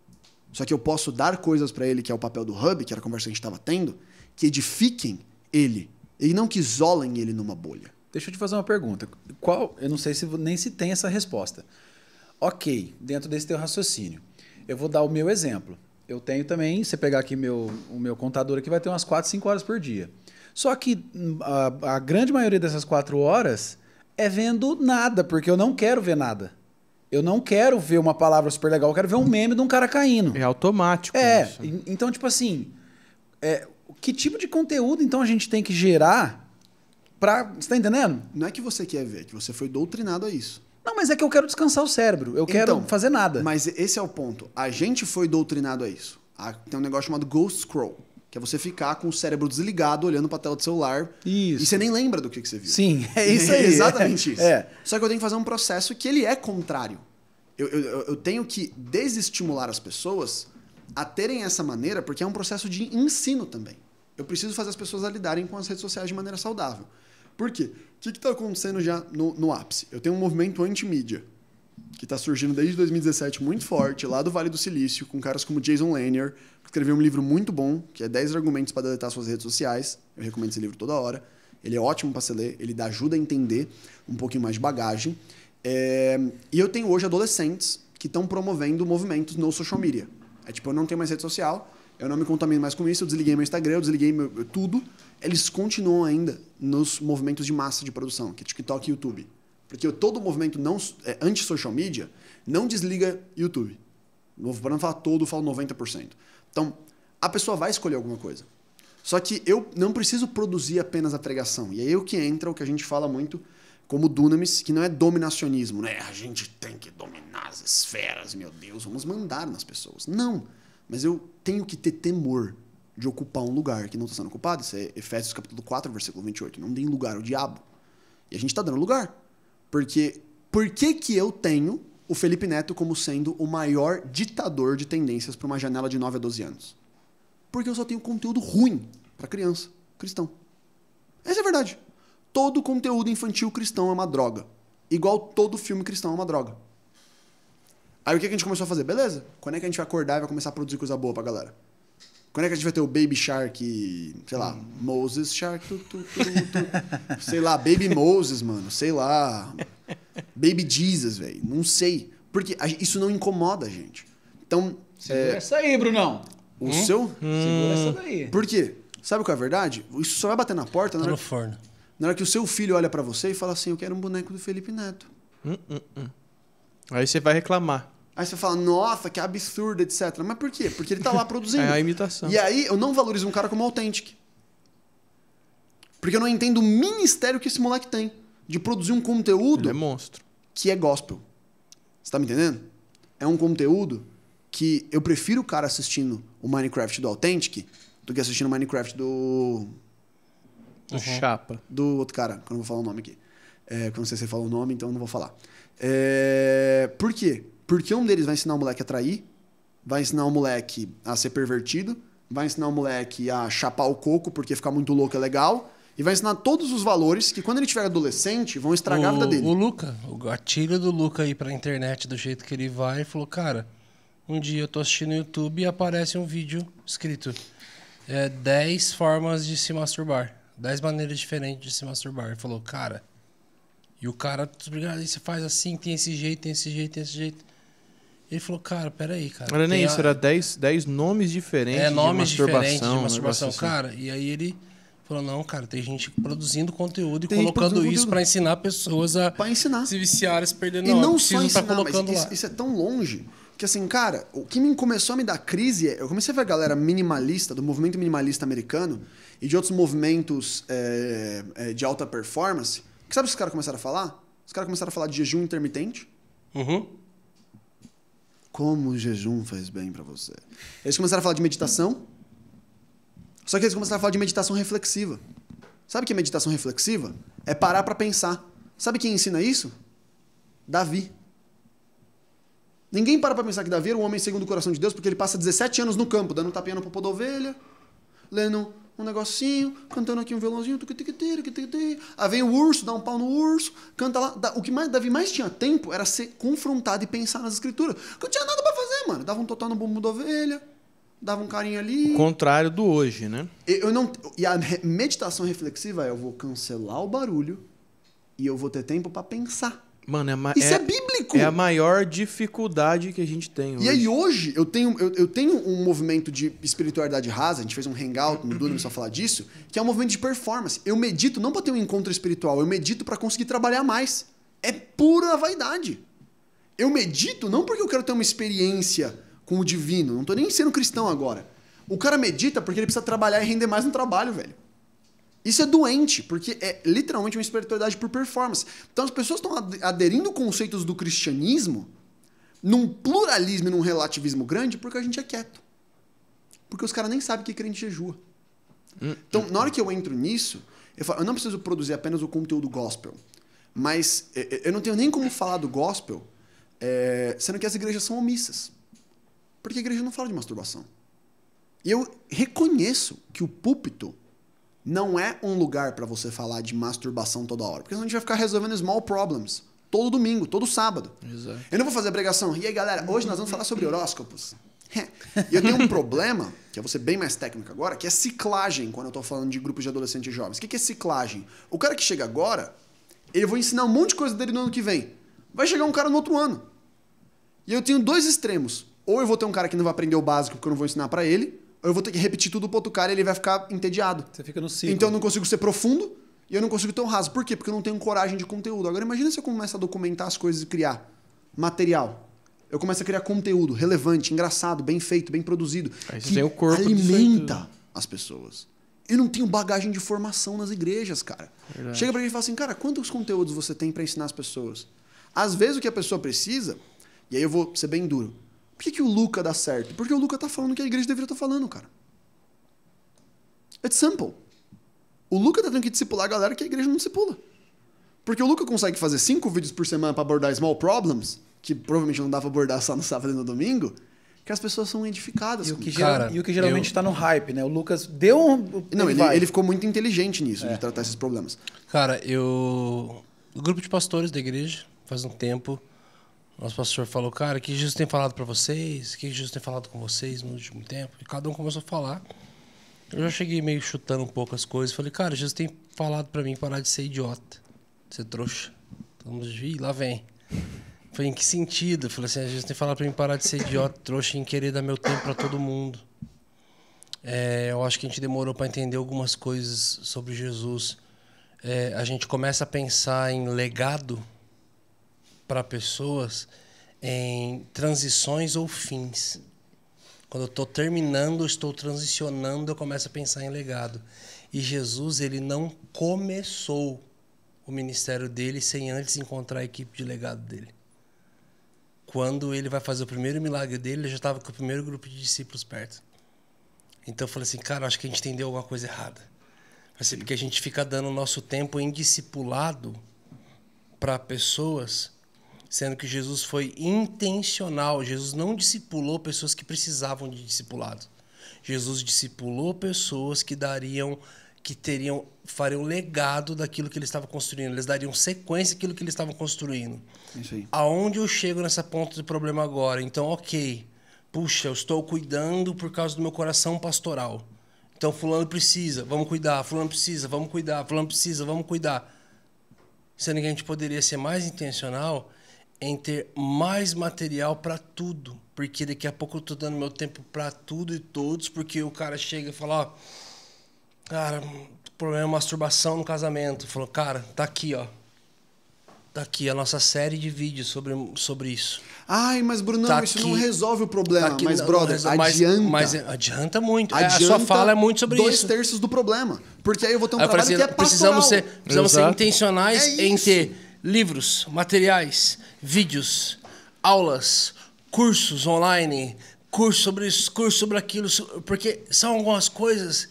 Só que eu posso dar coisas para ele, que é o papel do hub, que era a conversa que a gente estava tendo, que edifiquem ele e não que isolem ele numa bolha. Deixa eu te fazer uma pergunta. Qual, eu não sei se nem se tem essa resposta. Ok, dentro desse teu raciocínio, eu vou dar o meu exemplo. Eu tenho também, você pegar aqui meu, o meu contador aqui, vai ter umas 4, 5 horas por dia. Só que hum, a, a grande maioria dessas 4 horas é vendo nada, porque eu não quero ver nada. Eu não quero ver uma palavra super legal, eu quero ver um meme de um cara caindo. É automático. É, isso. então, tipo assim, é, que tipo de conteúdo então a gente tem que gerar Pra, você tá entendendo? Não é que você quer ver, é que você foi doutrinado a isso. Não, mas é que eu quero descansar o cérebro. Eu quero então, fazer nada. Mas esse é o ponto. A gente foi doutrinado a isso. Tem um negócio chamado ghost scroll, que é você ficar com o cérebro desligado olhando pra tela do celular. Isso. E você nem lembra do que, que você viu. Sim, é isso aí. É exatamente isso. É. Só que eu tenho que fazer um processo que ele é contrário. Eu, eu, eu tenho que desestimular as pessoas a terem essa maneira, porque é um processo de ensino também. Eu preciso fazer as pessoas a lidarem com as redes sociais de maneira saudável. Por quê? O que está acontecendo já no, no ápice? Eu tenho um movimento anti-mídia, que está surgindo desde 2017 muito forte, lá do Vale do Silício, com caras como Jason Lanier, que escreveu um livro muito bom, que é 10 argumentos para deletar suas redes sociais. Eu recomendo esse livro toda hora. Ele é ótimo para se ler, ele dá ajuda a entender um pouquinho mais de bagagem. É... E eu tenho hoje adolescentes que estão promovendo movimentos no social media. É tipo, eu não tenho mais rede social, eu não me contamino mais com isso, eu desliguei meu Instagram, eu desliguei meu... tudo eles continuam ainda nos movimentos de massa de produção, que é TikTok e YouTube. Porque todo o movimento não é, anti-social media não desliga YouTube. Para não falar todo, eu falo 90%. Então, a pessoa vai escolher alguma coisa. Só que eu não preciso produzir apenas a pregação. E aí é o que entra o que a gente fala muito como Dunamis, que não é dominacionismo, né? A gente tem que dominar as esferas, meu Deus, vamos mandar nas pessoas. Não, mas eu tenho que ter temor de ocupar um lugar que não está sendo ocupado. Isso é Efésios capítulo 4, versículo 28. Não tem lugar ao diabo. E a gente está dando lugar. Porque por que, que eu tenho o Felipe Neto como sendo o maior ditador de tendências para uma janela de 9 a 12 anos? Porque eu só tenho conteúdo ruim para criança, cristão. Essa é a verdade. Todo conteúdo infantil cristão é uma droga. Igual todo filme cristão é uma droga. Aí o que a gente começou a fazer? Beleza, quando é que a gente vai acordar e vai começar a produzir coisa boa pra galera? Quando é que a gente vai ter o Baby Shark, sei lá, Moses Shark, tu, tu, tu, sei lá, Baby Moses, mano, sei lá, Baby Jesus, velho, não sei. Porque isso não incomoda a gente. Então. Segura é... essa aí, Brunão. O hum? seu? Hum. Segura essa daí. Por quê? Sabe qual é a verdade? Isso só vai bater na porta na tá hora, forno. na hora que o seu filho olha para você e fala assim: Eu quero um boneco do Felipe Neto. Hum, hum, hum. Aí você vai reclamar. Aí você fala, nossa, que absurdo, etc. Mas por quê? Porque ele tá lá produzindo. é a imitação. E aí eu não valorizo um cara como autêntico. Porque eu não entendo o ministério que esse moleque tem de produzir um conteúdo. Ele é monstro. Que é gospel. Você tá me entendendo? É um conteúdo que eu prefiro o cara assistindo o Minecraft do Authentic do que assistindo o Minecraft do. Do uhum. Chapa. Do outro cara, que eu não vou falar o nome aqui. É, eu não sei se você falou o nome, então eu não vou falar. É... Por quê? Porque um deles vai ensinar o moleque a trair, vai ensinar o moleque a ser pervertido, vai ensinar o moleque a chapar o coco porque ficar muito louco é legal. E vai ensinar todos os valores que, quando ele tiver adolescente, vão estragar o, a vida dele. O Luca, o gatilho do Luca aí pra internet, do jeito que ele vai, falou: Cara, um dia eu tô assistindo no YouTube e aparece um vídeo escrito: é, 10 formas de se masturbar. 10 maneiras diferentes de se masturbar. Ele falou: Cara, e o cara, obrigado, você faz assim, tem esse jeito, tem esse jeito, tem esse jeito. Ele falou, cara, peraí, cara. Não era é nem isso, a... era 10 nomes diferentes. É, nomes de masturbação, diferentes de masturbação. Assim. Cara, e aí ele falou, não, cara, tem gente produzindo conteúdo e tem colocando isso para ensinar pessoas a ensinar. se viciar se perderem. E não, só tá ensinar, tá colocando mas isso, isso é tão longe que assim, cara, o que me começou a me dar crise é. Eu comecei a ver a galera minimalista, do movimento minimalista americano e de outros movimentos é, é, de alta performance. Que sabe o que os caras começaram a falar? Os caras começaram a falar de jejum intermitente. Uhum como o jejum faz bem para você. Eles começaram a falar de meditação, só que eles começaram a falar de meditação reflexiva. Sabe o que é meditação reflexiva? É parar para pensar. Sabe quem ensina isso? Davi. Ninguém para para pensar que Davi era um homem segundo o coração de Deus, porque ele passa 17 anos no campo, dando tapinha no popô da ovelha, lendo um negocinho, cantando aqui um violãozinho. Aí vem o urso, dá um pau no urso, canta lá. O que mais, Davi mais tinha tempo era ser confrontado e pensar nas escrituras. Porque não tinha nada para fazer, mano. Dava um total no bumbum da ovelha, dava um carinho ali. O contrário do hoje, né? Eu não, e a meditação reflexiva é: eu vou cancelar o barulho e eu vou ter tempo para pensar. Mano, é isso é, é, bíblico. É a maior dificuldade que a gente tem. Hoje. E aí hoje eu tenho, eu, eu, tenho um movimento de espiritualidade rasa, a gente fez um hangout no Dunamis só falar disso, que é um movimento de performance. Eu medito não para ter um encontro espiritual, eu medito para conseguir trabalhar mais. É pura vaidade. Eu medito não porque eu quero ter uma experiência com o divino, não tô nem sendo cristão agora. O cara medita porque ele precisa trabalhar e render mais no trabalho, velho. Isso é doente, porque é literalmente uma espiritualidade por performance. Então as pessoas estão aderindo conceitos do cristianismo num pluralismo e num relativismo grande porque a gente é quieto. Porque os caras nem sabem que crente jejua. Hum, então, hum, na hora hum. que eu entro nisso, eu, falo, eu não preciso produzir apenas o conteúdo gospel. Mas é, é, eu não tenho nem como falar do gospel é, sendo que as igrejas são omissas. Porque a igreja não fala de masturbação. E eu reconheço que o púlpito não é um lugar para você falar de masturbação toda hora, porque senão a gente vai ficar resolvendo small problems todo domingo, todo sábado. Exato. Eu não vou fazer pregação. E aí, galera, hoje nós vamos falar sobre horóscopos. E eu tenho um problema, que eu vou ser bem mais técnico agora, que é ciclagem, quando eu tô falando de grupos de adolescentes e jovens. O que é ciclagem? O cara que chega agora, ele vai ensinar um monte de coisa dele no ano que vem. Vai chegar um cara no outro ano. E eu tenho dois extremos. Ou eu vou ter um cara que não vai aprender o básico porque eu não vou ensinar para ele, eu vou ter que repetir tudo pro outro cara e ele vai ficar entediado. Você fica no ciclo. Então eu não consigo ser profundo e eu não consigo ter um raso. Por quê? Porque eu não tenho coragem de conteúdo. Agora imagina se eu começar a documentar as coisas e criar material. Eu começo a criar conteúdo relevante, engraçado, bem feito, bem produzido. Aí você que tem o corpo alimenta as pessoas. Eu não tenho bagagem de formação nas igrejas, cara. Verdade. Chega para gente e fala assim, cara, quantos conteúdos você tem para ensinar as pessoas? Às vezes o que a pessoa precisa, e aí eu vou ser bem duro, por que, que o Luca dá certo? Porque o Luca tá falando o que a igreja deveria estar tá falando, cara. It's simple. O Luca tá tendo que discipular a galera que a igreja não discipula. Porque o Luca consegue fazer cinco vídeos por semana para abordar small problems, que provavelmente não dá pra abordar só no sábado e no domingo, que as pessoas são edificadas. E o que, cara, e o que geralmente está eu... Tá no hype, né? O Lucas deu um. Não, ele, ele ficou muito inteligente nisso, é. de tratar esses problemas. Cara, eu. O grupo de pastores da igreja, faz um tempo, nosso pastor falou, cara, o que Jesus tem falado para vocês? O que Jesus tem falado com vocês no último tempo? E cada um começou a falar. Eu já cheguei meio chutando um pouco as coisas. Falei, cara, Jesus tem falado para mim parar de ser idiota, de ser trouxa. Vamos ver, lá vem. Falei, em que sentido? Falei assim, ah, Jesus tem falado para mim parar de ser idiota, trouxa, em querer dar meu tempo para todo mundo. É, eu acho que a gente demorou para entender algumas coisas sobre Jesus. É, a gente começa a pensar em legado para pessoas em transições ou fins. Quando eu estou terminando, estou transicionando, eu começo a pensar em legado. E Jesus, ele não começou o ministério dele sem antes encontrar a equipe de legado dele. Quando ele vai fazer o primeiro milagre dele, ele já estava com o primeiro grupo de discípulos perto. Então eu falei assim, cara, acho que a gente entendeu alguma coisa errada. Assim, porque a gente fica dando o nosso tempo indiscipulado para pessoas Sendo que Jesus foi intencional. Jesus não discipulou pessoas que precisavam de discipulado. Jesus discipulou pessoas que dariam que teriam fariam legado daquilo que ele estava construindo, eles dariam sequência àquilo que eles estavam construindo. Isso aí. Aonde eu chego nessa ponta do problema agora? Então, OK. Puxa, eu estou cuidando por causa do meu coração pastoral. Então fulano precisa, vamos cuidar, fulano precisa, vamos cuidar, fulano precisa, vamos cuidar. Sendo que a gente poderia ser mais intencional em ter mais material para tudo. Porque daqui a pouco eu tô dando meu tempo para tudo e todos, porque o cara chega e fala, ó, cara, problema é masturbação no casamento. Falou, cara, tá aqui, ó. Tá aqui a nossa série de vídeos sobre, sobre isso. Ai, mas Brunão, tá isso aqui, não resolve o problema. Tá aqui, mas, não, brother, resolve, adianta. Mas, mas, adianta muito. Adianta é, a sua fala é muito sobre dois isso. Dois terços do problema. Porque aí eu vou ter um aí trabalho falei, assim, que é pastoral. Precisamos ser, precisamos Exato. ser intencionais é em ter livros, materiais, vídeos, aulas, cursos online, curso sobre isso, curso sobre aquilo, porque são algumas coisas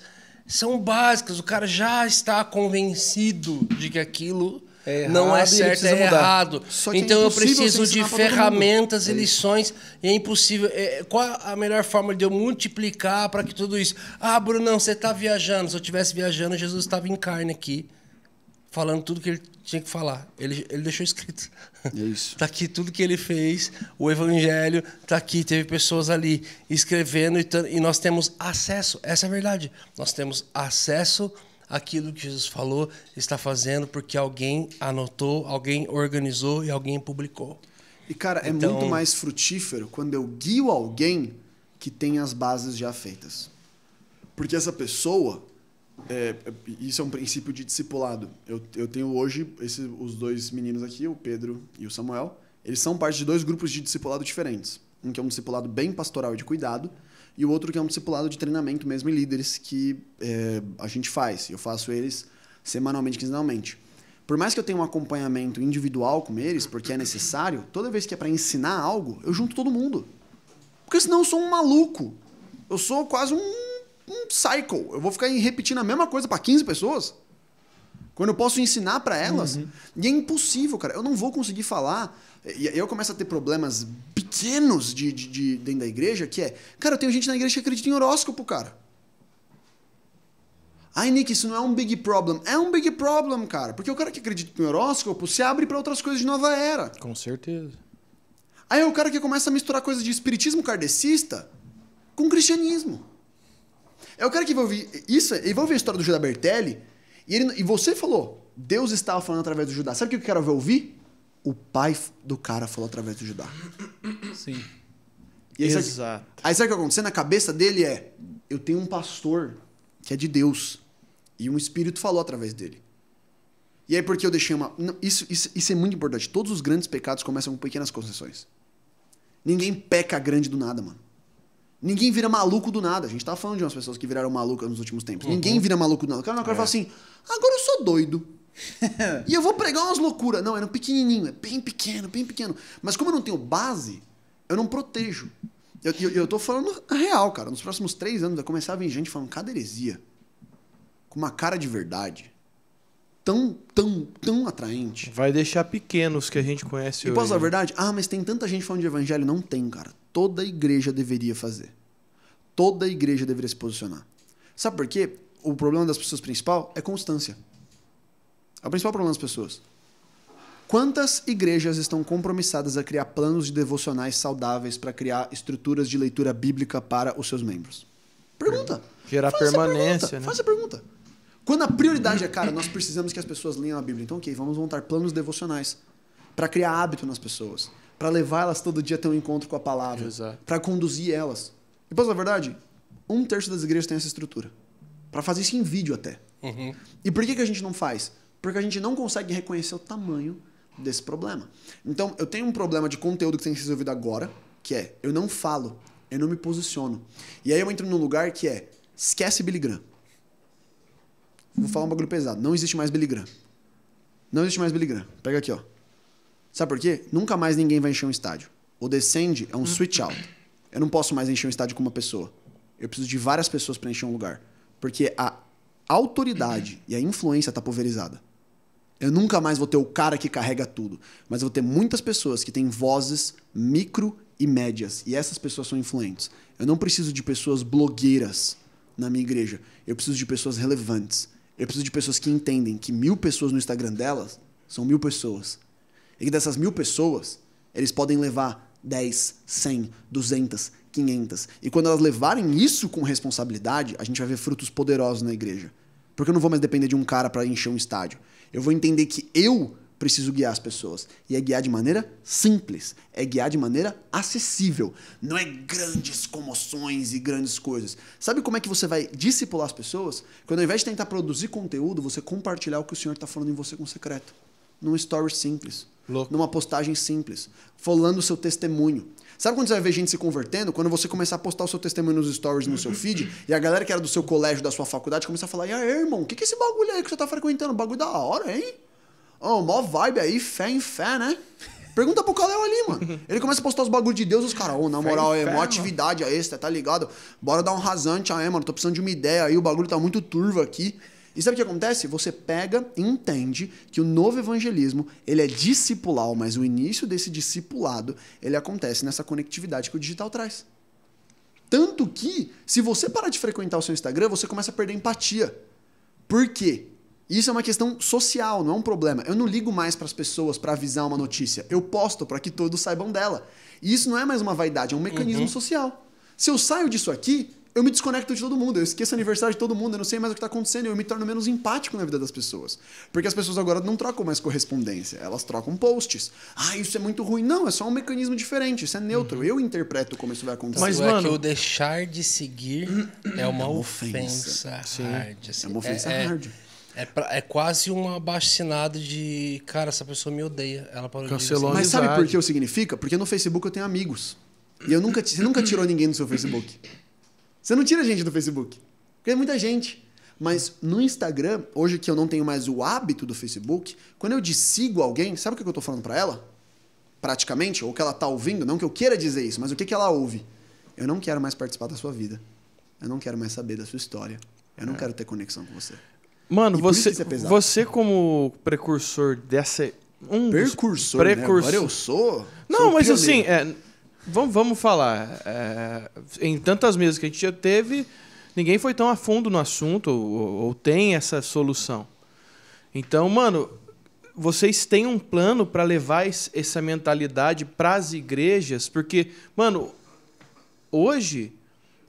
são básicas, o cara já está convencido de que aquilo é errado, não é certo, é errado. É então é eu preciso de ferramentas e é lições, é e é impossível. É, qual a melhor forma de eu multiplicar para que tudo isso? Ah, Bruno, não, você está viajando. Se eu estivesse viajando, Jesus estava em carne aqui falando tudo que ele tinha que falar. Ele, ele deixou escrito. É isso. tá aqui tudo que ele fez, o evangelho tá aqui, teve pessoas ali escrevendo e, e nós temos acesso. Essa é a verdade. Nós temos acesso àquilo que Jesus falou, está fazendo porque alguém anotou, alguém organizou e alguém publicou. E cara, é então... muito mais frutífero quando eu guio alguém que tem as bases já feitas. Porque essa pessoa, é, é, isso é um princípio de discipulado. Eu, eu tenho hoje esse, os dois meninos aqui, o Pedro e o Samuel. Eles são parte de dois grupos de discipulado diferentes. Um que é um discipulado bem pastoral e de cuidado, e o outro que é um discipulado de treinamento mesmo em líderes que é, a gente faz. Eu faço eles semanalmente, quinzenalmente. Por mais que eu tenha um acompanhamento individual com eles, porque é necessário, toda vez que é para ensinar algo, eu junto todo mundo. Porque senão eu sou um maluco. Eu sou quase um um cycle. Eu vou ficar repetindo a mesma coisa para 15 pessoas? Quando eu posso ensinar para elas? Uhum. E é impossível, cara. Eu não vou conseguir falar. E eu começo a ter problemas pequenos de, de, de dentro da igreja, que é... Cara, eu tenho gente na igreja que acredita em horóscopo, cara. Ai, Nick, isso não é um big problem. É um big problem, cara. Porque o cara que acredita em horóscopo se abre para outras coisas de nova era. Com certeza. Aí é o cara que começa a misturar coisas de espiritismo kardecista com cristianismo. É o cara que vai ouvir isso, ele vai ouvir a história do Judá Bertelli e, ele, e você falou, Deus estava falando através do Judá. Sabe o que eu quero ouvir? O pai do cara falou através do Judá. Sim. Aí Exato. Sabe, aí sabe o que aconteceu? Na cabeça dele é: eu tenho um pastor que é de Deus e um espírito falou através dele. E aí, porque eu deixei uma. Isso, isso, isso é muito importante. Todos os grandes pecados começam com pequenas concessões. Ninguém peca grande do nada, mano. Ninguém vira maluco do nada. A gente tá falando de umas pessoas que viraram malucas nos últimos tempos. Uhum. Ninguém vira maluco do nada. O cara, o cara é. fala assim: agora eu sou doido. e eu vou pregar umas loucuras. Não, era é um pequenininho, é bem pequeno, bem pequeno. Mas como eu não tenho base, eu não protejo. Eu, eu, eu tô falando a real, cara. Nos próximos três anos vai começar a vir gente falando cada heresia. Com uma cara de verdade tão, tão, tão atraente. Vai deixar pequenos que a gente conhece e hoje. E posso a né? verdade? Ah, mas tem tanta gente falando de evangelho. Não tem, cara. Toda igreja deveria fazer. Toda igreja deveria se posicionar. Sabe por quê? O problema das pessoas principal é constância. É o principal problema das pessoas. Quantas igrejas estão compromissadas a criar planos de devocionais saudáveis para criar estruturas de leitura bíblica para os seus membros? Pergunta. Gerar permanência, pergunta. né? Faz a pergunta. Quando a prioridade é, cara, nós precisamos que as pessoas leiam a Bíblia. Então, ok, vamos montar planos devocionais para criar hábito nas pessoas, para levar elas todo dia a ter um encontro com a palavra, para conduzir elas. E, pois na verdade, um terço das igrejas tem essa estrutura. Para fazer isso em vídeo até. Uhum. E por que, que a gente não faz? Porque a gente não consegue reconhecer o tamanho desse problema. Então, eu tenho um problema de conteúdo que tem que ser resolvido agora, que é eu não falo, eu não me posiciono. E aí eu entro num lugar que é esquece Billy Graham. Vou falar um bagulho pesado. Não existe mais Billy Graham. Não existe mais Billy Graham. Pega aqui, ó. Sabe por quê? Nunca mais ninguém vai encher um estádio. O descende é um switch out. Eu não posso mais encher um estádio com uma pessoa. Eu preciso de várias pessoas para encher um lugar. Porque a autoridade e a influência tá pulverizada. Eu nunca mais vou ter o cara que carrega tudo, mas eu vou ter muitas pessoas que têm vozes micro e médias, e essas pessoas são influentes. Eu não preciso de pessoas blogueiras na minha igreja. Eu preciso de pessoas relevantes. Eu preciso de pessoas que entendem que mil pessoas no Instagram delas são mil pessoas. E que dessas mil pessoas, eles podem levar 10, 100, 200, 500. E quando elas levarem isso com responsabilidade, a gente vai ver frutos poderosos na igreja. Porque eu não vou mais depender de um cara para encher um estádio. Eu vou entender que eu preciso guiar as pessoas. E é guiar de maneira simples, é guiar de maneira acessível. Não é grandes comoções e grandes coisas. Sabe como é que você vai discipular as pessoas? Quando ao invés de tentar produzir conteúdo, você compartilhar o que o senhor está falando em você com secreto. Num story simples. Louco. Numa postagem simples. Falando o seu testemunho. Sabe quando você vai ver gente se convertendo? Quando você começar a postar o seu testemunho nos stories, no seu feed, e a galera que era do seu colégio, da sua faculdade, começar a falar: e aí, irmão, o que, que é esse bagulho aí que você tá frequentando? Bagulho da hora, hein? Ó, oh, mó vibe aí, fé em fé, né? Pergunta pro Caléu ali, mano. Ele começa a postar os bagulho de Deus, os caras, ô, oh, na moral, é, mó atividade a é extra, tá ligado? Bora dar um rasante aí, mano. Tô precisando de uma ideia aí, o bagulho tá muito turvo aqui. E sabe o que acontece? Você pega e entende que o novo evangelismo, ele é discipular, mas o início desse discipulado, ele acontece nessa conectividade que o digital traz. Tanto que, se você parar de frequentar o seu Instagram, você começa a perder empatia. Por quê? Isso é uma questão social, não é um problema. Eu não ligo mais para as pessoas para avisar uma notícia. Eu posto para que todos saibam dela. E isso não é mais uma vaidade, é um mecanismo uhum. social. Se eu saio disso aqui, eu me desconecto de todo mundo, eu esqueço o aniversário de todo mundo, eu não sei mais o que está acontecendo, eu me torno menos empático na vida das pessoas. Porque as pessoas agora não trocam mais correspondência, elas trocam posts. Ah, isso é muito ruim. Não, é só um mecanismo diferente, isso é neutro. Uhum. Eu interpreto como isso vai acontecer. Mas, Mas mano, é que o deixar de seguir é uma, é uma ofensa, ofensa hard. Assim. É uma ofensa é, é hard. É é, pra, é quase uma bastinada de. Cara, essa pessoa me odeia. Ela parou Cancelou de Mas sabe por que o significa? Porque no Facebook eu tenho amigos. E eu nunca, você nunca tirou ninguém do seu Facebook. Você não tira gente do Facebook. Porque é muita gente. Mas no Instagram, hoje que eu não tenho mais o hábito do Facebook, quando eu dissigo alguém, sabe o que eu tô falando para ela? Praticamente, ou que ela tá ouvindo, não que eu queira dizer isso, mas o que, que ela ouve? Eu não quero mais participar da sua vida. Eu não quero mais saber da sua história. Eu não é. quero ter conexão com você. Mano, você, é você como precursor dessa... Um precursor, precursor. Né? Agora eu sou? Não, sou mas assim, pioneiro. assim, é, vamos, vamos falar. É, em tantas mesas que a gente já teve, ninguém foi tão a fundo no assunto ou, ou tem essa solução. Então, mano, vocês têm um plano para levar essa mentalidade para as igrejas? Porque, mano, hoje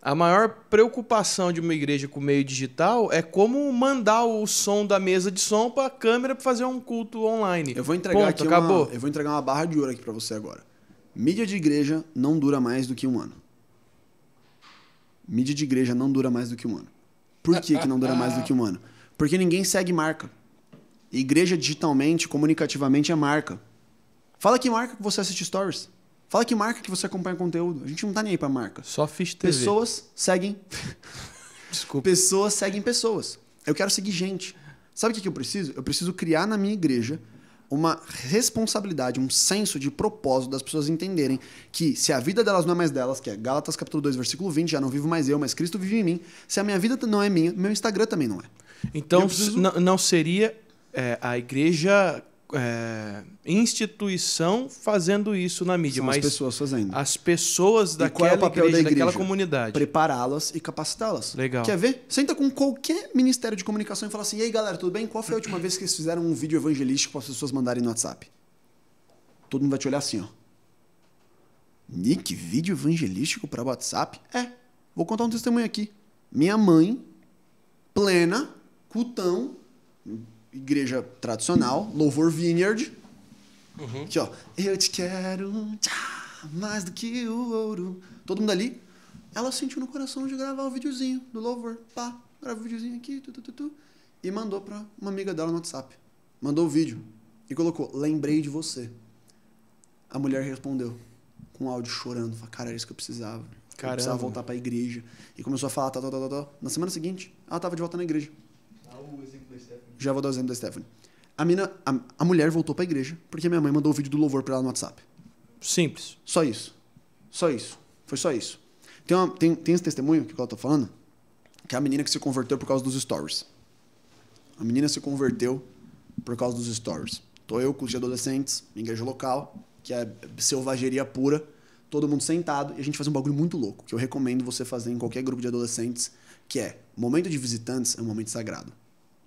a maior preocupação de uma igreja com o meio digital é como mandar o som da mesa de som para a câmera para fazer um culto online. Eu vou entregar Ponto, aqui acabou. Uma, eu vou entregar uma barra de ouro aqui para você agora. Mídia de igreja não dura mais do que um ano. Mídia de igreja não dura mais do que um ano. Por que, que não dura mais do que um ano? Porque ninguém segue marca. Igreja digitalmente, comunicativamente é marca. Fala que marca que você assiste stories. Fala que marca que você acompanha conteúdo. A gente não tá nem aí pra marca. Só fiz TV. Pessoas seguem. Desculpa. Pessoas seguem pessoas. Eu quero seguir gente. Sabe o que eu preciso? Eu preciso criar na minha igreja uma responsabilidade, um senso de propósito das pessoas entenderem que se a vida delas não é mais delas, que é Gálatas capítulo 2, versículo 20, já não vivo mais eu, mas Cristo vive em mim. Se a minha vida não é minha, meu Instagram também não é. Então, preciso... não seria é, a igreja é, instituição fazendo isso na mídia, São mas as pessoas fazendo. As pessoas é daquela é igreja, da igreja, daquela comunidade. Prepará-las e capacitá-las. Legal. Quer ver? Senta com qualquer ministério de comunicação e fala assim: "E aí, galera, tudo bem? Qual foi a última vez que eles fizeram um vídeo evangelístico para as pessoas mandarem no WhatsApp?" Todo mundo vai te olhar assim, ó. Nick, vídeo evangelístico para WhatsApp? É. Vou contar um testemunho aqui. Minha mãe, plena, cutão, igreja tradicional, louvor vineyard. Uhum. Aqui, ó. Eu te quero tchá, mais do que o ouro. Todo mundo ali. Ela sentiu no coração de gravar o videozinho do louvor. Pá, grava o videozinho aqui, tu, tu, tu, tu, E mandou pra uma amiga dela no WhatsApp. Mandou o vídeo. E colocou, lembrei de você. A mulher respondeu com áudio chorando. Falou: cara, era isso que eu precisava. Caramba. Eu precisava voltar pra igreja. E começou a falar, tá, tá, tá, tá. Na semana seguinte, ela tava de volta na igreja já vou dar o exemplo da Stephanie. A, mina, a, a mulher voltou para a igreja porque minha mãe mandou o vídeo do louvor para ela no WhatsApp. Simples. Só isso. Só isso. Foi só isso. Tem, uma, tem, tem esse testemunho que eu tô tá falando, que é a menina que se converteu por causa dos stories. A menina se converteu por causa dos stories. Tô eu com os adolescentes, igreja local, que é selvageria pura, todo mundo sentado, e a gente faz um bagulho muito louco, que eu recomendo você fazer em qualquer grupo de adolescentes, que é, momento de visitantes é um momento sagrado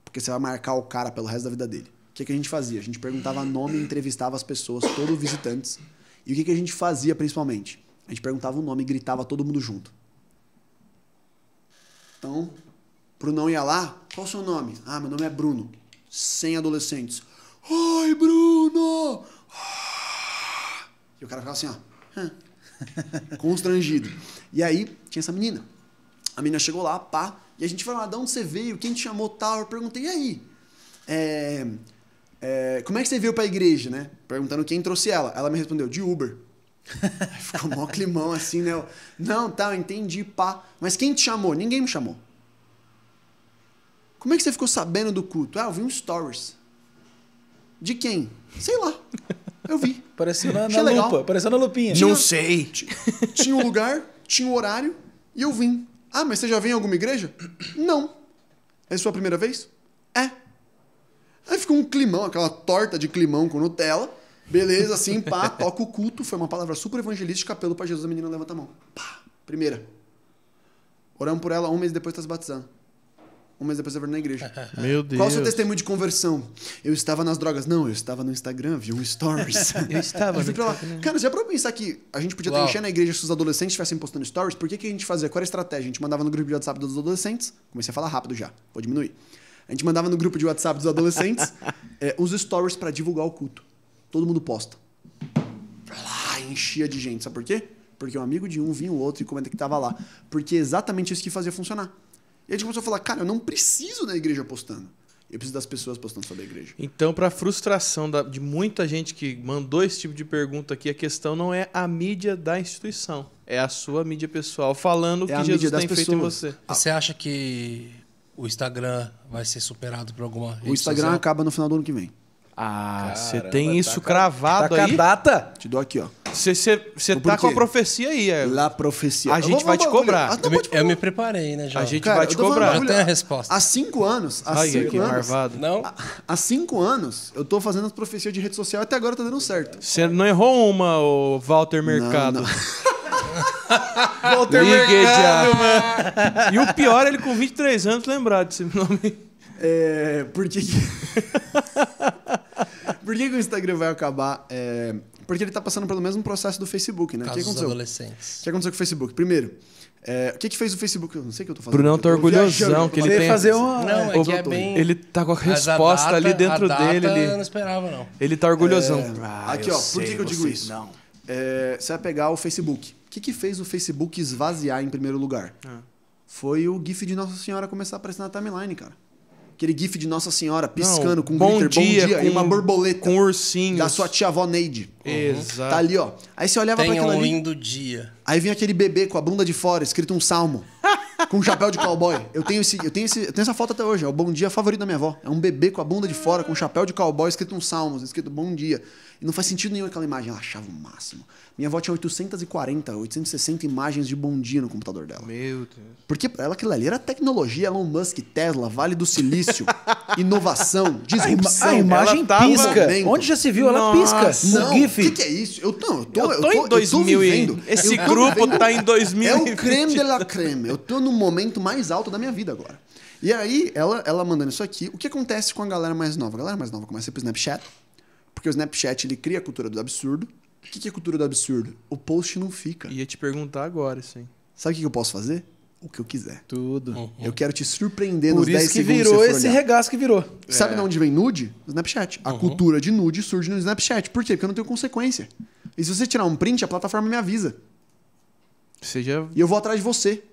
porque você vai marcar o cara pelo resto da vida dele. O que, que a gente fazia? A gente perguntava nome e entrevistava as pessoas, todos os visitantes. E o que, que a gente fazia principalmente? A gente perguntava o nome e gritava todo mundo junto. Então, Brunão ia lá, qual o seu nome? Ah, meu nome é Bruno. Sem adolescentes. Oi, Bruno! Ah! E o cara ficava assim, ó. Constrangido. E aí, tinha essa menina a menina chegou lá, pá, e a gente falou, ah, de onde você veio? Quem te chamou tal? Eu perguntei, e aí? É, é, como é que você veio pra igreja, né? Perguntando quem trouxe ela. Ela me respondeu, de Uber. Ficou mó climão assim, né? Eu, não, tá, eu entendi, pá. Mas quem te chamou? Ninguém me chamou. Como é que você ficou sabendo do culto? Ah, eu vi um stories. De quem? Sei lá. Eu vi. Pareceu na, na lupa, na lupinha. Não sei. Tinha um lugar, tinha um horário e eu vim. Ah, mas você já vem em alguma igreja? Não. É sua primeira vez? É. Aí ficou um climão, aquela torta de climão com Nutella. Beleza, assim, pá, toca o culto. Foi uma palavra super evangelística, apelo pra Jesus, a menina levanta a mão. Pá, primeira. Oramos por ela, um mês depois tá se batizando um mês depois eu na igreja. Meu Deus. Qual o seu testemunho de conversão? Eu estava nas drogas. Não, eu estava no Instagram, vi um stories. eu estava. Eu lá. Cara, já pra pensar que a gente podia estar enchendo a igreja se os adolescentes estivessem postando stories, por que, que a gente fazia? Qual era a estratégia? A gente mandava no grupo de WhatsApp dos adolescentes. Comecei a falar rápido já, vou diminuir. A gente mandava no grupo de WhatsApp dos adolescentes é, os stories para divulgar o culto. Todo mundo posta. Lá, enchia de gente. Sabe por quê? Porque um amigo de um vinha o outro e comenta que tava lá. Porque é exatamente isso que fazia funcionar. E a gente começou a falar, cara, eu não preciso da igreja postando. Eu preciso das pessoas postando sobre a igreja. Então, para a frustração da, de muita gente que mandou esse tipo de pergunta aqui, a questão não é a mídia da instituição, é a sua mídia pessoal falando o é que Jesus tem pessoas. feito em você. Ah. Você acha que o Instagram vai ser superado por alguma O Instagram social? acaba no final do ano que vem. Ah, você tem isso cravado tá aí? Tá data? Te dou aqui, ó. Você tá com a profecia aí. É... Lá profecia. A gente vai te cobrar. Eu, me, eu me preparei, né, João? A gente cara, vai te cobrar. Eu tenho a resposta. Há cinco anos... Há Ai, cinco anos... Marvado. Não? Há, cinco anos, eu tô fazendo as profecias de rede social e até agora tá dando certo. Você não errou uma, o Walter Mercado. Não, não. Walter Mercado, mano. E o pior, ele com 23 anos lembrar desse nome. É... Por que... Por que, que o Instagram vai acabar? É, porque ele está passando pelo mesmo processo do Facebook, né? Casos o que aconteceu? adolescentes. O que aconteceu com o Facebook? Primeiro, é, o que, que fez o Facebook? Eu não sei o que eu tô falando. Bruno, tá orgulhosão que ele tem. Fazer uma... Não, é que é bem... Ele tá com a resposta a data, ali dentro a dele. Ele... Eu não esperava, não. Ele tá orgulhosão. É... Ah, Aqui, ó, sei, por que, que eu digo isso? Não. É, você vai pegar o Facebook. O que, que fez o Facebook esvaziar em primeiro lugar? Ah. Foi o GIF de Nossa Senhora começar a aparecer na timeline, cara. Aquele gif de Nossa Senhora piscando Não, com um bom glitter, dia, bom dia, com, e uma borboleta. Com ursinhos. Da sua tia avó Neide. Uhum. Exato. Tá ali, ó. Aí você olhava Tenha pra aquilo um ali, lindo dia. Aí vinha aquele bebê com a bunda de fora, escrito um salmo. com um chapéu de cowboy. Eu tenho, esse, eu, tenho esse, eu tenho essa foto até hoje. É o bom dia favorito da minha avó. É um bebê com a bunda de fora, com um chapéu de cowboy, escrito um salmo, escrito bom dia. E não faz sentido nenhum aquela imagem. Ela achava o máximo. Minha avó tinha 840, 860 imagens de bom dia no computador dela. Meu Deus. Porque pra ela aquilo ali era tecnologia, Elon Musk, Tesla, Vale do Silício, inovação, disrupção. A, a imagem tava... pisca. Onde já se viu? Ela Nossa. pisca. Não, o que, que é isso? Eu, eu, tô, eu, tô, eu tô, em 2000 vivendo, Esse grupo tá em 2000 É o creme de la creme. Eu tô no momento mais alto da minha vida agora. E aí, ela, ela mandando isso aqui, o que acontece com a galera mais nova? A galera mais nova começa a ir pro Snapchat, porque o Snapchat ele cria a cultura do absurdo. O que é cultura do absurdo? O post não fica. Ia te perguntar agora, sim. Sabe o que eu posso fazer? O que eu quiser. Tudo. Uhum. Eu quero te surpreender Por nos 10 segundos. Por isso que virou esse olhar. regaço que virou. Sabe é. de onde vem nude? No Snapchat. A uhum. cultura de nude surge no Snapchat. Por quê? Porque eu não tenho consequência. E se você tirar um print, a plataforma me avisa. Seja... E eu vou atrás de você.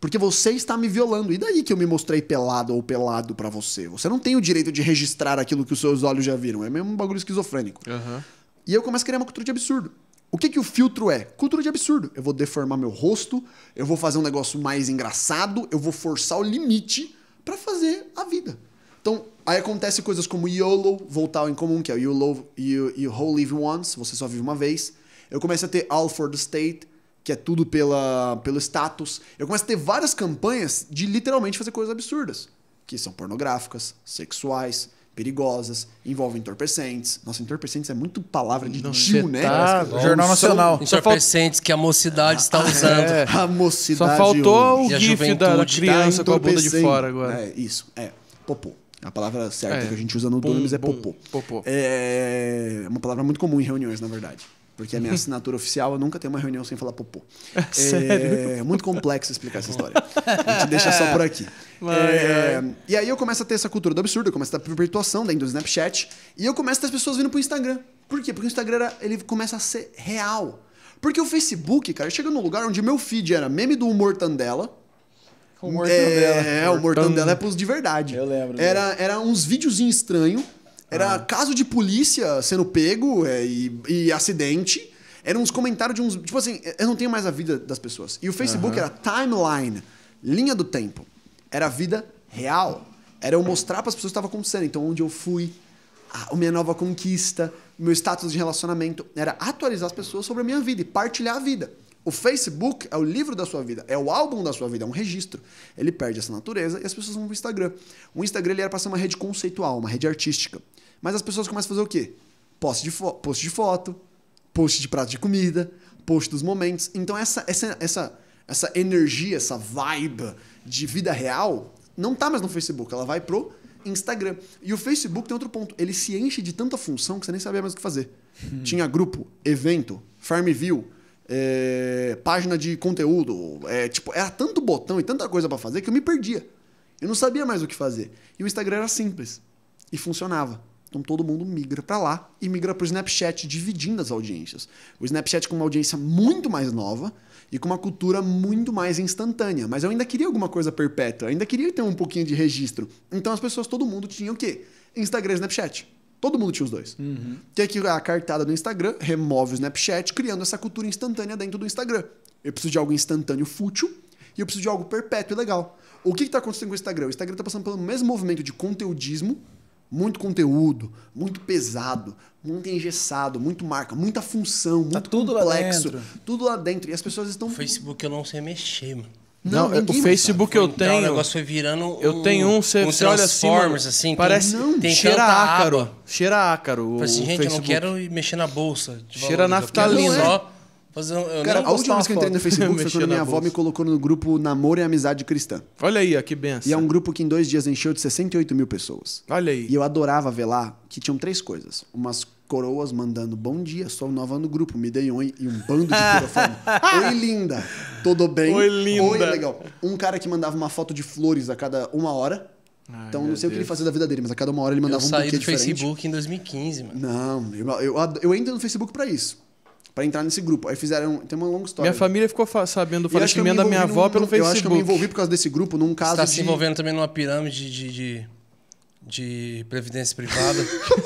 Porque você está me violando. E daí que eu me mostrei pelado ou pelado para você? Você não tem o direito de registrar aquilo que os seus olhos já viram. É mesmo um bagulho esquizofrênico. Uhum. E eu começo a criar uma cultura de absurdo. O que, que o filtro é? Cultura de absurdo. Eu vou deformar meu rosto, eu vou fazer um negócio mais engraçado, eu vou forçar o limite para fazer a vida. Então, aí acontece coisas como YOLO, voltar ao incomum, que é you, love, you, you whole live once, você só vive uma vez. Eu começo a ter All for the State, que é tudo pela, pelo status. Eu começo a ter várias campanhas de literalmente fazer coisas absurdas, que são pornográficas, sexuais, perigosas, envolvem entorpecentes. Nossa, entorpecentes é muito palavra de tio, né? Tá, Jornal Nacional. Entorpecentes que a mocidade está é, usando. É, a mocidade. Só faltou hoje. o gif da criança tá com a bunda de fora agora. É, isso. É, popô. A palavra certa é, que a gente usa no Dunamis é popô. popô. É, é uma palavra muito comum em reuniões, na verdade. Porque a minha assinatura oficial, eu nunca tenho uma reunião sem falar popô. É, é muito complexo explicar essa história. A gente deixa só por aqui. É, e aí eu começo a ter essa cultura do absurdo, eu começo a ter perpetuação dentro do Snapchat. E eu começo a ter as pessoas vindo pro Instagram. Por quê? Porque o Instagram ele começa a ser real. Porque o Facebook, cara, chega num lugar onde meu feed era meme do humor Tandela. O Mortandela. É, é, o Mortandela é pros de verdade. Eu lembro. Era, era uns videozinhos estranhos era ah. caso de polícia sendo pego é, e, e, acidente. Eram uns comentários de uns. Tipo assim, eu não tenho mais a vida das pessoas. E o Facebook uhum. era timeline, linha do tempo. Era a vida real. Era eu mostrar para as pessoas o que estava acontecendo. Então, onde eu fui, a minha nova conquista, meu status de relacionamento. Era atualizar as pessoas sobre a minha vida e partilhar a vida. O Facebook é o livro da sua vida, é o álbum da sua vida, é um registro. Ele perde essa natureza e as pessoas vão para o Instagram. O Instagram ele era para ser uma rede conceitual, uma rede artística. Mas as pessoas começam a fazer o quê? Post de, post de foto, post de prato de comida, post dos momentos. Então essa, essa, essa, essa energia, essa vibe de vida real não tá mais no Facebook, ela vai pro Instagram. E o Facebook tem outro ponto. Ele se enche de tanta função que você nem sabia mais o que fazer. Hum. Tinha grupo, evento, Farmville, é, página de conteúdo. É, tipo, era tanto botão e tanta coisa para fazer que eu me perdia. Eu não sabia mais o que fazer. E o Instagram era simples e funcionava. Então todo mundo migra para lá e migra para o Snapchat, dividindo as audiências. O Snapchat com uma audiência muito mais nova e com uma cultura muito mais instantânea. Mas eu ainda queria alguma coisa perpétua, ainda queria ter um pouquinho de registro. Então as pessoas, todo mundo tinha o quê? Instagram e Snapchat. Todo mundo tinha os dois. Uhum. Tem aqui é a cartada do Instagram, remove o Snapchat, criando essa cultura instantânea dentro do Instagram. Eu preciso de algo instantâneo fútil e eu preciso de algo perpétuo e legal. O que está acontecendo com o Instagram? O Instagram está passando pelo mesmo movimento de conteudismo, muito conteúdo, muito pesado, muito engessado, muito marca, muita função, tá muito tudo complexo. Lá tudo lá dentro. E as pessoas estão. O Facebook eu não sei mexer, mano. Não, não é, o Facebook eu tenho. Então, o negócio foi virando. Eu tenho um, você, um você olha assim. assim parece. Tem, não, tem cheira ácaro. Água. Cheira ácaro. Parece, assim, gente, Facebook. eu não quero mexer na bolsa. cheira naftalina. Só fazer um, eu Cara, a última vez que eu entrei no Facebook foi quando minha avó me colocou no grupo Namoro e Amizade Cristã. Olha aí, ó, que benção. E é um grupo que em dois dias encheu de 68 mil pessoas. Olha aí. E eu adorava ver lá que tinham três coisas. Umas coroas mandando bom dia, sou nova no grupo, me dei oi e um bando de coroa falando oi linda, tudo bem? Oi linda. Oi legal. Um cara que mandava uma foto de flores a cada uma hora. Ai, então, não sei Deus. o que ele fazia da vida dele, mas a cada uma hora ele mandava eu um buquê diferente. Eu saí do Facebook em 2015, mano. Não, eu, eu, eu entro no Facebook para isso. Pra entrar nesse grupo. Aí fizeram. Tem uma longa história. Minha família ficou sabendo do falecimento da minha avó num, pelo eu Facebook. Eu acho que eu me envolvi por causa desse grupo num caso. Você tá de... se envolvendo também numa pirâmide de... de de previdência privada.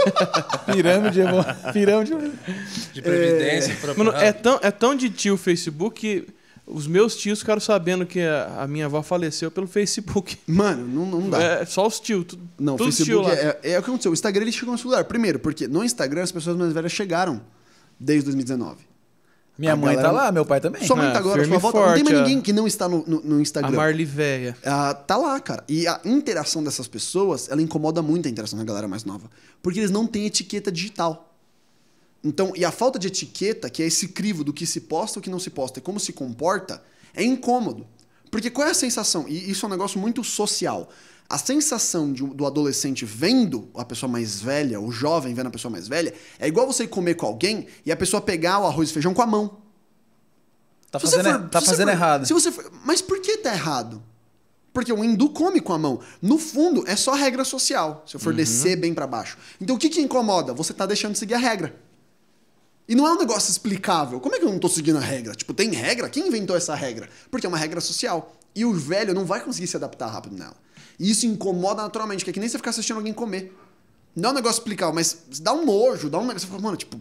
pirâmide, é pirâmide. É de previdência. É... Mano, é tão, é tão de tio o Facebook que os meus tios ficaram sabendo que a, minha avó faleceu pelo Facebook. Mano, não, não dá. É, só os tios. Tu, não, tudo Facebook tio é, é, é, o que aconteceu. O Instagram ele chegou no celular. Primeiro, porque no Instagram as pessoas mais velhas chegaram desde 2019. Minha a mãe tá galera... tá lá, meu pai também. Sua mãe tá ah, agora, sua avó tá... Não tem mais ninguém é. que não está no, no, no Instagram. A Marli Véia. Ah, tá lá, cara. E a interação dessas pessoas, ela incomoda muito a interação da galera mais nova. Porque eles não têm etiqueta digital. Então, e a falta de etiqueta, que é esse crivo do que se posta, o que não se posta e como se comporta, é incômodo. Porque qual é a sensação? E isso é um negócio muito social a sensação de, do adolescente vendo a pessoa mais velha, o jovem vendo a pessoa mais velha, é igual você comer com alguém e a pessoa pegar o arroz e feijão com a mão. Tá se fazendo, for, er-, tá fazendo for, errado. Se você for, mas por que tá errado? Porque o hindu come com a mão. No fundo, é só regra social, se eu for uhum. descer bem para baixo. Então o que, que incomoda? Você tá deixando de seguir a regra. E não é um negócio explicável. Como é que eu não tô seguindo a regra? Tipo, tem regra? Quem inventou essa regra? Porque é uma regra social. E o velho não vai conseguir se adaptar rápido nela. E isso incomoda naturalmente, que é que nem você ficar assistindo alguém comer. Não é um negócio explicar, mas dá um nojo, dá um negócio. Você fala, mano, tipo,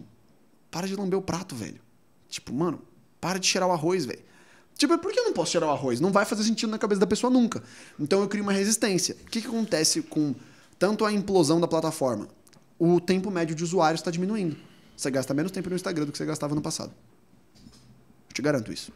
para de lamber o prato, velho. Tipo, mano, para de cheirar o arroz, velho. Tipo, por que eu não posso cheirar o arroz? Não vai fazer sentido na cabeça da pessoa nunca. Então eu crio uma resistência. O que, que acontece com tanto a implosão da plataforma? O tempo médio de usuário está diminuindo. Você gasta menos tempo no Instagram do que você gastava no passado. Eu te garanto isso.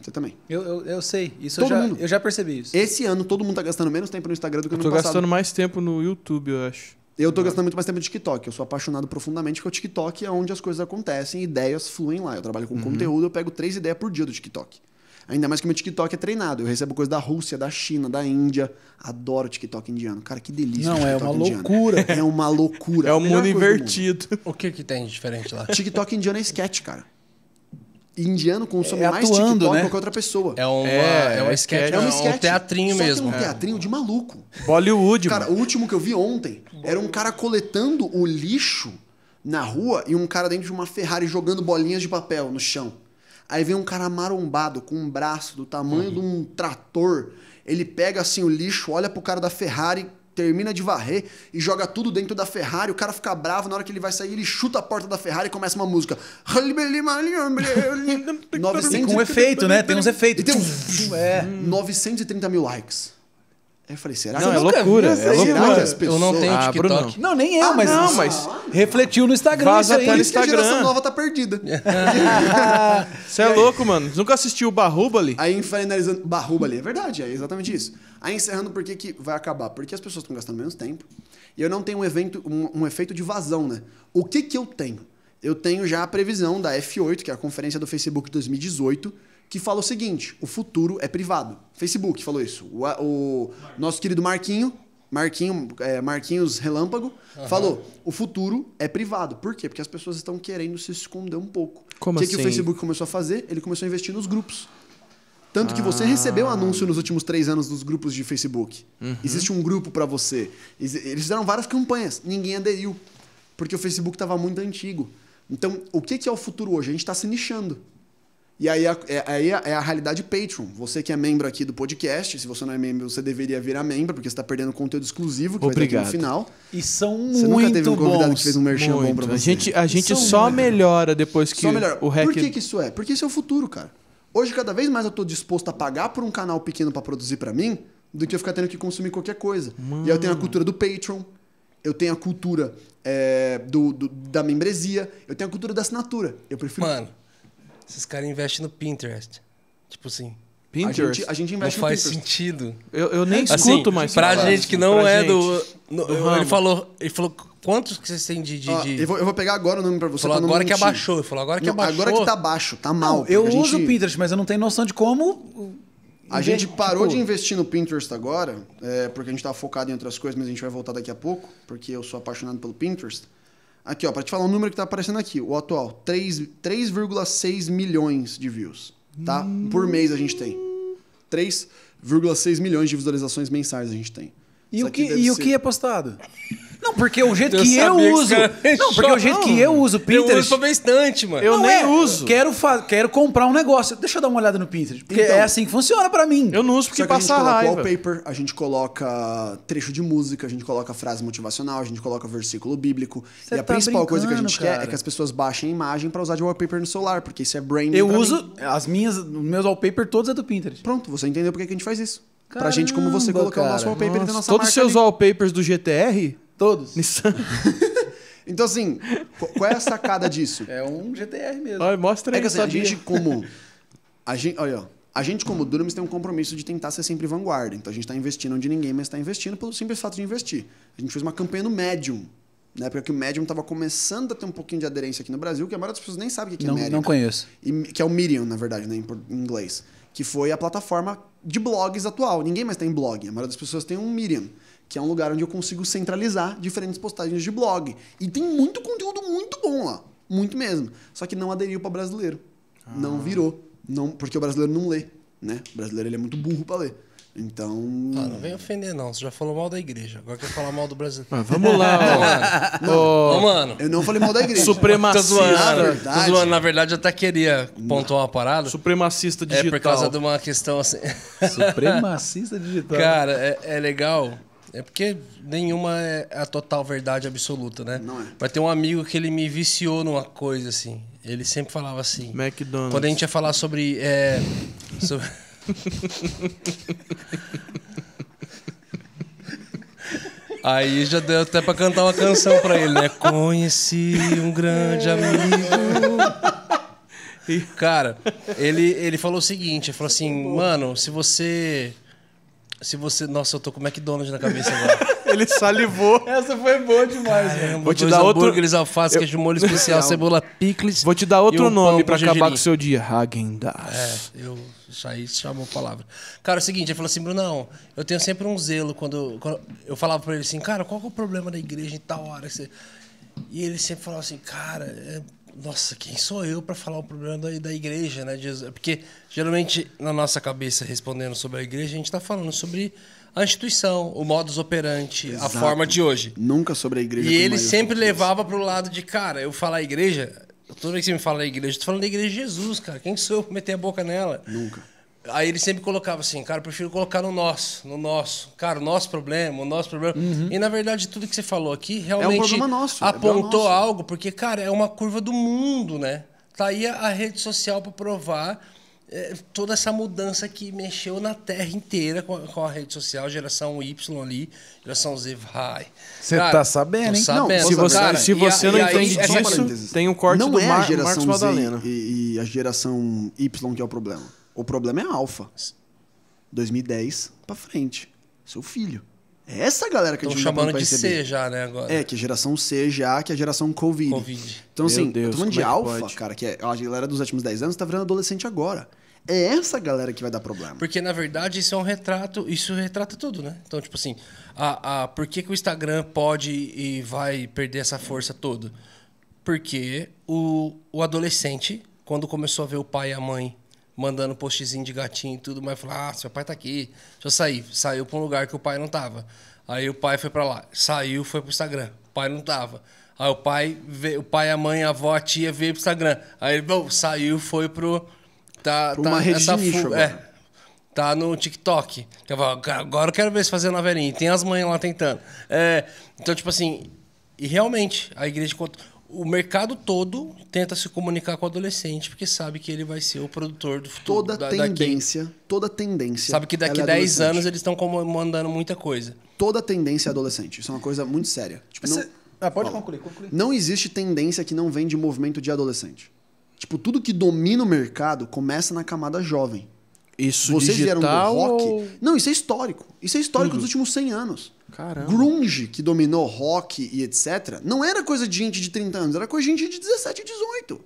Você também. Eu, eu, eu sei. Isso todo eu já, mundo. eu já percebi isso. Esse ano todo mundo tá gastando menos tempo no Instagram do que no passado. tô gastando mais tempo no YouTube, eu acho. Eu tô gastando muito mais tempo no TikTok. Eu sou apaixonado profundamente porque o TikTok é onde as coisas acontecem, ideias fluem lá. Eu trabalho com uhum. conteúdo, eu pego três ideias por dia do TikTok. Ainda mais que o meu TikTok é treinado. Eu recebo coisa da Rússia, da China, da Índia. Adoro TikTok indiano. Cara, que delícia. Não, é uma indiano. loucura. É uma loucura. É o mundo invertido. O que, que tem de diferente lá? TikTok indiano é sketch, cara indiano consome é, mais atuando, TikTok né? qualquer outra pessoa. É uma, é, é sketch, é, um, sketch, é, é um teatrinho só mesmo. Que é um né? teatrinho de maluco. Bollywood, Cara, mano. o último que eu vi ontem era um cara coletando o lixo na rua e um cara dentro de uma Ferrari jogando bolinhas de papel no chão. Aí vem um cara marombado com um braço do tamanho uhum. de um trator. Ele pega assim o lixo, olha pro cara da Ferrari, termina de varrer e joga tudo dentro da Ferrari, o cara fica bravo, na hora que ele vai sair, ele chuta a porta da Ferrari e começa uma música. 900... com um efeito, né? Tem uns efeitos. E tem um... é. 930 mil likes. Aí eu falei, será não, que é loucura, é loucura. Pessoas... Eu não tenho ah, TikTok. Bruno, não. não, nem eu, ah, mas. Não, mas refletiu no Instagram. Vaza até no Instagram. a geração nova tá perdida. Você é louco, mano. Nunca assistiu o ali? Aí finalizando. ali, é verdade, é exatamente isso. Aí encerrando, por que, que vai acabar? Porque as pessoas estão gastando menos tempo. E eu não tenho um, evento, um, um efeito de vazão, né? O que, que eu tenho? Eu tenho já a previsão da F8, que é a conferência do Facebook 2018 que fala o seguinte: o futuro é privado. Facebook falou isso. O, o nosso querido Marquinho, Marquinho é, Marquinhos Relâmpago, uhum. falou: o futuro é privado. Por quê? Porque as pessoas estão querendo se esconder um pouco. Como o que, assim? que o assim? Facebook começou a fazer? Ele começou a investir nos grupos. Tanto que você ah. recebeu anúncio nos últimos três anos dos grupos de Facebook. Uhum. Existe um grupo para você. Eles fizeram várias campanhas, ninguém aderiu. Porque o Facebook estava muito antigo. Então, o que é o futuro hoje? A gente está se nichando. E aí, é, aí é a realidade Patreon. Você que é membro aqui do podcast, se você não é membro, você deveria virar membro, porque você está perdendo conteúdo exclusivo que Obrigado. vai ter no final. E são você muito nunca teve um convidado bons, que fez um merchan muito. bom pra você. A gente, a gente só muito. melhora depois que melhora. o hack... Por que, que isso é? Porque isso é o futuro, cara. Hoje, cada vez mais eu estou disposto a pagar por um canal pequeno para produzir para mim, do que eu ficar tendo que consumir qualquer coisa. Mano. E aí eu tenho a cultura do Patreon, eu tenho a cultura é, do, do, da membresia, eu tenho a cultura da assinatura. Eu prefiro Mano. Esses caras investem no Pinterest. Tipo assim. Pinterest? A gente, a gente investe não faz Pinterest. sentido. Eu, eu nem assim, escuto mais. Pra gente que não é gente. do. No, do ele, falou, ele falou quantos que vocês têm de. de, ah, Eu, vou, eu, vou, pegar agora o nome pra você. Falou pra agora que abaixou. Ele falou agora que não, abaixou. Agora que tá baixo, tá mal. Não, eu gente... uso o Pinterest, mas eu não tenho noção de como. A gente parou tipo... de investir no Pinterest agora, é, porque a gente tá focado em outras coisas, mas a gente vai voltar daqui a pouco, porque eu sou apaixonado pelo Pinterest. Aqui, ó, para te falar um número que tá aparecendo aqui, o atual, 3,6 milhões de views, tá? Por mês a gente tem. 3,6 milhões de visualizações mensais a gente tem. E, o que, e o que é postado? Não, porque o jeito eu que eu uso. Que não, porque o jeito que eu uso Pinterest. Eu uso pra minha estante, mano. Eu não nem é. uso. Quero, fa... quero comprar um negócio. Deixa eu dar uma olhada no Pinterest. Porque então, é assim que funciona para mim. Eu não uso porque passa a raiva. A gente coloca wallpaper, a gente coloca trecho de música, a gente coloca frase motivacional, a gente coloca versículo bíblico. Você e a tá principal coisa que a gente cara. quer é que as pessoas baixem a imagem para usar de wallpaper no celular, porque isso é brain. Eu uso mim. as minhas, meus wallpaper todos é do Pinterest. Pronto, você entendeu por que a gente faz isso. Caramba, pra gente como você colocar cara. o nosso wallpaper Nossa, da nossa Todos os seus ali. wallpapers do GTR? Todos. Nissan. então, assim, qual é a sacada disso? É um GTR mesmo. Olha, mostra é aí. É que assim, a gente como... A gente, olha, a gente como Dunamis tem um compromisso de tentar ser sempre vanguarda. Então, a gente tá investindo onde ninguém mais tá investindo pelo simples fato de investir. A gente fez uma campanha no Medium. Na época que o Medium estava começando a ter um pouquinho de aderência aqui no Brasil, que a maioria das pessoas nem sabe o que é não, Medium. Não conheço. E, que é o Medium, na verdade, né, em inglês que foi a plataforma de blogs atual. Ninguém mais tem blog, a maioria das pessoas tem um Miriam, que é um lugar onde eu consigo centralizar diferentes postagens de blog. E tem muito conteúdo muito bom lá, muito mesmo. Só que não aderiu para brasileiro. Ah. Não virou, não, porque o brasileiro não lê, né? O brasileiro ele é muito burro para ler. Então. Ah, não vem ofender, não. Você já falou mal da igreja. Agora quer falar mal do Brasil Mas vamos lá, mano. Não, mano. Eu não falei mal da igreja. Supremacista. Tô zoando, na verdade, tô zoando. Na verdade, eu até queria pontuar uma parada. Supremacista digital. É por causa de uma questão assim. Supremacista digital. Cara, é, é legal. É porque nenhuma é a total verdade absoluta, né? Não é. Mas tem um amigo que ele me viciou numa coisa assim. Ele sempre falava assim. McDonald's. Quando a gente ia falar sobre. É, sobre Aí já deu até pra cantar uma canção pra ele, né? Conheci um grande é. amigo. Cara, ele, ele falou o seguinte, ele falou assim, mano, se você... Se você... Nossa, eu tô com McDonald's na cabeça agora. Ele salivou. Essa foi boa demais, velho. Vou te dar outro. Eles alface, eu... queijo molho especial, cebola picles. Vou te dar outro um nome para acabar com o seu dia. Hagen É, eu isso aí chamou palavra. Cara, é o seguinte, ele falou assim, Brunão, eu tenho sempre um zelo quando, quando eu falava para ele assim, cara, qual é o problema da igreja em tal hora? E ele sempre falava assim, cara, é, nossa, quem sou eu para falar o problema da, da igreja, né? É porque geralmente na nossa cabeça respondendo sobre a igreja, a gente está falando sobre a instituição, o modus operandi, Exato. a forma de hoje. Nunca sobre a igreja. E ele sempre levava para o lado de, cara, eu falar igreja, toda vez que você me fala a igreja, eu estou falando da igreja de Jesus, cara. Quem sou eu para meter a boca nela? Nunca. Aí ele sempre colocava assim, cara, eu prefiro colocar no nosso, no nosso. Cara, o nosso problema, o nosso problema. Uhum. E na verdade, tudo que você falou aqui realmente é um nosso, é apontou é algo, porque, cara, é uma curva do mundo, né? Tá aí a rede social para provar é, toda essa mudança que mexeu na terra inteira com a, com a, rede social, geração Y ali, geração Z vai. Você tá sabendo, hein? Sabendo. Não, se você, cara, se você a, não entende aí, é disso, tem um corte não do é Mar a geração Marcos Madalena. Z e, e, a geração Y que é o problema. O problema é a Alfa. 2010 para frente. Seu filho. É essa galera que Tô a gente tá chamando de C já, né, agora. É, que a é geração C já, que é a geração Covid. COVID. Então, Meu assim, Deus, eu tô falando de alfa, cara, que é a galera dos últimos 10 anos tá virando adolescente agora. É essa galera que vai dar problema. Porque, na verdade, isso é um retrato, isso retrata tudo, né? Então, tipo assim, a, a, por que, que o Instagram pode e vai perder essa força toda? Porque o, o adolescente, quando começou a ver o pai e a mãe mandando postzinho de gatinho e tudo, mais falou: ah, seu pai tá aqui, deixa eu sair. Saiu pra um lugar que o pai não tava. Aí o pai foi para lá, saiu, foi pro Instagram, o pai não tava. Aí o pai, veio, o pai, a mãe, a avó, a tia veio pro Instagram. Aí ele, bom, saiu, foi pro Tá, tá, uma rede de nicho É, tá no TikTok. Eu falo, agora eu quero ver se fazer novelinha. velhinha tem as mães lá tentando. É, então, tipo assim, e realmente, a igreja. O mercado todo tenta se comunicar com o adolescente, porque sabe que ele vai ser o produtor do futuro. Toda da, tendência, daqui, toda tendência. Sabe que é daqui é 10 anos eles estão comandando muita coisa. Toda tendência é adolescente. Isso é uma coisa muito séria. Tipo, não... ah, pode concluir, concluir. Não existe tendência que não vem de movimento de adolescente. Tipo, tudo que domina o mercado começa na camada jovem. Isso Vocês digital vieram do rock? Ou... Não, isso é histórico. Isso é histórico dos últimos 100 anos. Caramba. Grunge, que dominou rock e etc., não era coisa de gente de 30 anos, era coisa de gente de 17 e 18.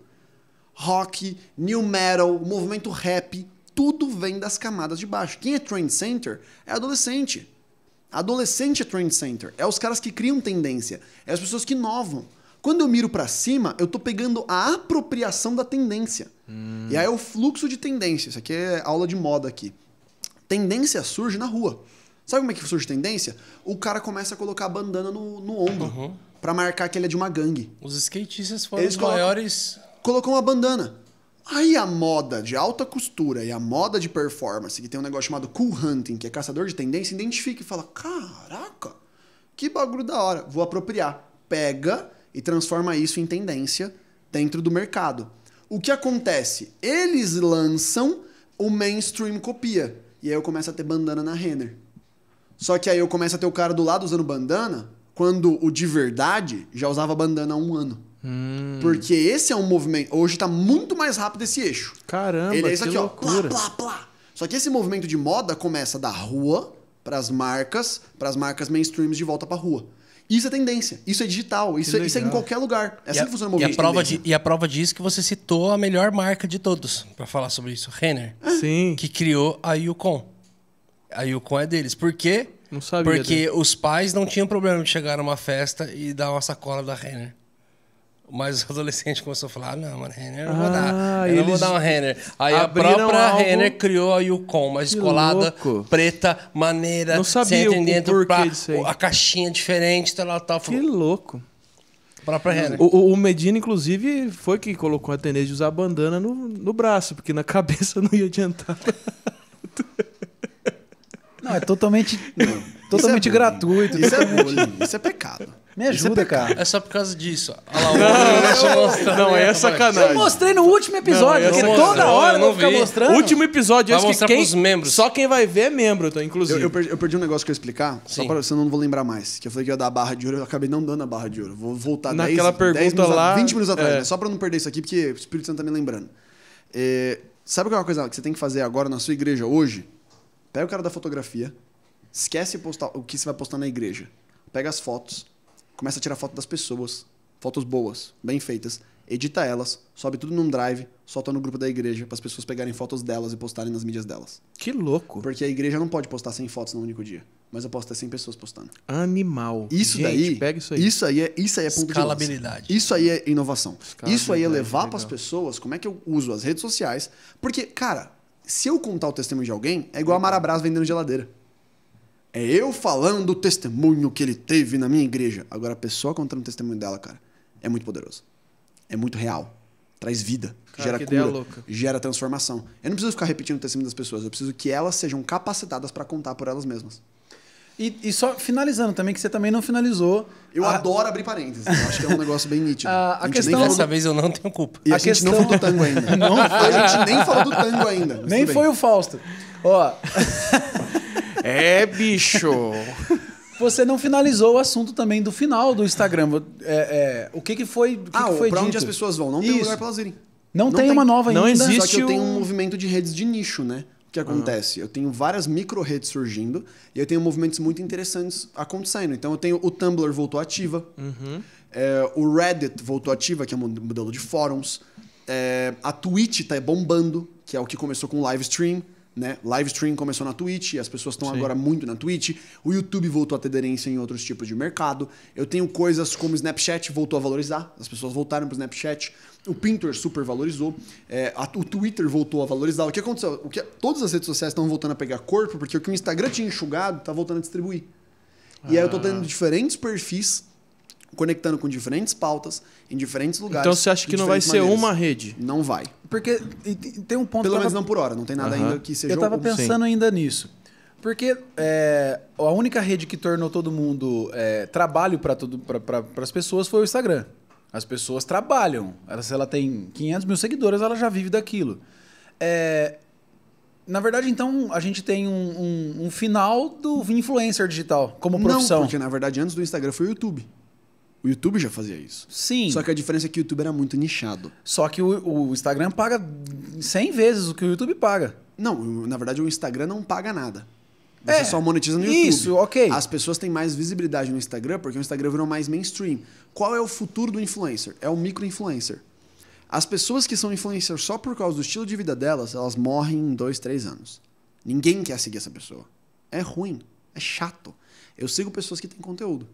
Rock, new metal, movimento rap, tudo vem das camadas de baixo. Quem é trend center é adolescente. Adolescente é trend center. É os caras que criam tendência. É as pessoas que inovam. Quando eu miro para cima, eu tô pegando a apropriação da tendência. Hum. E aí é o fluxo de tendência. Isso aqui é aula de moda aqui. Tendência surge na rua. Sabe como é que surge tendência? O cara começa a colocar a bandana no, no ombro. Uhum. Pra marcar que ele é de uma gangue. Os skatistas foram Eles os colocam, maiores. Colocou uma bandana. Aí a moda de alta costura e a moda de performance, que tem um negócio chamado cool hunting, que é caçador de tendência, identifica e fala: Caraca, que bagulho da hora, vou apropriar. Pega e transforma isso em tendência dentro do mercado. O que acontece? Eles lançam, o mainstream copia. E aí eu começo a ter bandana na Renner. Só que aí eu começo a ter o cara do lado usando bandana, quando o de verdade já usava bandana há um ano. Hum. Porque esse é um movimento. Hoje tá muito mais rápido esse eixo. Caramba, Ele é isso aqui, loucura. ó. Plá, plá, plá. Só que esse movimento de moda começa da rua para as marcas, para as marcas mainstreams de volta para rua. Isso é tendência, isso é digital, isso, é, isso é, em qualquer lugar. É assim a, que funciona o movimento. E a, prova e a prova disso que você citou a melhor marca de todos, para falar sobre isso, Renner. Ah. Sim. Que criou a Yukon. A Yukon é deles. Por quê? Não sabia. Porque dele. os pais não tinham problema de chegar numa festa e dar uma sacola da Renner. Mas os adolescentes começaram a falar: ah, não, mano, Renner não ah, vou dar. Eu não vou dar um Renner. Aí a própria algo... Renner criou a Yukon, uma colada preta, maneira. Não sabia o dentro pra, A caixinha diferente, tal, tal. Que louco. Própria Renner. O, o, Medina, inclusive, foi que colocou a tendência de usar bandana no, no braço, porque na cabeça não ia adiantar. Não, é totalmente, totalmente isso é gratuito. Isso é, isso é pecado. Me ajuda, cara. É só por causa disso. Olha lá, não, mostrar, não, é sacanagem. Eu mostrei no último episódio, não, porque toda hora eu não ficar mostrando. Último episódio, vai esse que quem, membros. só quem vai ver é membro, então, inclusive. Eu, eu, perdi, eu perdi, um negócio que eu ia explicar, Sim. só para você não vou lembrar mais. Que eu falei que ia dar a barra de ouro, eu acabei não dando a barra de ouro. Vou voltar Naquela 10, pergunta 10 minutos, lá, 20 minutos atrás, é. né? só para não perder isso aqui, porque o Espírito Santo tá me lembrando. É, sabe qual é uma coisa que você tem que fazer agora na sua igreja hoje? Pega o cara da fotografia, esquece postar, o que você vai postar na igreja. Pega as fotos começa a tirar foto das pessoas, fotos boas, bem feitas, edita elas, sobe tudo num drive, solta no grupo da igreja para as pessoas pegarem fotos delas e postarem nas mídias delas. Que louco! Porque a igreja não pode postar 100 fotos num único dia, mas eu posso ter 100 pessoas postando. Animal. Isso Gente, daí, pega isso aí. Isso aí é, isso aí é ponto de Escalabilidade. Isso aí é inovação. Isso aí é levar para as pessoas como é que eu uso as redes sociais, porque cara, se eu contar o testemunho de alguém, é igual a Marabras vendendo geladeira. É eu falando o testemunho que ele teve na minha igreja. Agora a pessoa contando o testemunho dela, cara, é muito poderoso. É muito real. Traz vida. Cara, gera cura. Gera transformação. Eu não preciso ficar repetindo o testemunho das pessoas. Eu preciso que elas sejam capacitadas para contar por elas mesmas. E, e, só finalizando também, que você também não finalizou. Eu a... adoro abrir parênteses. Eu acho que é um negócio bem nítido. A, a, a questão... Dessa vez eu não tenho culpa. E a, a questão... gente não falou do tango ainda. não... A gente nem falou do tango ainda. Nem foi o Fausto. Ó. É, bicho! Você não finalizou o assunto também do final do Instagram. É, é, o que, que foi. O que ah, que foi pra dito? onde as pessoas vão. Não tem lugar pra elas irem. Não, não tem, tem, uma nova não ainda. Não existe. Só que eu tenho um movimento de redes de nicho, né? O que ah. acontece? Uhum. Eu tenho várias micro-redes surgindo e eu tenho movimentos muito interessantes acontecendo. Então, eu tenho o Tumblr voltou ativa, uhum. é, o Reddit voltou ativa, que é um modelo de fóruns, é, a Twitch tá bombando, que é o que começou com live stream. Né? Live stream começou na Twitch, as pessoas estão agora muito na Twitch. O YouTube voltou a ter aderência em outros tipos de mercado. Eu tenho coisas como Snapchat voltou a valorizar, as pessoas voltaram para o Snapchat. O Pinterest super valorizou, é, a, o Twitter voltou a valorizar. O que aconteceu? O que, todas as redes sociais estão voltando a pegar corpo, porque o que o Instagram tinha enxugado está voltando a distribuir. E ah. aí eu estou tendo ah. diferentes perfis conectando com diferentes pautas, em diferentes então lugares. Então você acha que não vai maneiras. ser uma rede? Não vai. Porque tem um ponto. Pelo menos não por hora, não tem nada ainda que seja. Eu estava pensando Sim. ainda nisso. Porque é, a única rede que tornou todo mundo é, trabalho para as pessoas foi o Instagram. As pessoas trabalham. Ela, se ela tem 500 mil seguidores, ela já vive daquilo. É, na verdade, então, a gente tem um, um, um, final do influencer digital como profissão. Não, porque na verdade antes do Instagram foi o YouTube. O YouTube já fazia isso. Sim. Só que a diferença é que o YouTube era muito nichado. Só que o, o Instagram paga 100 vezes o que o YouTube paga. Não, na verdade o Instagram não paga nada. Você é, só monetiza no YouTube. Isso, ok. As pessoas têm mais visibilidade no Instagram porque o Instagram virou mais mainstream. Qual é o futuro do influencer? É o micro-influencer. As pessoas que são influencers só por causa do estilo de vida delas, elas morrem em dois, três anos. Ninguém quer seguir essa pessoa. É ruim, é chato. Eu sigo pessoas que têm conteúdo.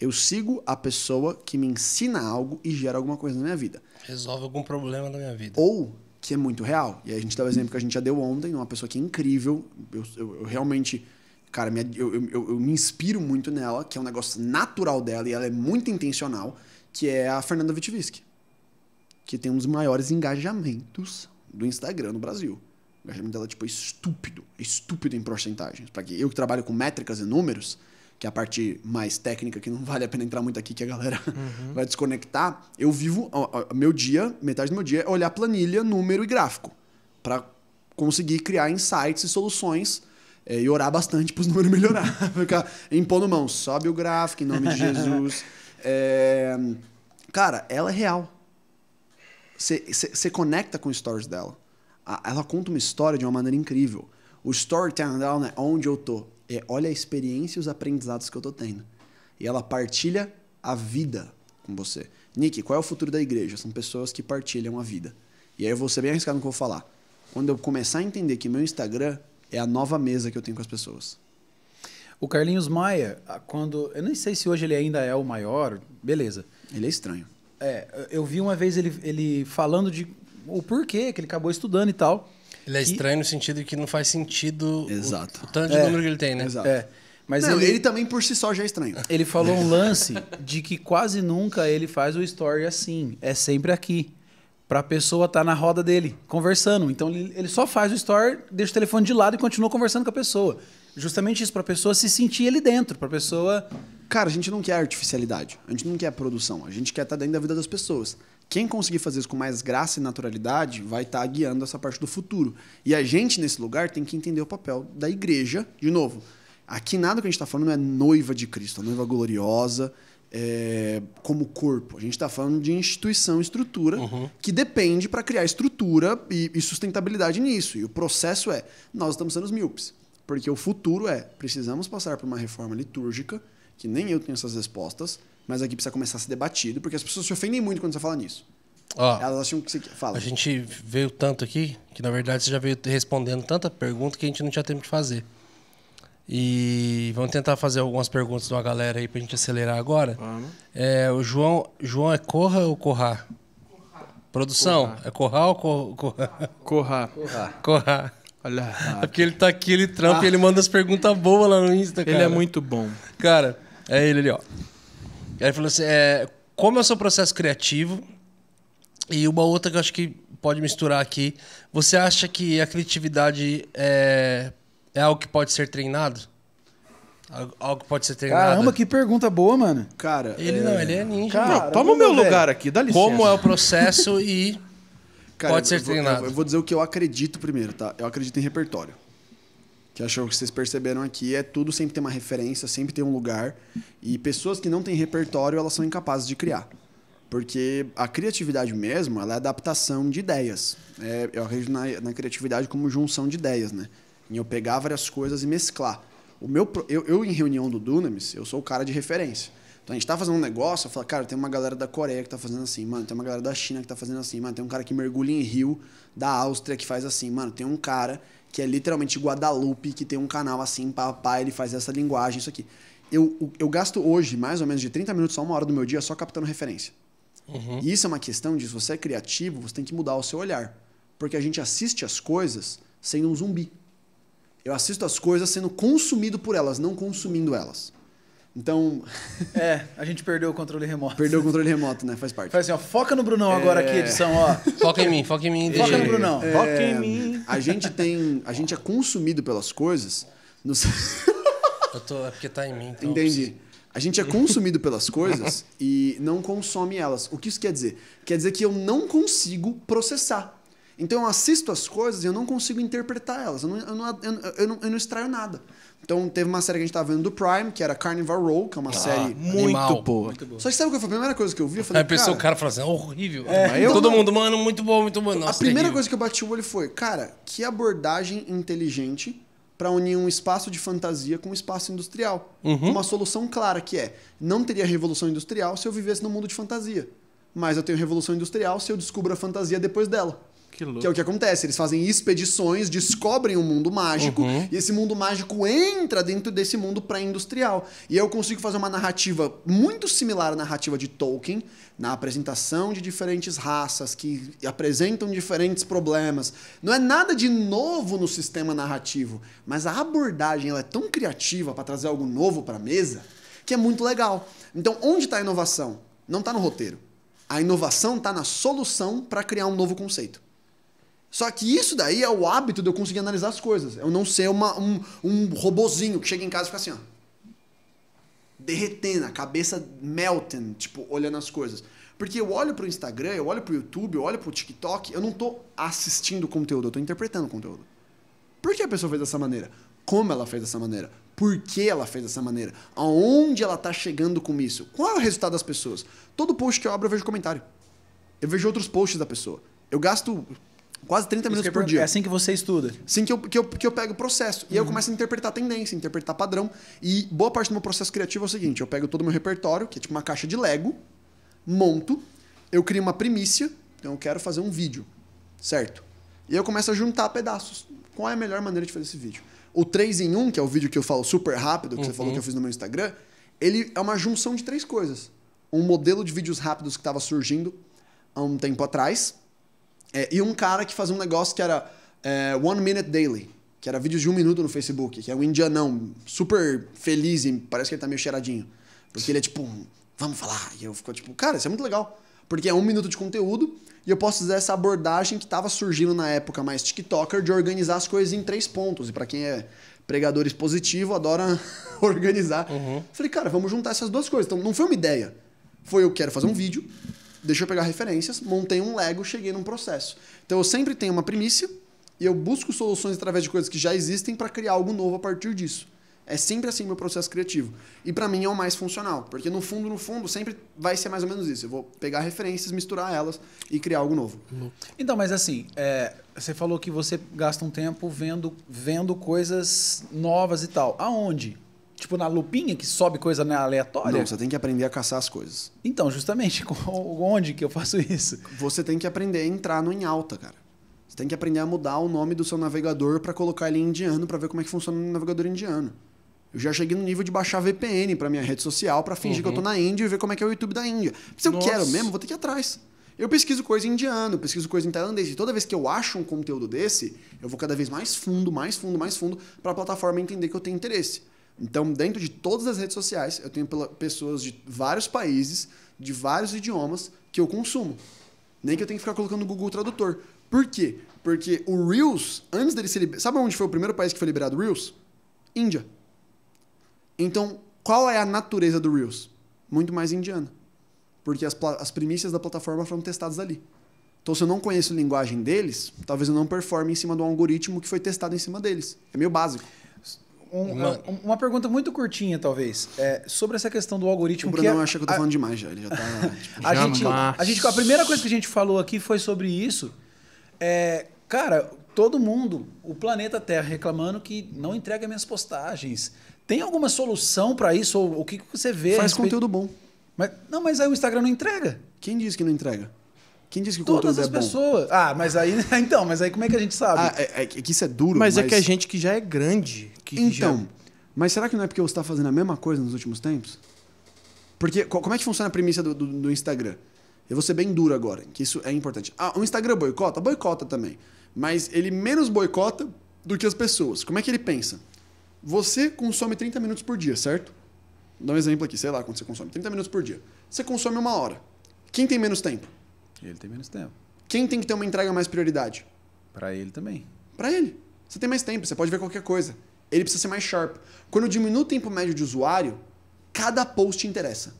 Eu sigo a pessoa que me ensina algo e gera alguma coisa na minha vida. Resolve algum problema na minha vida. Ou que é muito real. E aí a gente dá o exemplo que a gente já deu ontem, uma pessoa que é incrível. Eu, eu, eu realmente, cara, minha, eu, eu, me inspiro muito nela, que é um negócio natural dela e ela é muito intencional, que é a Fernanda Vitivisky. Que tem um dos maiores engajamentos do Instagram no Brasil. O engajamento dela tipo, é estúpido. É estúpido em porcentagens. Para que eu que trabalho com métricas e números, que é a parte mais técnica, que não vale a pena entrar muito aqui, que a galera uhum. vai desconectar. Eu vivo, ó, meu dia, metade do meu dia é olhar planilha, número e gráfico, para conseguir criar insights e soluções é, e orar bastante para os números melhorar. Ficar impondo mão, sobe o gráfico em nome de Jesus. é... Cara, ela é real. Você conecta com stories dela. Ela conta uma história de uma maneira incrível. O storytelling dela é onde eu tô é olha a experiência e os aprendizados que eu tô tendo. E ela partilha a vida com você. Nick, qual é o futuro da igreja? São pessoas que partilham a vida. E aí eu vou ser bem arriscado no que eu vou falar. Quando eu começar a entender que meu Instagram é a nova mesa que eu tenho com as pessoas. O Carlinhos Maia, ah, quando. Eu nem sei se hoje ele ainda é o maior, beleza. Ele é estranho. É, eu vi uma vez ele, ele falando de o porquê que ele acabou estudando e tal. Ele é estranho no sentido que não faz sentido Exato. O, o tanto de é, número que ele tem, né? Exato. É. Mas não, ele... ele... também por si só já é estranho. Ele falou um lance de que quase nunca ele faz o story assim. É sempre aqui. Pra pessoa estar tá na roda dele, conversando. Então ele, só faz o story, deixa o telefone de lado e continua conversando com a pessoa. Justamente isso, pra pessoa se sentir ele dentro, pra pessoa. Cara, a gente não quer artificialidade, a gente não quer produção, a gente quer estar tá dentro da vida das pessoas quem conseguir fazer isso com mais graça e naturalidade vai estar tá guiando essa parte do futuro. E a gente, nesse lugar, tem que entender o papel da igreja. De novo, aqui nada que a gente está falando é noiva de Cristo, é noiva gloriosa, é, como corpo. A gente está falando de instituição, estrutura, uhum. que depende para criar estrutura e, e, sustentabilidade nisso. E o processo é: nós estamos sendo os míopes. Porque o futuro é: precisamos passar por uma reforma litúrgica, que nem eu tenho essas respostas, mas aqui precisa começar a ser debatido, porque as pessoas se ofendem muito quando você fala nisso. Elas acham que você fala. A gente veio tanto aqui, que na verdade você já veio respondendo tanta pergunta que a gente não tinha tempo de fazer. E vamos tentar fazer algumas perguntas de uma galera aí pra gente acelerar agora. Vamos. É, o João, João é Corra ou Corrá? Produção, corra. é Corrá ou corra? Corra. Corrá. Corrá. corrá. Olha. Ah, Porque ele tá aqui, ele trampa ah. e ele manda as perguntas boas lá no Insta, cara. Ele é muito bom. Cara, é ele ali, ó. Ele falou assim: é, como é o seu processo criativo? E uma outra que eu acho que pode misturar aqui. Você acha que a criatividade é, é algo que pode ser treinado? Algo que pode ser treinado. Caramba, que pergunta boa, mano. Cara. Ele é... não, ele é ninja. Cara, não, toma o meu lugar aqui, dá licença. Como é o processo e. Cara, pode ser eu treinado. Eu vou dizer o que eu acredito primeiro, tá? Eu acredito em repertório que acho que vocês perceberam aqui, é tudo sempre ter uma referência, sempre ter um lugar. E pessoas que não têm repertório, elas são incapazes de criar. Porque a criatividade mesmo, ela é adaptação de ideias. É, eu acredito na, na, criatividade como junção de ideias, né? Em eu pegar várias coisas e mesclar. O meu, eu, eu, em reunião do Dunamis, eu sou o cara de referência. Então a gente tá fazendo um negócio, eu falo, cara, tem uma galera da Coreia que tá fazendo assim, mano, tem uma galera da China que tá fazendo assim, mano, tem um cara que mergulha em rio da Áustria que faz assim, mano, tem um cara que é literalmente Guadalupe que tem um canal assim, papai ele faz essa linguagem, isso aqui. Eu, eu gasto hoje mais ou menos de 30 minutos só uma hora do meu dia só captando referência. Uhum. E isso é uma questão de se você é criativo, você tem que mudar o seu olhar. Porque a gente assiste as coisas sendo um zumbi. Eu assisto as coisas sendo consumido por elas, não consumindo elas. Então. é, a gente perdeu o controle remoto. Perdeu o controle remoto, né? Faz parte. Faz assim, ó, foca no Brunão é... agora aqui, é. edição, ó. Foca em mim, foca em mim. Foca no Brunão. É... Foca em mim. A gente tem. A gente é consumido pelas coisas. No... Eu tô. É porque tá em mim, então. Entendi. A gente é consumido pelas coisas e não consome elas. O que isso quer dizer? Quer dizer que eu não consigo processar. Então eu assisto as coisas e eu não consigo interpretar elas. Eu não, eu não, eu não, eu não extraio nada. Então teve uma série que a gente tava vendo do Prime, que era Carnival Row, que é uma ah, série muito boa. Muito boa. Só que sabe que foi a primeira coisa que eu vi? Eu falei, Aí pensou cara, o cara falou assim, é horrível. É, eu, então todo não... mundo, mano, muito bom, muito bom. Nossa, a primeira terrível. coisa que eu bati o olho foi, cara, que abordagem inteligente para unir um espaço de fantasia com um espaço industrial. Uhum. Uma solução clara que é: não teria revolução industrial se eu vivesse no mundo de fantasia. Mas eu tenho revolução industrial se eu descubro a fantasia depois dela. Que, louco. que é o que acontece. Eles fazem expedições, descobrem um mundo mágico uhum. e esse mundo mágico entra dentro desse mundo pré-industrial. E eu consigo fazer uma narrativa muito similar à narrativa de Tolkien, na apresentação de diferentes raças que apresentam diferentes problemas. Não é nada de novo no sistema narrativo, mas a abordagem ela é tão criativa para trazer algo novo para a mesa que é muito legal. Então, onde está a inovação? Não está no roteiro. A inovação está na solução para criar um novo conceito. Só que isso daí é o hábito de eu conseguir analisar as coisas. Eu não ser uma, um, um robozinho que chega em casa e fica assim, ó. Derretendo, a cabeça melting, tipo, olhando as coisas. Porque eu olho pro Instagram, eu olho pro YouTube, eu olho pro TikTok, eu não tô assistindo o conteúdo, eu tô interpretando o conteúdo. Por que a pessoa fez dessa maneira? Como ela fez dessa maneira? Por que ela fez dessa maneira? Aonde ela tá chegando com isso? Qual é o resultado das pessoas? Todo post que eu abro eu vejo comentário. Eu vejo outros posts da pessoa. Eu gasto Quase 30 minutos por dia. É assim que você estuda? Sim, que eu, que eu, que eu pego o processo. E aí eu uhum. começo a interpretar tendência, interpretar padrão. E boa parte do meu processo criativo é o seguinte: eu pego todo o meu repertório, que é tipo uma caixa de Lego, monto, eu crio uma primícia, então eu quero fazer um vídeo, certo? E eu começo a juntar pedaços. Qual é a melhor maneira de fazer esse vídeo? O 3 em 1, que é o vídeo que eu falo super rápido, que uhum. você falou que eu uhum. fiz no meu Instagram, ele é uma junção de três coisas. Um modelo de vídeos rápidos que estava surgindo há um tempo atrás, é, e um cara que fazia um negócio que era é, One Minute Daily, que era vídeos de um minuto no Facebook, que é um indianão super feliz e parece que ele tá meio cheiradinho. Porque ele é tipo, vamos falar. E eu fico tipo, cara, isso é muito legal. Porque é um minuto de conteúdo e eu posso usar essa abordagem que estava surgindo na época mais TikToker de organizar as coisas em três pontos. E para quem é pregador expositivo, adora organizar. Uhum. Falei, cara, vamos juntar essas duas coisas. Então não foi uma ideia. Foi eu quero fazer um vídeo deixei eu pegar referências, montei um Lego, cheguei num processo. Então eu sempre tenho uma primícia e eu busco soluções através de coisas que já existem para criar algo novo a partir disso. É sempre assim meu processo criativo. E para mim é o mais funcional, porque no fundo, no fundo, sempre vai ser mais ou menos isso. Eu vou pegar referências, misturar elas e criar algo novo. Então, mas assim, é, você falou que você gasta um tempo vendo, vendo coisas novas e tal. Aonde? Tipo na lupinha que sobe coisa aleatória? Não, você tem que aprender a caçar as coisas. Então, justamente, onde que eu faço isso? Você tem que aprender a entrar no em alta, cara. Você tem que aprender a mudar o nome do seu navegador para colocar ele em indiano para ver como é que funciona o navegador indiano. Eu já cheguei no nível de baixar VPN para minha rede social para fingir uhum. que eu tô uhum. na Índia e ver como é que é o YouTube da Índia. Se eu Nossa. quero mesmo, vou ter que ir atrás. Eu pesquiso coisa em indiano, pesquiso coisa em tailandês. E toda vez que eu acho um conteúdo desse, eu vou cada vez mais fundo, mais fundo, mais fundo para a plataforma entender que eu tenho interesse. Então, dentro de todas as redes sociais, eu tenho pessoas de vários países, de vários idiomas que eu consumo. Nem que eu tenha que ficar colocando no Google Tradutor. Por quê? Porque o Reels, antes dele ser liberado. Sabe onde foi o primeiro país que foi liberado o Reels? Índia. Então, qual é a natureza do Reels? Muito mais indiana. Porque as, as primícias da plataforma foram testadas ali. Então, se eu não conheço a linguagem deles, talvez eu não performe em cima do algoritmo que foi testado em cima deles. É meio básico um, uma... É, uma... pergunta muito curtinha, talvez. É, sobre essa questão do algoritmo. O Bruno que é... acha que eu tô falando a... demais já. Ele já tá. Tipo, a, gente, a, gente, a primeira coisa que a gente falou aqui foi sobre isso. É, cara, todo mundo, o planeta Terra, reclamando que não entrega minhas postagens. Tem alguma solução para isso? Ou o que, que você vê? Faz respeito... conteúdo bom. Mas, não, mas aí o Instagram não entrega. Quem disse que não entrega? Quem disse que o conteúdo é bom? Todas as pessoas. Ah, mas aí. Então, mas aí como é que a gente sabe? Ah, é, é que é isso é duro. Mas, é mas, é que a gente que já é grande. Que então. já... Mas será que não é porque você está fazendo a mesma coisa nos últimos tempos? Porque como é que funciona a premissa do, do, do Instagram? Eu vou ser bem duro agora, que isso é importante. Ah, o Instagram boicota? Boicota também. Mas ele menos boicota do que as pessoas. Como é que ele pensa? Você consome 30 minutos por dia, certo? Dá um exemplo aqui, sei lá, quando você consome 30 minutos por dia. Você consome uma hora. Quem tem menos tempo? Ele tem menos tempo. Quem tem que ter uma entrega mais prioridade? Para ele também. Para ele. Você tem mais tempo, você pode ver qualquer coisa. Ele precisa ser mais sharp. Quando eu diminuo o tempo médio de usuário, cada post interessa.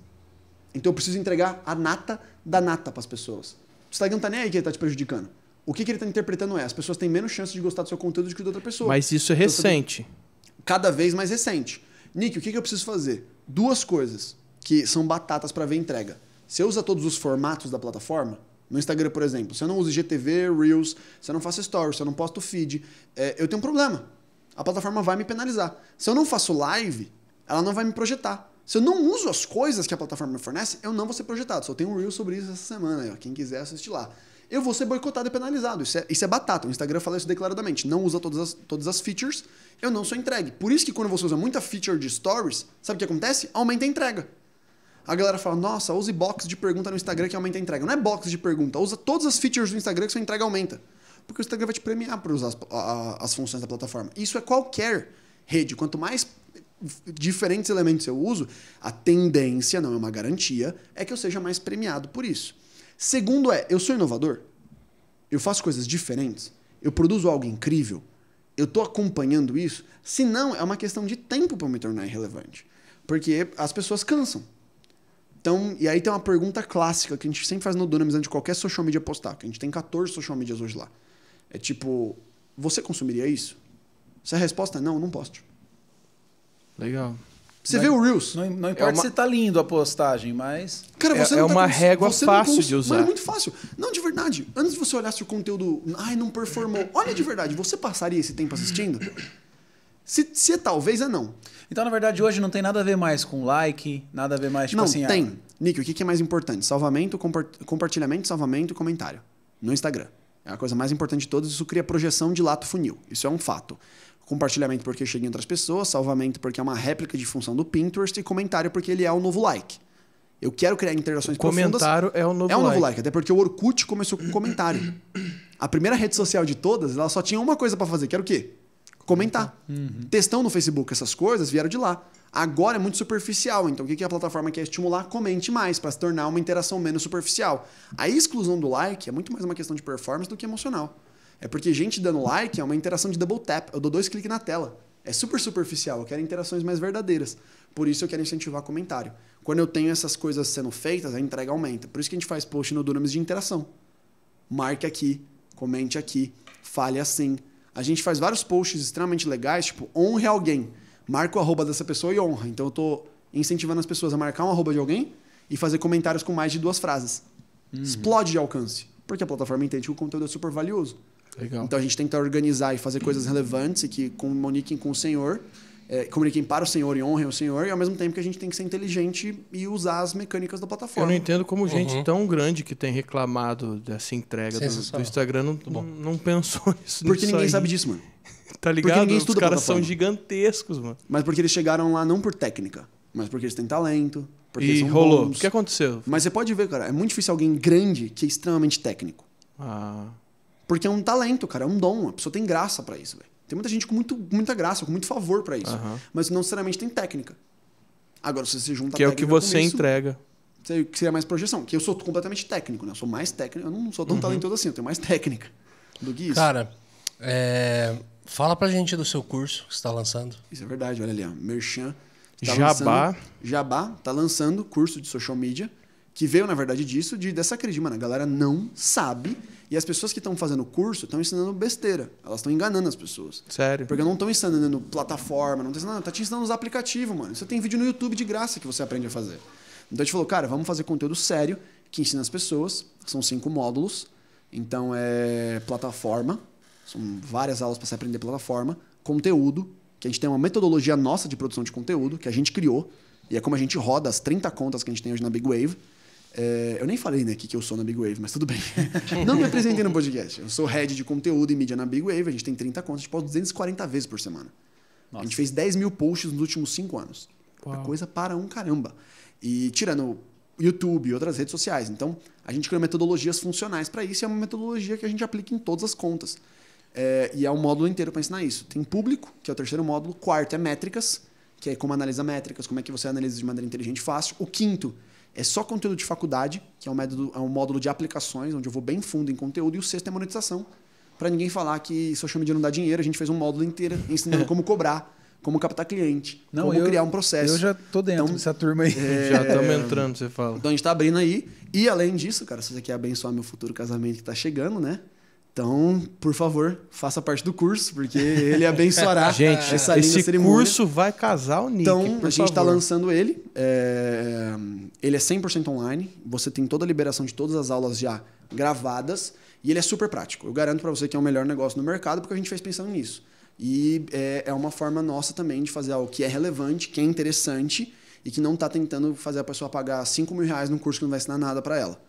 Então eu preciso entregar a nata da nata para as pessoas. O Instagram não tá nem aí que ele tá te prejudicando. O que, que ele está interpretando é: as pessoas têm menos chance de gostar do seu conteúdo do que de outra pessoa. Mas isso é então, recente. Cada vez mais recente. Nick, o que, que eu preciso fazer? Duas coisas que são batatas para ver entrega. Você usa todos os formatos da plataforma? No Instagram, por exemplo, se eu não uso GTV, Reels, se eu não faço stories, se eu não posto feed, é, eu tenho um problema. A plataforma vai me penalizar. Se eu não faço live, ela não vai me projetar. Se eu não uso as coisas que a plataforma me fornece, eu não vou ser projetado. Só tenho um Reel sobre isso essa semana, aí, ó, quem quiser assistir lá. Eu vou ser boicotado e penalizado. Isso é, isso é batata. O Instagram fala isso declaradamente. Não usa todas as, todas as features, eu não sou entregue. Por isso que quando você usa muita feature de stories, sabe o que acontece? Aumenta a entrega a galera fala, nossa, use box de pergunta no Instagram que aumenta a entrega. Não é box de pergunta, usa todas as features do Instagram que sua entrega aumenta. Porque o Instagram vai te premiar por usar as, a, as funções da plataforma. Isso é qualquer rede. Quanto mais diferentes elementos eu uso, a tendência, não é uma garantia, é que eu seja mais premiado por isso. Segundo é, eu sou inovador? Eu faço coisas diferentes? Eu produzo algo incrível? Eu estou acompanhando isso? Se não, é uma questão de tempo para me tornar irrelevante. Porque as pessoas cansam. Então, e aí tem uma pergunta clássica que a gente sempre faz no Dunamis antes de qualquer social media postar, que a gente tem 14 social medias hoje lá. É tipo, você consumiria isso? Se a resposta é não, não poste. Legal. Você não, vê o Reels. Não, não é importa é uma... se tá lindo a postagem, mas. Cara, você é, não é tá uma cons... régua você fácil cons... de usar. é muito fácil. Não, de verdade. Antes de você olhar se o conteúdo. Ai, não performou. Olha de verdade, você passaria esse tempo assistindo? Se, se é, talvez, é não. Então, na verdade, hoje não tem nada a ver mais com like, nada a ver mais, tipo não, assim... Ah, tem. Ah... Nick, o que é mais importante? Salvamento, compartilhamento, salvamento e comentário. No Instagram. É a coisa mais importante de todas. Isso cria projeção de lato funil. Isso é um fato. Compartilhamento porque chega em outras pessoas, salvamento porque é uma réplica de função do Pinterest e comentário porque ele é o novo like. Eu quero criar interações o profundas. Comentário é o novo like. É o novo like. like, até porque o Orkut começou com comentário. A primeira rede social de todas, ela só tinha uma coisa para fazer, que era o quê? comentar. Uhum. Textão no Facebook, essas coisas vieram de lá. Agora é muito superficial, então o que é a plataforma quer é estimular? Comente mais, para se tornar uma interação menos superficial. A exclusão do like é muito mais uma questão de performance do que emocional. É porque gente dando like é uma interação de double tap, eu dou dois cliques na tela. É super superficial, eu quero interações mais verdadeiras. Por isso eu quero incentivar comentário. Quando eu tenho essas coisas sendo feitas, a entrega aumenta. Por isso que a gente faz post no Dunamis de interação. Marque aqui, comente aqui, fale assim, a gente faz vários posts extremamente legais, tipo, honre alguém. Marca o arroba dessa pessoa e honra. Então eu tô incentivando as pessoas a marcar um arroba de alguém e fazer comentários com mais de duas frases. Uhum. Explode de alcance. Porque a plataforma entende que o conteúdo é super valioso. Legal. Então a gente tenta organizar e fazer coisas relevantes e que comuniquem com o senhor é, comuniquem para o Senhor e honrem o Senhor, e ao mesmo tempo que a gente tem que ser inteligente e usar as mecânicas da plataforma. Eu não entendo como uhum. gente tão grande que tem reclamado dessa entrega do, do, Instagram não, não, não pensou nisso. Porque ninguém aí. sabe disso, mano. tá ligado? Os caras são gigantescos, mano. Mas porque eles chegaram lá não por técnica, mas porque eles têm talento, porque e rolou. Bons. O que aconteceu? Mas você pode ver, cara, é muito difícil alguém grande que é extremamente técnico. Ah. Porque é um talento, cara, é um dom. A pessoa tem graça para isso, velho. Tem muita gente com muito, muita graça, com muito favor para isso. Uhum. Mas não necessariamente tem técnica. Agora, se você junta Que é o que você isso, entrega. Seria mais projeção. Que eu sou completamente técnico, né? Eu sou mais técnico. Eu não sou tão uhum. talentoso assim, eu tenho mais técnica do que isso. Cara, é... fala pra gente do seu curso que você tá lançando. Isso é verdade, olha ali, ó. Merchan. Tá Jabá. Lançando, Jabá tá lançando curso de social media que veio, na verdade, disso, de, dessa crise. Mano, a galera não sabe e as pessoas que estão fazendo o curso estão ensinando besteira. Elas estão enganando as pessoas. Sério? Porque não estão ensinando plataforma, não estão ensinando, tá te ensinando os aplicativos, mano. Você tem vídeo no YouTube de graça que você aprende a fazer. Então a gente falou, cara, vamos fazer conteúdo sério que ensina as pessoas. São cinco módulos. Então é plataforma, são várias aulas para você aprender plataforma, conteúdo, que a gente tem uma metodologia nossa de produção de conteúdo, que a gente criou, e é como a gente roda as 30 contas que a gente tem hoje na Big Wave. É, eu nem falei né, que eu sou na Big Wave, mas tudo bem. Não me apresentei no podcast. Eu sou head de conteúdo e mídia na Big Wave. A gente tem 30 contas, a gente posta 240 vezes por semana. Nossa. A gente fez 10 mil posts nos últimos 5 anos. Uau. É coisa para um caramba. E tirando YouTube e outras redes sociais. Então, a gente criou metodologias funcionais para isso e é uma metodologia que a gente aplica em todas as contas. É, e é um módulo inteiro para ensinar isso. Tem público, que é o terceiro módulo. Quarto é métricas, que é como analisa métricas, como é que você analisa de maneira inteligente fácil. O quinto é só conteúdo de faculdade, que é um, método, é um módulo de aplicações, onde eu vou bem fundo em conteúdo, e o sexto é monetização. Para ninguém falar que social media não dá dinheiro, a gente fez um módulo inteiro ensinando como cobrar, como captar cliente, não, como eu, criar um processo. Eu já tô dentro então, dessa turma aí. É, já estamos entrando, você fala. Então a gente está abrindo aí. E além disso, cara, se você quer abençoar meu futuro casamento que está chegando, né? Então, por favor, faça parte do curso, porque ele abençoará gente, essa esse cerimônia. curso vai casar o Nick. Então, a gente está lançando ele. É... Ele é 100% online. Você tem toda a liberação de todas as aulas já gravadas. E ele é super prático. Eu garanto para você que é o melhor negócio no mercado, porque a gente fez pensando nisso. E é, é uma forma nossa também de fazer algo que é relevante, que é interessante e que não está tentando fazer a pessoa pagar 5 mil reais num curso que não vai ensinar nada para ela.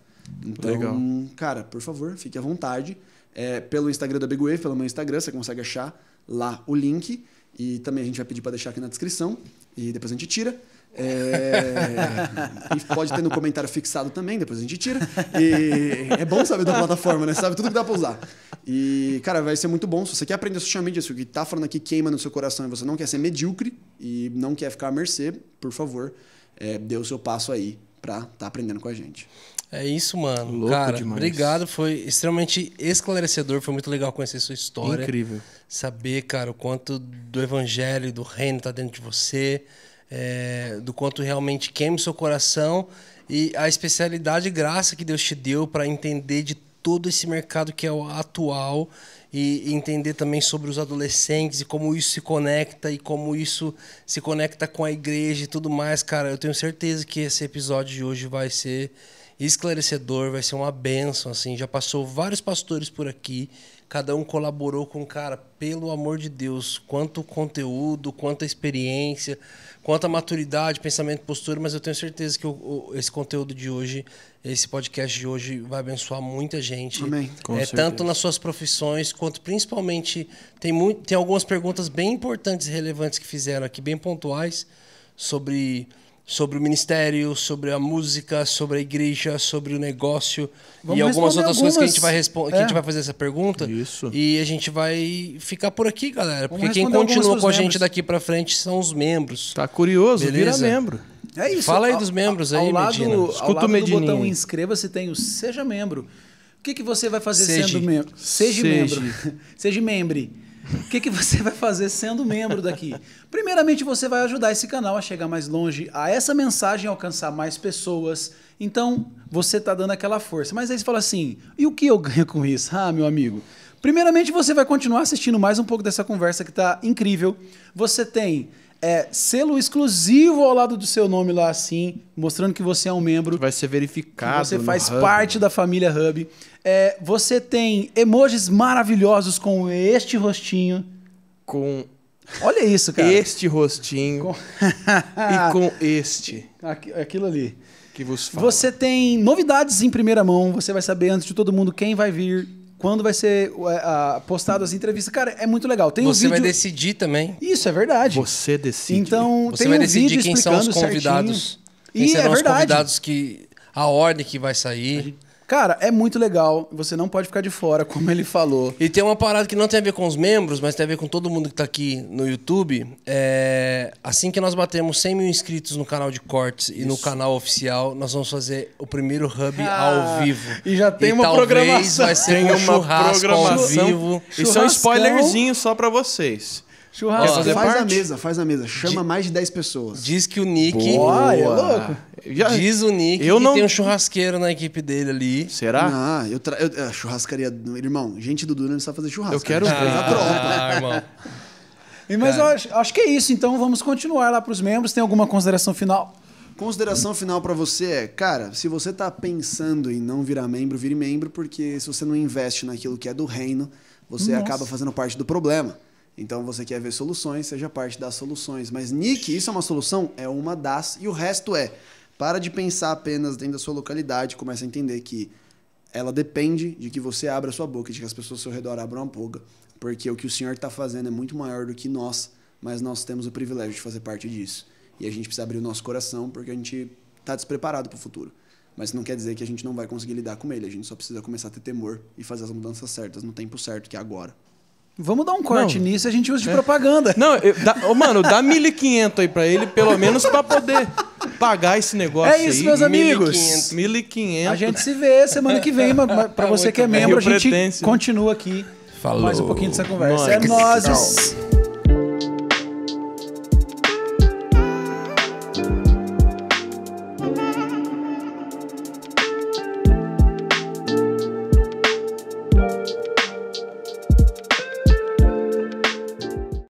Então, Legal. cara, por favor, fique à vontade é, pelo Instagram da Big Wave, pelo meu Instagram, você consegue achar lá o link. E também a gente vai pedir para deixar aqui na descrição e depois a gente tira. É... e pode ter no comentário fixado também, depois a gente tira. E é bom saber da plataforma, né? Sabe tudo que dá pra usar. E, cara, vai ser muito bom. Se você quer aprender social media, se o que tá falando aqui queima no seu coração e você não quer ser medíocre e não quer ficar à mercê, por favor, é, dê o seu passo aí para estar tá aprendendo com a gente. É isso, mano. Louco Cara, demais. obrigado. Foi extremamente esclarecedor. Foi muito legal conhecer sua história. Incrível. Saber, cara, o quanto do evangelho, do reino tá dentro de você. É, do quanto realmente queima o seu coração. E a especialidade e graça que Deus te deu para entender de todo esse mercado que é o atual e entender também sobre os adolescentes e como isso se conecta e como isso se conecta com a igreja e tudo mais, cara. Eu tenho certeza que esse episódio de hoje vai ser esclarecedor, vai ser uma benção, assim. Já passou vários pastores por aqui, cada um colaborou com, cara, pelo amor de Deus, quanto conteúdo, quanta experiência, quanta maturidade, pensamento, postura, mas eu tenho certeza que o, o, esse conteúdo de hoje, esse podcast de hoje vai abençoar muita gente. Amém. Com é, certeza. tanto nas suas profissões, quanto principalmente, tem, muito, tem algumas perguntas bem importantes e relevantes que fizeram aqui, bem pontuais, sobre sobre o ministério, sobre a música, sobre a igreja, sobre o negócio Vamos e algumas outras algumas. coisas que a gente vai responder, é. que a gente é. vai fazer essa pergunta. Isso. E a gente vai ficar por aqui, galera, porque quem continua com a gente membros. daqui para frente são os membros. Tá curioso? Beleza? Vira membro. É isso. Fala aí dos membros ao, aí, ao lado, Medina. Escuta ao lado o do botão inscreva-se tem o seja membro. O que, que você vai fazer sendo membro? Seja, Seja membro. Seja membro. O que, que você vai fazer sendo membro daqui? Primeiramente, você vai ajudar esse canal a chegar mais longe, a essa mensagem alcançar mais pessoas. Então, você está dando aquela força. Mas aí você fala assim: e o que eu ganho com isso? Ah, meu amigo. Primeiramente, você vai continuar assistindo mais um pouco dessa conversa que está incrível. Você tem é, selo exclusivo ao lado do seu nome lá assim, mostrando que você é um membro. vai ser verificado. você faz Hub. parte da família Hub. É, você tem emojis maravilhosos com este rostinho. Com. Olha isso, cara. Este rostinho. Com... e com este. Aquilo ali. que Você tem novidades em primeira mão, você vai saber antes de todo mundo quem vai vir, quando vai ser uh, postado as entrevistas. Cara, é muito legal. Tem Você um vídeo... vai decidir também. Isso, é verdade. Você decide. Então, Você tem vai um decidir quem são os convidados. Certinho. Quem e serão é verdade. os convidados que... A ordem que vai sair. Cara, é muito legal. Você não pode ficar de fora, como ele falou. E tem uma parada que não tem a ver com os membros, mas tem a ver com todo mundo que tá aqui no YouTube. É... Assim que nós batemos 100 mil inscritos no canal de cortes Isso. e no canal oficial, nós vamos fazer o primeiro hub ah, ao vivo. E já tem e uma talvez programação. Vai ser tem um uma programação. ao vivo. Isso é um spoilerzinho só para vocês. Churrasco. Faz parte? a mesa, faz a mesa. Chama D mais de 10 pessoas. Diz que o Nick. Boa, é louco. Já... Diz o Nick eu que não... tem um churrasqueiro na equipe dele ali. Será? ah eu, tra... eu... churrascaria. Irmão, gente do duro não sabe fazer churrasco. Eu quero tá ver. Ah, Ah, irmão. E, mas eu acho, acho que é isso. Então vamos continuar lá para os membros. Tem alguma consideração final? Consideração final para você é, cara, se você tá pensando em não virar membro, vire membro, porque se você não investe naquilo que é do reino, você Nossa. acaba fazendo parte do problema. Então você quer ver soluções, seja parte das soluções. Mas Nick, isso é uma solução? É uma das. E o resto é. Para de pensar apenas dentro da sua localidade, começa a entender que ela depende de que você abra a sua boca, de que as pessoas ao seu redor abram a boca. Porque o que o Senhor está fazendo é muito maior do que nós, mas nós temos o privilégio de fazer parte disso. E a gente precisa abrir o nosso coração porque a gente está despreparado para o futuro. Mas não quer dizer que a gente não vai conseguir lidar com ele, a gente só precisa começar a ter temor e fazer as mudanças certas no tempo certo, que é agora. Vamos dar um corte não. nisso e a gente usa de é. propaganda. Não, eu, dá, oh, mano, dá 1.500 aí para ele, pelo menos para poder pagar esse negócio. É isso, aí. meus amigos. 1.500. A gente se vê semana que vem, para tá você que é membro, a gente pretense. continua aqui. Falou. Mais um pouquinho dessa conversa. É nós.